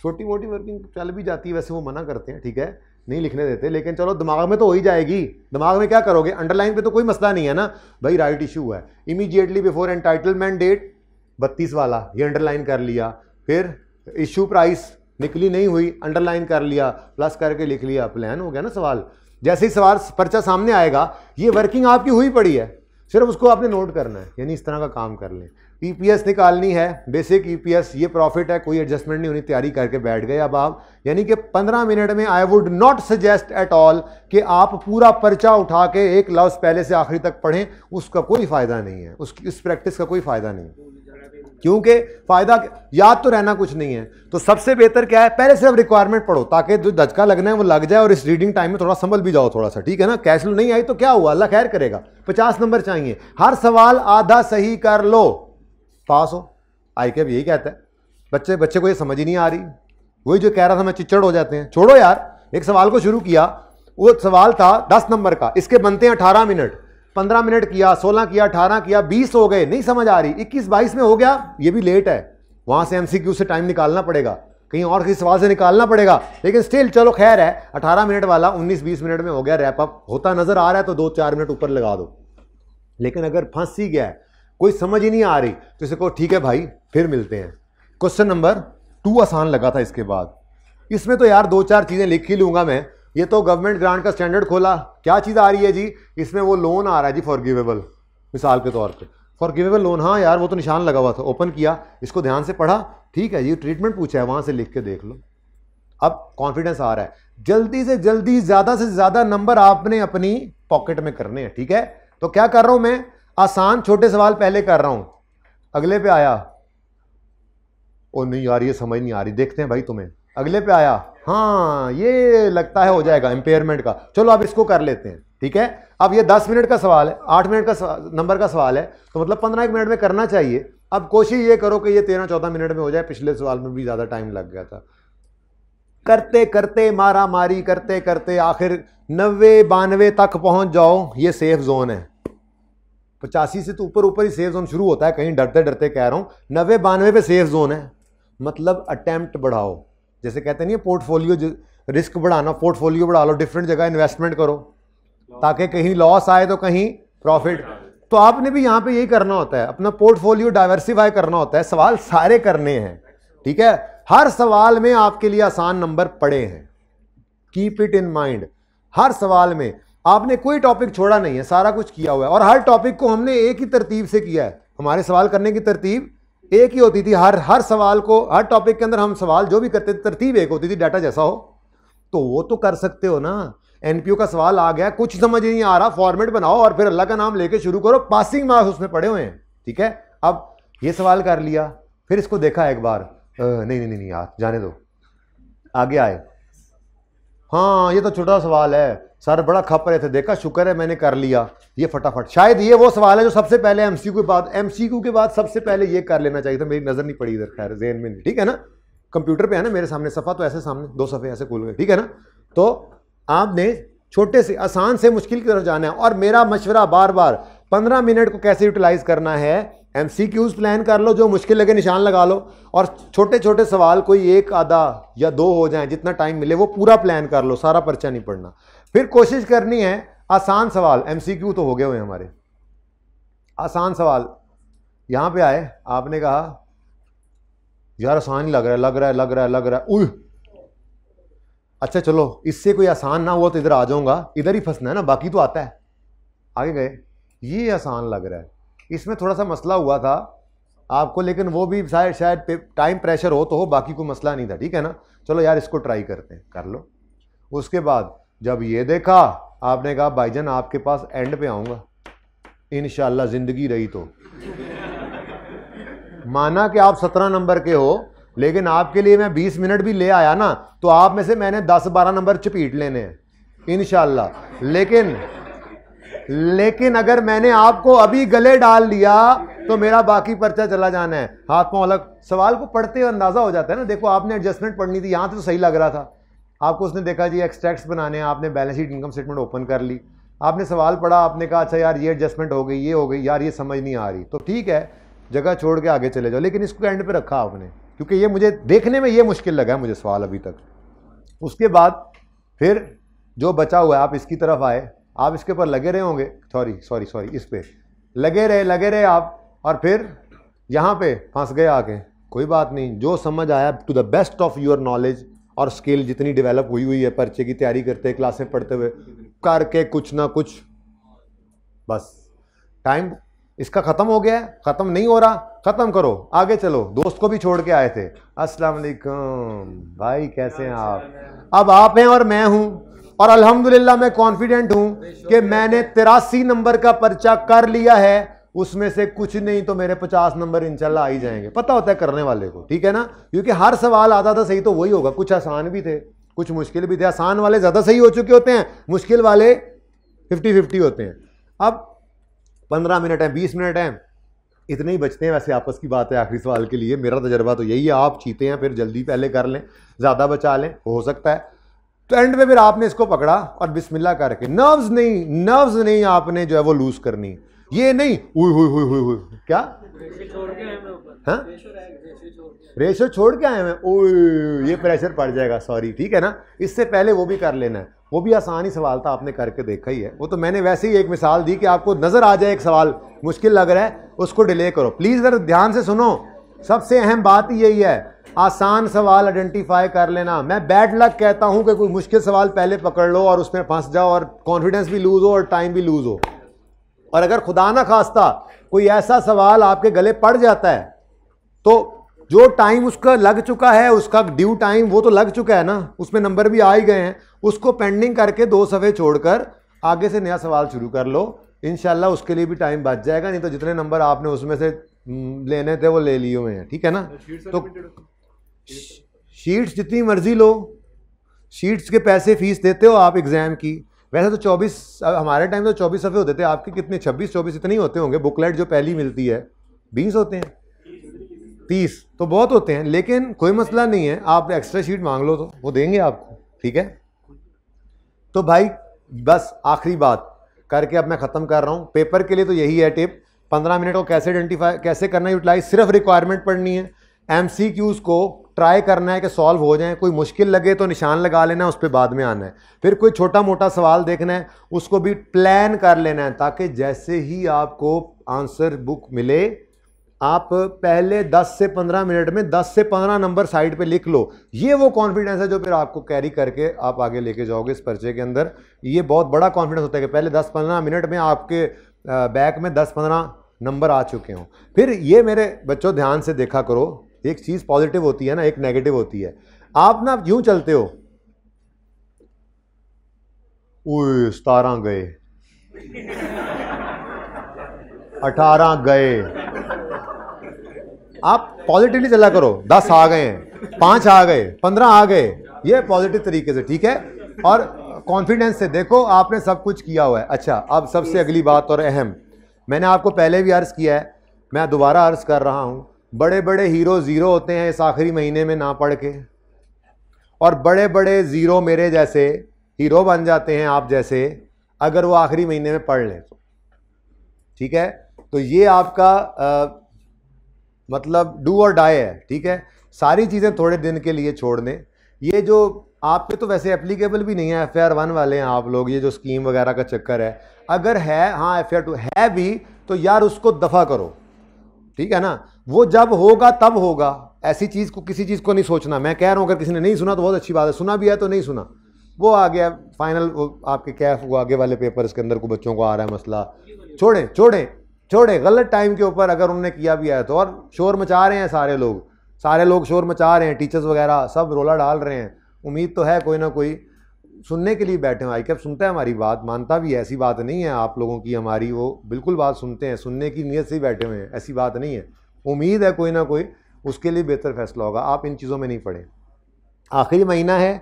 छोटी मोटी वर्किंग चल भी जाती है वैसे वो मना करते हैं ठीक है नहीं लिखने देते लेकिन चलो दिमाग में तो हो ही जाएगी दिमाग में क्या करोगे अंडरलाइन पे तो कोई मसला नहीं है ना भाई राइट इशू हुआ है इमीजिएटली बिफोर एंटाइटलमेंट डेट बत्तीस वाला ये अंडरलाइन कर लिया फिर इशू प्राइस निकली नहीं हुई अंडरलाइन कर लिया प्लस करके लिख लिया प्लान हो गया ना सवाल जैसे ही सवाल पर्चा सामने आएगा ये वर्किंग आपकी हुई पड़ी है सिर्फ उसको आपने नोट करना है यानी इस तरह का काम कर लें ईपीएस e निकालनी है बेसिक ईपीएस e ये प्रॉफिट है कोई एडजस्टमेंट नहीं होनी तैयारी करके बैठ गए अब आप यानी कि 15 मिनट में I would not suggest at all कि आप पूरा पर्चा उठा के एक लफ्ज़ पहले से आखिरी तक पढ़ें उसका कोई फ़ायदा नहीं है उसकी उस प्रैक्टिस का कोई फ़ायदा नहीं है क्योंकि फ़ायदा याद तो रहना कुछ नहीं है तो सबसे बेहतर क्या है पहले सिर्फ रिक्वायरमेंट पढ़ो ताकि जो धचका लगना है वो लग जाए और इस रीडिंग टाइम में थोड़ा संभल भी जाओ थोड़ा सा ठीक है ना कैश नहीं आई तो क्या हुआ अल्लाह खैर करेगा पचास नंबर चाहिए हर सवाल आधा सही कर लो पास हो आई कैब यही कहता है बच्चे बच्चे को ये समझ ही नहीं आ रही वही जो कह रहा था मैं चिच्चड़ हो जाते हैं छोड़ो यार एक सवाल को शुरू किया वो सवाल था दस नंबर का इसके बनते हैं अठारह मिनट पंद्रह मिनट किया सोलह किया अठारह किया बीस हो गए नहीं समझ आ रही इक्कीस बाईस में हो गया ये भी लेट है वहाँ से एम से टाइम निकालना पड़ेगा कहीं और किसी सवाल से निकालना पड़ेगा लेकिन स्टिल चलो खैर है अठारह मिनट वाला उन्नीस बीस मिनट में हो गया रैपअप होता नज़र आ रहा है तो दो चार मिनट ऊपर लगा दो लेकिन अगर फंस ही गया है कोई समझ ही नहीं आ रही तो इसे कहो ठीक है भाई फिर मिलते हैं क्वेश्चन नंबर टू आसान लगा था इसके बाद इसमें तो यार दो चार चीज़ें लिख ही लूँगा मैं ये तो गवर्नमेंट ग्रांट का स्टैंडर्ड खोला क्या चीज़ आ रही है जी इसमें वो लोन आ रहा है जी फॉरगिवेबल मिसाल के तौर पर फॉरगिवेबल लोन हाँ यार वो तो निशान लगा हुआ था ओपन किया इसको ध्यान से पढ़ा ठीक है जी ट्रीटमेंट पूछा है वहाँ से लिख के देख लो अब कॉन्फिडेंस आ रहा है जल्दी से जल्दी ज़्यादा से ज़्यादा नंबर आपने अपनी पॉकेट में करने हैं ठीक है तो क्या कर रहा हूँ मैं आसान छोटे सवाल पहले कर रहा हूं अगले पे आया ओ नहीं यार ये समझ नहीं आ रही देखते हैं भाई तुम्हें अगले पे आया हाँ ये लगता है हो जाएगा एम्पेयरमेंट का चलो आप इसको कर लेते हैं ठीक है अब ये दस मिनट का सवाल है आठ मिनट का नंबर का सवाल है तो मतलब पंद्रह एक मिनट में करना चाहिए अब कोशिश ये करो कि ये तेरह चौदह मिनट में हो जाए पिछले सवाल में भी ज़्यादा टाइम लग गया था करते करते मारा मारी करते करते आखिर नब्बे बानवे तक पहुंच जाओ ये सेफ जोन है पचासी से तो ऊपर ऊपर ही सेफ जोन शुरू होता है कहीं डरते डरते कह रहा हूँ नबे बानवे पे सेफ जोन है मतलब अटैम्प्ट बढ़ाओ जैसे कहते नहीं पोर्टफोलियो रिस्क बढ़ाना पोर्टफोलियो बढ़ा लो डिफरेंट जगह इन्वेस्टमेंट करो ताकि कहीं लॉस आए तो कहीं प्रॉफिट तो आपने भी यहाँ पे यही करना होता है अपना पोर्टफोलियो डाइवर्सिफाई करना होता है सवाल सारे करने हैं ठीक है हर सवाल में आपके लिए आसान नंबर पड़े हैं कीप इट इन माइंड हर सवाल में आपने कोई टॉपिक छोड़ा नहीं है सारा कुछ किया हुआ है और हर टॉपिक को हमने एक ही तरतीब से किया है हमारे सवाल करने की तरतीब एक ही होती थी हर हर सवाल को हर टॉपिक के अंदर हम सवाल जो भी करते थे तरतीब एक होती थी डाटा जैसा हो तो वो तो कर सकते हो ना एनपीओ का सवाल आ गया कुछ समझ नहीं आ रहा फॉर्मेट बनाओ और फिर अल्लाह का नाम लेके शुरू करो पासिंग मार्क्स उसमें पड़े हुए हैं ठीक है अब ये सवाल कर लिया फिर इसको देखा एक बार आ, नहीं नहीं नहीं यार जाने दो आगे आए हाँ ये तो छोटा सवाल है सर बड़ा खप रहे थे देखा शुक्र है मैंने कर लिया ये फटाफट शायद ये वो सवाल है जो सबसे पहले एम सी के बाद एम सी के बाद सबसे पहले ये कर लेना चाहिए था मेरी नज़र नहीं पड़ी इधर खैर जेन में नहीं ठीक है ना कंप्यूटर पे है ना मेरे सामने सफ़ा तो ऐसे सामने दो सफ़े ऐसे खुल गए ठीक है ना तो आपने छोटे से आसान से मुश्किल की तरफ जाना है और मेरा मशवरा बार बार पंद्रह मिनट को कैसे यूटिलाइज करना है एम सी क्यूज प्लान कर लो जो मुश्किल लगे निशान लगा लो और छोटे छोटे सवाल कोई एक आधा या दो हो जाए जितना टाइम मिले वो पूरा प्लान कर लो सारा पर्चा नहीं पढ़ना फिर कोशिश करनी है आसान सवाल एम सी क्यू तो हो गए हुए हमारे आसान सवाल यहाँ पे आए आपने कहा यार आसान लग रहा है लग रहा है लग रहा है लग रहा है उह अच्छा चलो इससे कोई आसान ना हुआ तो इधर आ जाऊंगा इधर ही फंसना है ना बाकी तो आता है आगे गए ये आसान लग रहा है इसमें थोड़ा सा मसला हुआ था आपको लेकिन वो भी शायद शायद टाइम प्रेशर हो तो हो बाकी कोई मसला नहीं था ठीक है ना चलो यार इसको ट्राई करते हैं कर लो उसके बाद जब ये देखा आपने कहा भाईजान आपके पास एंड पे आऊँगा इन ज़िंदगी रही तो माना कि आप सत्रह नंबर के हो लेकिन आपके लिए मैं बीस मिनट भी ले आया ना तो आप में से मैंने दस बारह नंबर चपीट लेने हैं इन लेकिन लेकिन अगर मैंने आपको अभी गले डाल लिया तो मेरा बाकी पर्चा चला जाना है हाथ पाँव अलग सवाल को पढ़ते हुए अंदाजा हो जाता है ना देखो आपने एडजस्टमेंट पढ़नी थी यहाँ तो सही लग रहा था आपको उसने देखा जी एक्सट्रैक्ट्स बनाने हैं आपने balance sheet income statement open कर ली आपने सवाल पढ़ा आपने कहा अच्छा यार ये एडजस्टमेंट हो गई ये हो गई यार ये समझ नहीं आ रही तो ठीक है जगह छोड़ के आगे चले जाओ लेकिन इसको एंड पे रखा आपने क्योंकि ये मुझे देखने में ये मुश्किल लगा है मुझे सवाल अभी तक उसके बाद फिर जो बचा हुआ है आप इसकी तरफ आए आप इसके ऊपर लगे रहे होंगे सॉरी सॉरी सॉरी इस पर लगे रहे लगे रहे आप और फिर यहाँ पे फंस गए आके कोई बात नहीं जो समझ आया to the best of your knowledge और स्किल जितनी डेवलप हुई हुई है पर्चे की तैयारी करते क्लासें पढ़ते हुए करके कुछ ना कुछ बस टाइम इसका ख़त्म हो गया है ख़त्म नहीं हो रहा ख़त्म करो आगे चलो दोस्त को भी छोड़ के आए थे अस्सलाम वालेकुम भाई कैसे हैं आप अब आप हैं और मैं हूँ और अल्हम्दुलिल्लाह मैं कॉन्फिडेंट हूं कि मैंने तिरासी नंबर का पर्चा कर लिया है उसमें से कुछ नहीं तो मेरे पचास नंबर इंशाल्लाह आ ही जाएंगे पता होता है करने वाले को ठीक है ना क्योंकि हर सवाल आता था सही तो वही होगा कुछ आसान भी थे कुछ मुश्किल भी थे आसान वाले ज़्यादा सही हो चुके होते हैं मुश्किल वाले फिफ्टी फिफ्टी होते हैं अब पंद्रह मिनट है बीस मिनट है इतने ही बचते हैं वैसे आपस की बात है आखिरी सवाल के लिए मेरा तजर्बा तो यही है आप चीते हैं फिर जल्दी पहले कर लें ज़्यादा बचा लें हो सकता है तो एंड में फिर आपने इसको पकड़ा और बिस्मिल्लाह करके नर्व्स नहीं नर्व्स नहीं आपने जो है वो लूज करनी ये नहीं हुई हुई हुई हुई हुई क्या हाँ? रेशो छोड़ के आए मैं ओ ये प्रेशर पड़ जाएगा सॉरी ठीक है ना इससे पहले वो भी कर लेना है वो भी आसान ही सवाल था आपने करके देखा ही है वो तो मैंने वैसे ही एक मिसाल दी कि आपको नज़र आ जाए एक सवाल मुश्किल लग रहा है उसको डिले करो प्लीज़ ज़रा ध्यान से सुनो सबसे अहम बात यही है आसान सवाल आइडेंटिफाई कर लेना मैं बैड लक कहता हूं कि कोई मुश्किल सवाल पहले पकड़ लो और उसमें फंस जाओ और कॉन्फिडेंस भी लूज़ हो और टाइम भी लूज़ हो और अगर खुदा ना खास्ता कोई ऐसा सवाल आपके गले पड़ जाता है तो जो टाइम उसका लग चुका है उसका ड्यू टाइम वो तो लग चुका है ना उसमें नंबर भी आ ही गए हैं उसको पेंडिंग करके दो सफ़े छोड़कर आगे से नया सवाल शुरू कर लो इन उसके लिए भी टाइम बच जाएगा नहीं तो जितने नंबर आपने उसमें से हम्म, लेने थे वो ले लिए हुए हैं ठीक है ना तो शीट्स जितनी मर्जी लो शीट्स के पैसे फीस देते हो आप एग्ज़ाम की वैसे तो 24 हमारे टाइम तो 24 सफ़े होते थे आपके कितने 26 24 इतने ही होते होंगे बुकलेट जो पहली मिलती है 20 होते हैं 30 तो बहुत होते हैं लेकिन कोई मसला नहीं है आप एक्स्ट्रा शीट मांग लो तो वो देंगे आपको ठीक है तो भाई बस आखिरी बात करके अब मैं ख़त्म कर रहा हूँ पेपर के लिए तो यही है टिप पंद्रह मिनट को कैसे आइडेंटिफाई कैसे करना यूटिलाइज सिर्फ रिक्वायरमेंट पढ़नी है एम को ट्राई करना है कि सॉल्व हो जाए कोई मुश्किल लगे तो निशान लगा लेना है उस पर बाद में आना है फिर कोई छोटा मोटा सवाल देखना है उसको भी प्लान कर लेना है ताकि जैसे ही आपको आंसर बुक मिले आप पहले 10 से 15 मिनट में 10 से 15 नंबर साइड पे लिख लो ये वो कॉन्फिडेंस है जो फिर आपको कैरी करके आप आगे लेके जाओगे इस पर्चे के अंदर ये बहुत बड़ा कॉन्फिडेंस होता है कि पहले 10-15 मिनट में आपके बैक में 10-15 नंबर आ चुके हों फिर ये मेरे बच्चों ध्यान से देखा करो एक चीज़ पॉजिटिव होती है ना एक नेगेटिव होती है आप ना यूं चलते हो सतारा सतारह गए अठारह गए आप पॉजिटिवली चला करो दस आ गए हैं आ गए पंद्रह आ गए ये पॉजिटिव तरीके से ठीक है और कॉन्फिडेंस से देखो आपने सब कुछ किया हुआ है अच्छा अब सबसे अगली बात और अहम मैंने आपको पहले भी अर्ज़ किया है मैं दोबारा अर्ज़ कर रहा हूं बड़े बड़े हीरो ज़ीरो होते हैं इस आखिरी महीने में ना पढ़ के और बड़े बड़े ज़ीरो मेरे जैसे हीरो बन जाते हैं आप जैसे अगर वो आखिरी महीने में पढ़ लें तो ठीक है तो ये आपका आ, मतलब डू और डाई है ठीक है सारी चीज़ें थोड़े दिन के लिए छोड़ दें ये जो आप पे तो वैसे एप्लीकेबल भी नहीं है एफ वन वाले हैं आप लोग ये जो स्कीम वगैरह का चक्कर है अगर है हाँ एफ टू है भी तो यार उसको दफ़ा करो ठीक है ना वो जब होगा तब होगा ऐसी चीज़ को किसी चीज़ को नहीं सोचना मैं कह रहा हूँ अगर किसी ने नहीं सुना तो बहुत अच्छी बात है सुना भी है तो नहीं सुना वो आ गया फाइनल वो आपके कैफ वो आगे वाले पेपर इसके अंदर को बच्चों को आ रहा है मसला छोड़ें छोड़ें छोड़ें गलत टाइम के ऊपर अगर उन्होंने किया भी है तो और शोर मचा रहे हैं सारे लोग सारे लोग शोर मचा रहे हैं टीचर्स वगैरह सब रोला डाल रहे हैं उम्मीद तो है कोई ना कोई सुनने के लिए बैठे हैं आई कैप सुनता है हमारी बात मानता भी है ऐसी बात नहीं है आप लोगों की हमारी वो बिल्कुल बात सुनते हैं सुनने की नीयत से ही बैठे हुए हैं ऐसी बात नहीं है उम्मीद है कोई ना कोई उसके लिए बेहतर फैसला होगा आप इन चीज़ों में नहीं पढ़ें आखिरी महीना है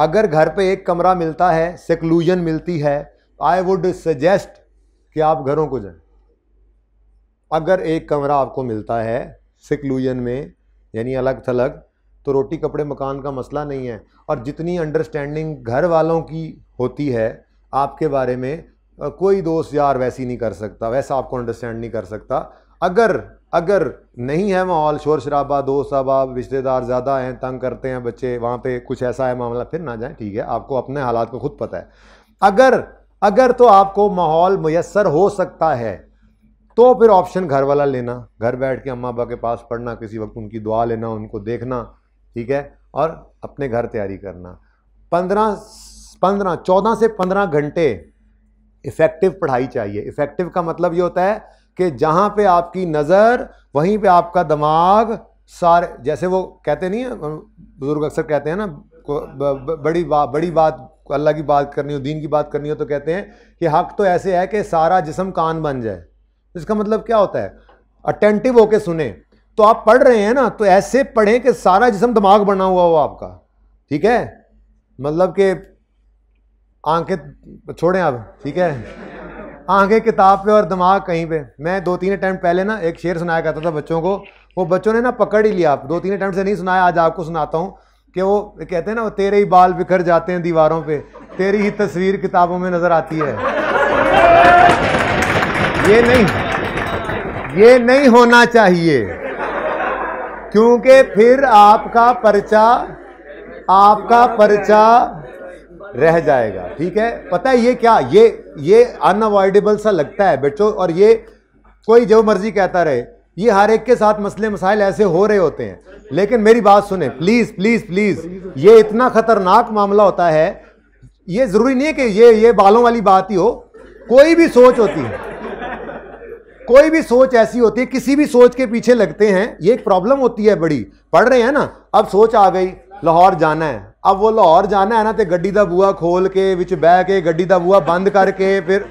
अगर घर पे एक कमरा मिलता है सेक्लूजन मिलती है आई वुड सजेस्ट कि आप घरों को जाएं अगर एक कमरा आपको मिलता है सिकलूजन में यानी अलग थलग तो रोटी कपड़े मकान का मसला नहीं है और जितनी अंडरस्टैंडिंग घर वालों की होती है आपके बारे में कोई दोस्त यार वैसी नहीं कर सकता वैसा आपको अंडरस्टैंड नहीं कर सकता अगर अगर नहीं है माहौल शोर शराबा दोस्त अहबाब रिश्तेदार ज़्यादा हैं तंग करते हैं बच्चे वहाँ पे कुछ ऐसा है मामला फिर ना जाए ठीक है आपको अपने हालात को खुद पता है अगर अगर तो आपको माहौल मैसर हो सकता है तो फिर ऑप्शन घर वाला लेना घर बैठ के अम्मा अबा के पास पढ़ना किसी वक्त उनकी दुआ लेना उनको देखना ठीक है और अपने घर तैयारी करना पंद्रह पंद्रह चौदह से पंद्रह घंटे इफ़ेक्टिव पढ़ाई चाहिए इफ़ेक्टिव का मतलब ये होता है कि जहाँ पे आपकी नज़र वहीं पे आपका दिमाग सारे जैसे वो कहते नहीं है बुज़ुर्ग अक्सर कहते हैं ना बड़ी बात बड़ी बात अल्लाह की बात करनी हो दीन की बात करनी हो तो कहते हैं कि हक तो ऐसे है कि सारा जिसम कान बन जाए इसका मतलब क्या होता है अटेंटिव होके सुने तो आप पढ़ रहे हैं ना तो ऐसे पढ़ें कि सारा जिसम दिमाग बना हुआ हो आपका ठीक है मतलब कि आंखें छोड़ें आप ठीक है आंखें किताब पे और दिमाग कहीं पे मैं दो तीन अटैम्प्ट पहले ना एक शेर सुनाया करता था बच्चों को वो बच्चों ने ना पकड़ ही लिया आप दो तीन अटैम्प्ट से नहीं सुनाया आज आपको सुनाता हूँ कि वो कहते हैं ना वो तेरे ही बाल बिखर जाते हैं दीवारों पे तेरी ही तस्वीर किताबों में नज़र आती है ये नहीं ये नहीं होना चाहिए क्योंकि फिर आपका पर्चा आपका पर्चा रह जाएगा ठीक है पता है ये क्या ये ये अनअवॉइडेबल सा लगता है बच्चों और ये कोई जो मर्जी कहता रहे ये हर एक के साथ मसले मसाइल ऐसे हो रहे होते हैं लेकिन मेरी बात सुने प्लीज़ प्लीज़ प्लीज़ ये इतना ख़तरनाक मामला होता है ये ज़रूरी नहीं है कि ये ये बालों वाली बात ही हो कोई भी सोच होती है कोई भी सोच ऐसी होती है किसी भी सोच के पीछे लगते हैं ये एक प्रॉब्लम होती है बड़ी पढ़ रहे हैं ना अब सोच आ गई लाहौर जाना है अब वो लाहौर जाना है ना तो गड्डी का बुआ खोल के बिच बह के गड्डी का बुआ बंद करके फिर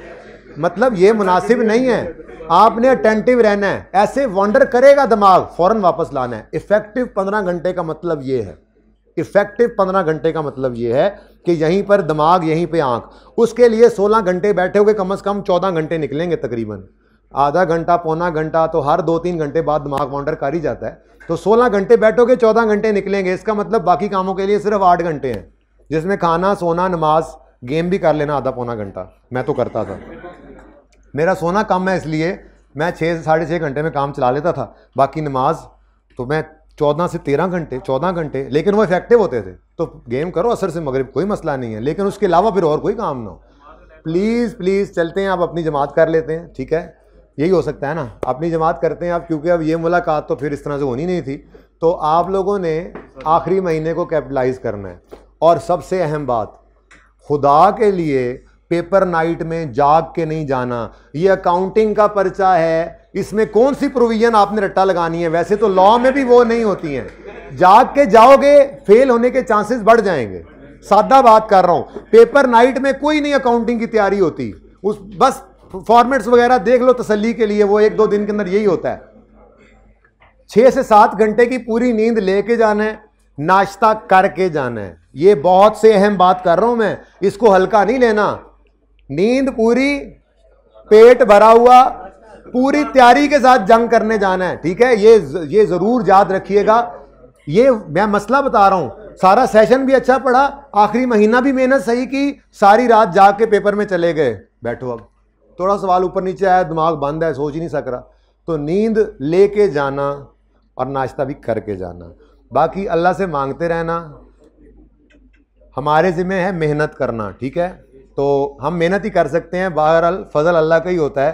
मतलब ये मुनासिब नहीं है आपने अटेंटिव रहना है ऐसे वॉन्डर करेगा दिमाग फौरन वापस लाना है इफेक्टिव पंद्रह घंटे का मतलब ये है इफेक्टिव पंद्रह घंटे का मतलब ये है कि यहीं पर दिमाग यहीं पे आंख उसके लिए सोलह घंटे बैठे हुए कम से कम चौदह घंटे निकलेंगे तकरीबन आधा घंटा पौना घंटा तो हर दो तीन घंटे बाद दिमाग वॉन्डर कर ही जाता है तो 16 घंटे बैठोगे 14 घंटे निकलेंगे इसका मतलब बाकी कामों के लिए सिर्फ आठ घंटे हैं जिसमें खाना सोना नमाज गेम भी कर लेना आधा पौना घंटा मैं तो करता था मेरा सोना कम है इसलिए मैं छः से साढ़े छः घंटे में काम चला लेता था बाकी नमाज तो मैं चौदह से तेरह घंटे चौदह घंटे लेकिन वो इफेक्टिव होते थे तो गेम करो असर से मगरब कोई मसला नहीं है लेकिन उसके अलावा फिर और कोई काम ना हो प्लीज़ प्लीज़ चलते हैं आप अपनी जमात कर लेते हैं ठीक है यही हो सकता है ना अपनी जमात करते हैं आप क्योंकि अब ये मुलाकात तो फिर इस तरह से होनी नहीं थी तो आप लोगों ने आखिरी महीने को कैपिटलाइज करना है और सबसे अहम बात खुदा के लिए पेपर नाइट में जाग के नहीं जाना ये अकाउंटिंग का पर्चा है इसमें कौन सी प्रोविजन आपने रट्टा लगानी है वैसे तो लॉ में भी वो नहीं होती हैं जाग के जाओगे फेल होने के चांसेस बढ़ जाएंगे सादा बात कर रहा हूं पेपर नाइट में कोई नहीं अकाउंटिंग की तैयारी होती उस बस फॉर्मेट्स वगैरह देख लो तसल्ली के लिए वो एक दो दिन के अंदर यही होता है छः से सात घंटे की पूरी नींद लेके जाना है नाश्ता करके जाना है ये बहुत से अहम बात कर रहा हूं मैं इसको हल्का नहीं लेना नींद पूरी पेट भरा हुआ पूरी तैयारी के साथ जंग करने जाना है ठीक है ये ये ज़रूर याद रखिएगा ये मैं मसला बता रहा हूँ सारा सेशन भी अच्छा पढ़ा आखिरी महीना भी मेहनत सही की सारी रात जाग के पेपर में चले गए बैठो अब थोड़ा सवाल ऊपर नीचे आया दिमाग बंद है सोच ही नहीं सक रहा तो नींद ले के जाना और नाश्ता भी करके जाना बाकी अल्लाह से मांगते रहना हमारे ज़िम्मे है मेहनत करना ठीक है तो हम मेहनत ही कर सकते हैं बहरहाल फ़जल अल्लाह का ही होता है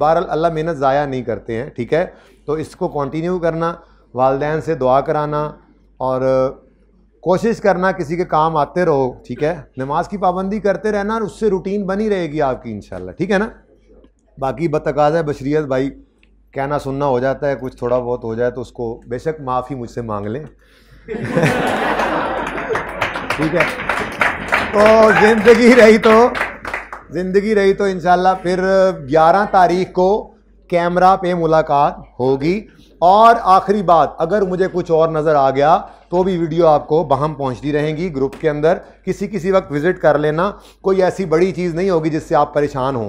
बहरहाल अल्लाह मेहनत ज़ाया नहीं करते हैं ठीक है तो इसको कंटिन्यू करना वालदेन से दुआ कराना और कोशिश करना किसी के काम आते रहो ठीक है नमाज की पाबंदी करते रहना और उससे रूटीन बनी रहेगी आपकी इनशाला ठीक है ना बाकी बतकाज़ है बशरीत भाई कहना सुनना हो जाता है कुछ थोड़ा बहुत हो जाए तो उसको बेशक माफ़ी मुझसे मांग लें ठीक है तो ज़िंदगी रही तो ज़िंदगी रही तो इन फिर 11 तारीख को कैमरा पे मुलाकात होगी और आखिरी बात अगर मुझे कुछ और नज़र आ गया तो भी वीडियो आपको बहम पहुंचती रहेंगी ग्रुप के अंदर किसी किसी वक्त विज़िट कर लेना कोई ऐसी बड़ी चीज़ नहीं होगी जिससे आप परेशान हो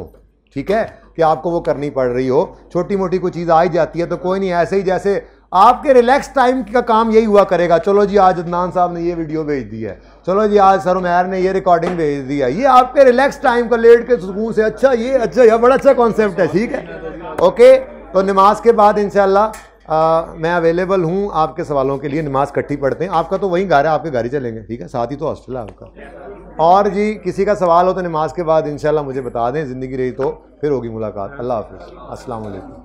ठीक है कि आपको वो करनी पड़ रही हो छोटी मोटी कोई चीज़ आ ही जाती है तो कोई नहीं ऐसे ही जैसे आपके रिलैक्स टाइम का काम यही हुआ करेगा चलो जी आज अदनान साहब ने ये वीडियो भेज दी है चलो जी आज सर उमैर ने ये रिकॉर्डिंग भेज दी है ये आपके रिलैक्स टाइम का लेट के सुकून से अच्छा ये अच्छा यह बड़ा अच्छा कॉन्सेप्ट है ठीक है ओके तो नमाज के बाद इनशाला आ, मैं अवेलेबल हूँ आपके सवालों के लिए नमाज कट्टी पढ़ते हैं आपका तो वहीं है आपके गाड़ी चलेंगे ठीक है साथ ही तो हॉस्टल है आपका और जी किसी का सवाल हो तो नमाज के बाद इन मुझे बता दें ज़िंदगी रही तो फिर होगी मुलाकात अल्लाह हाफि अस्सलाम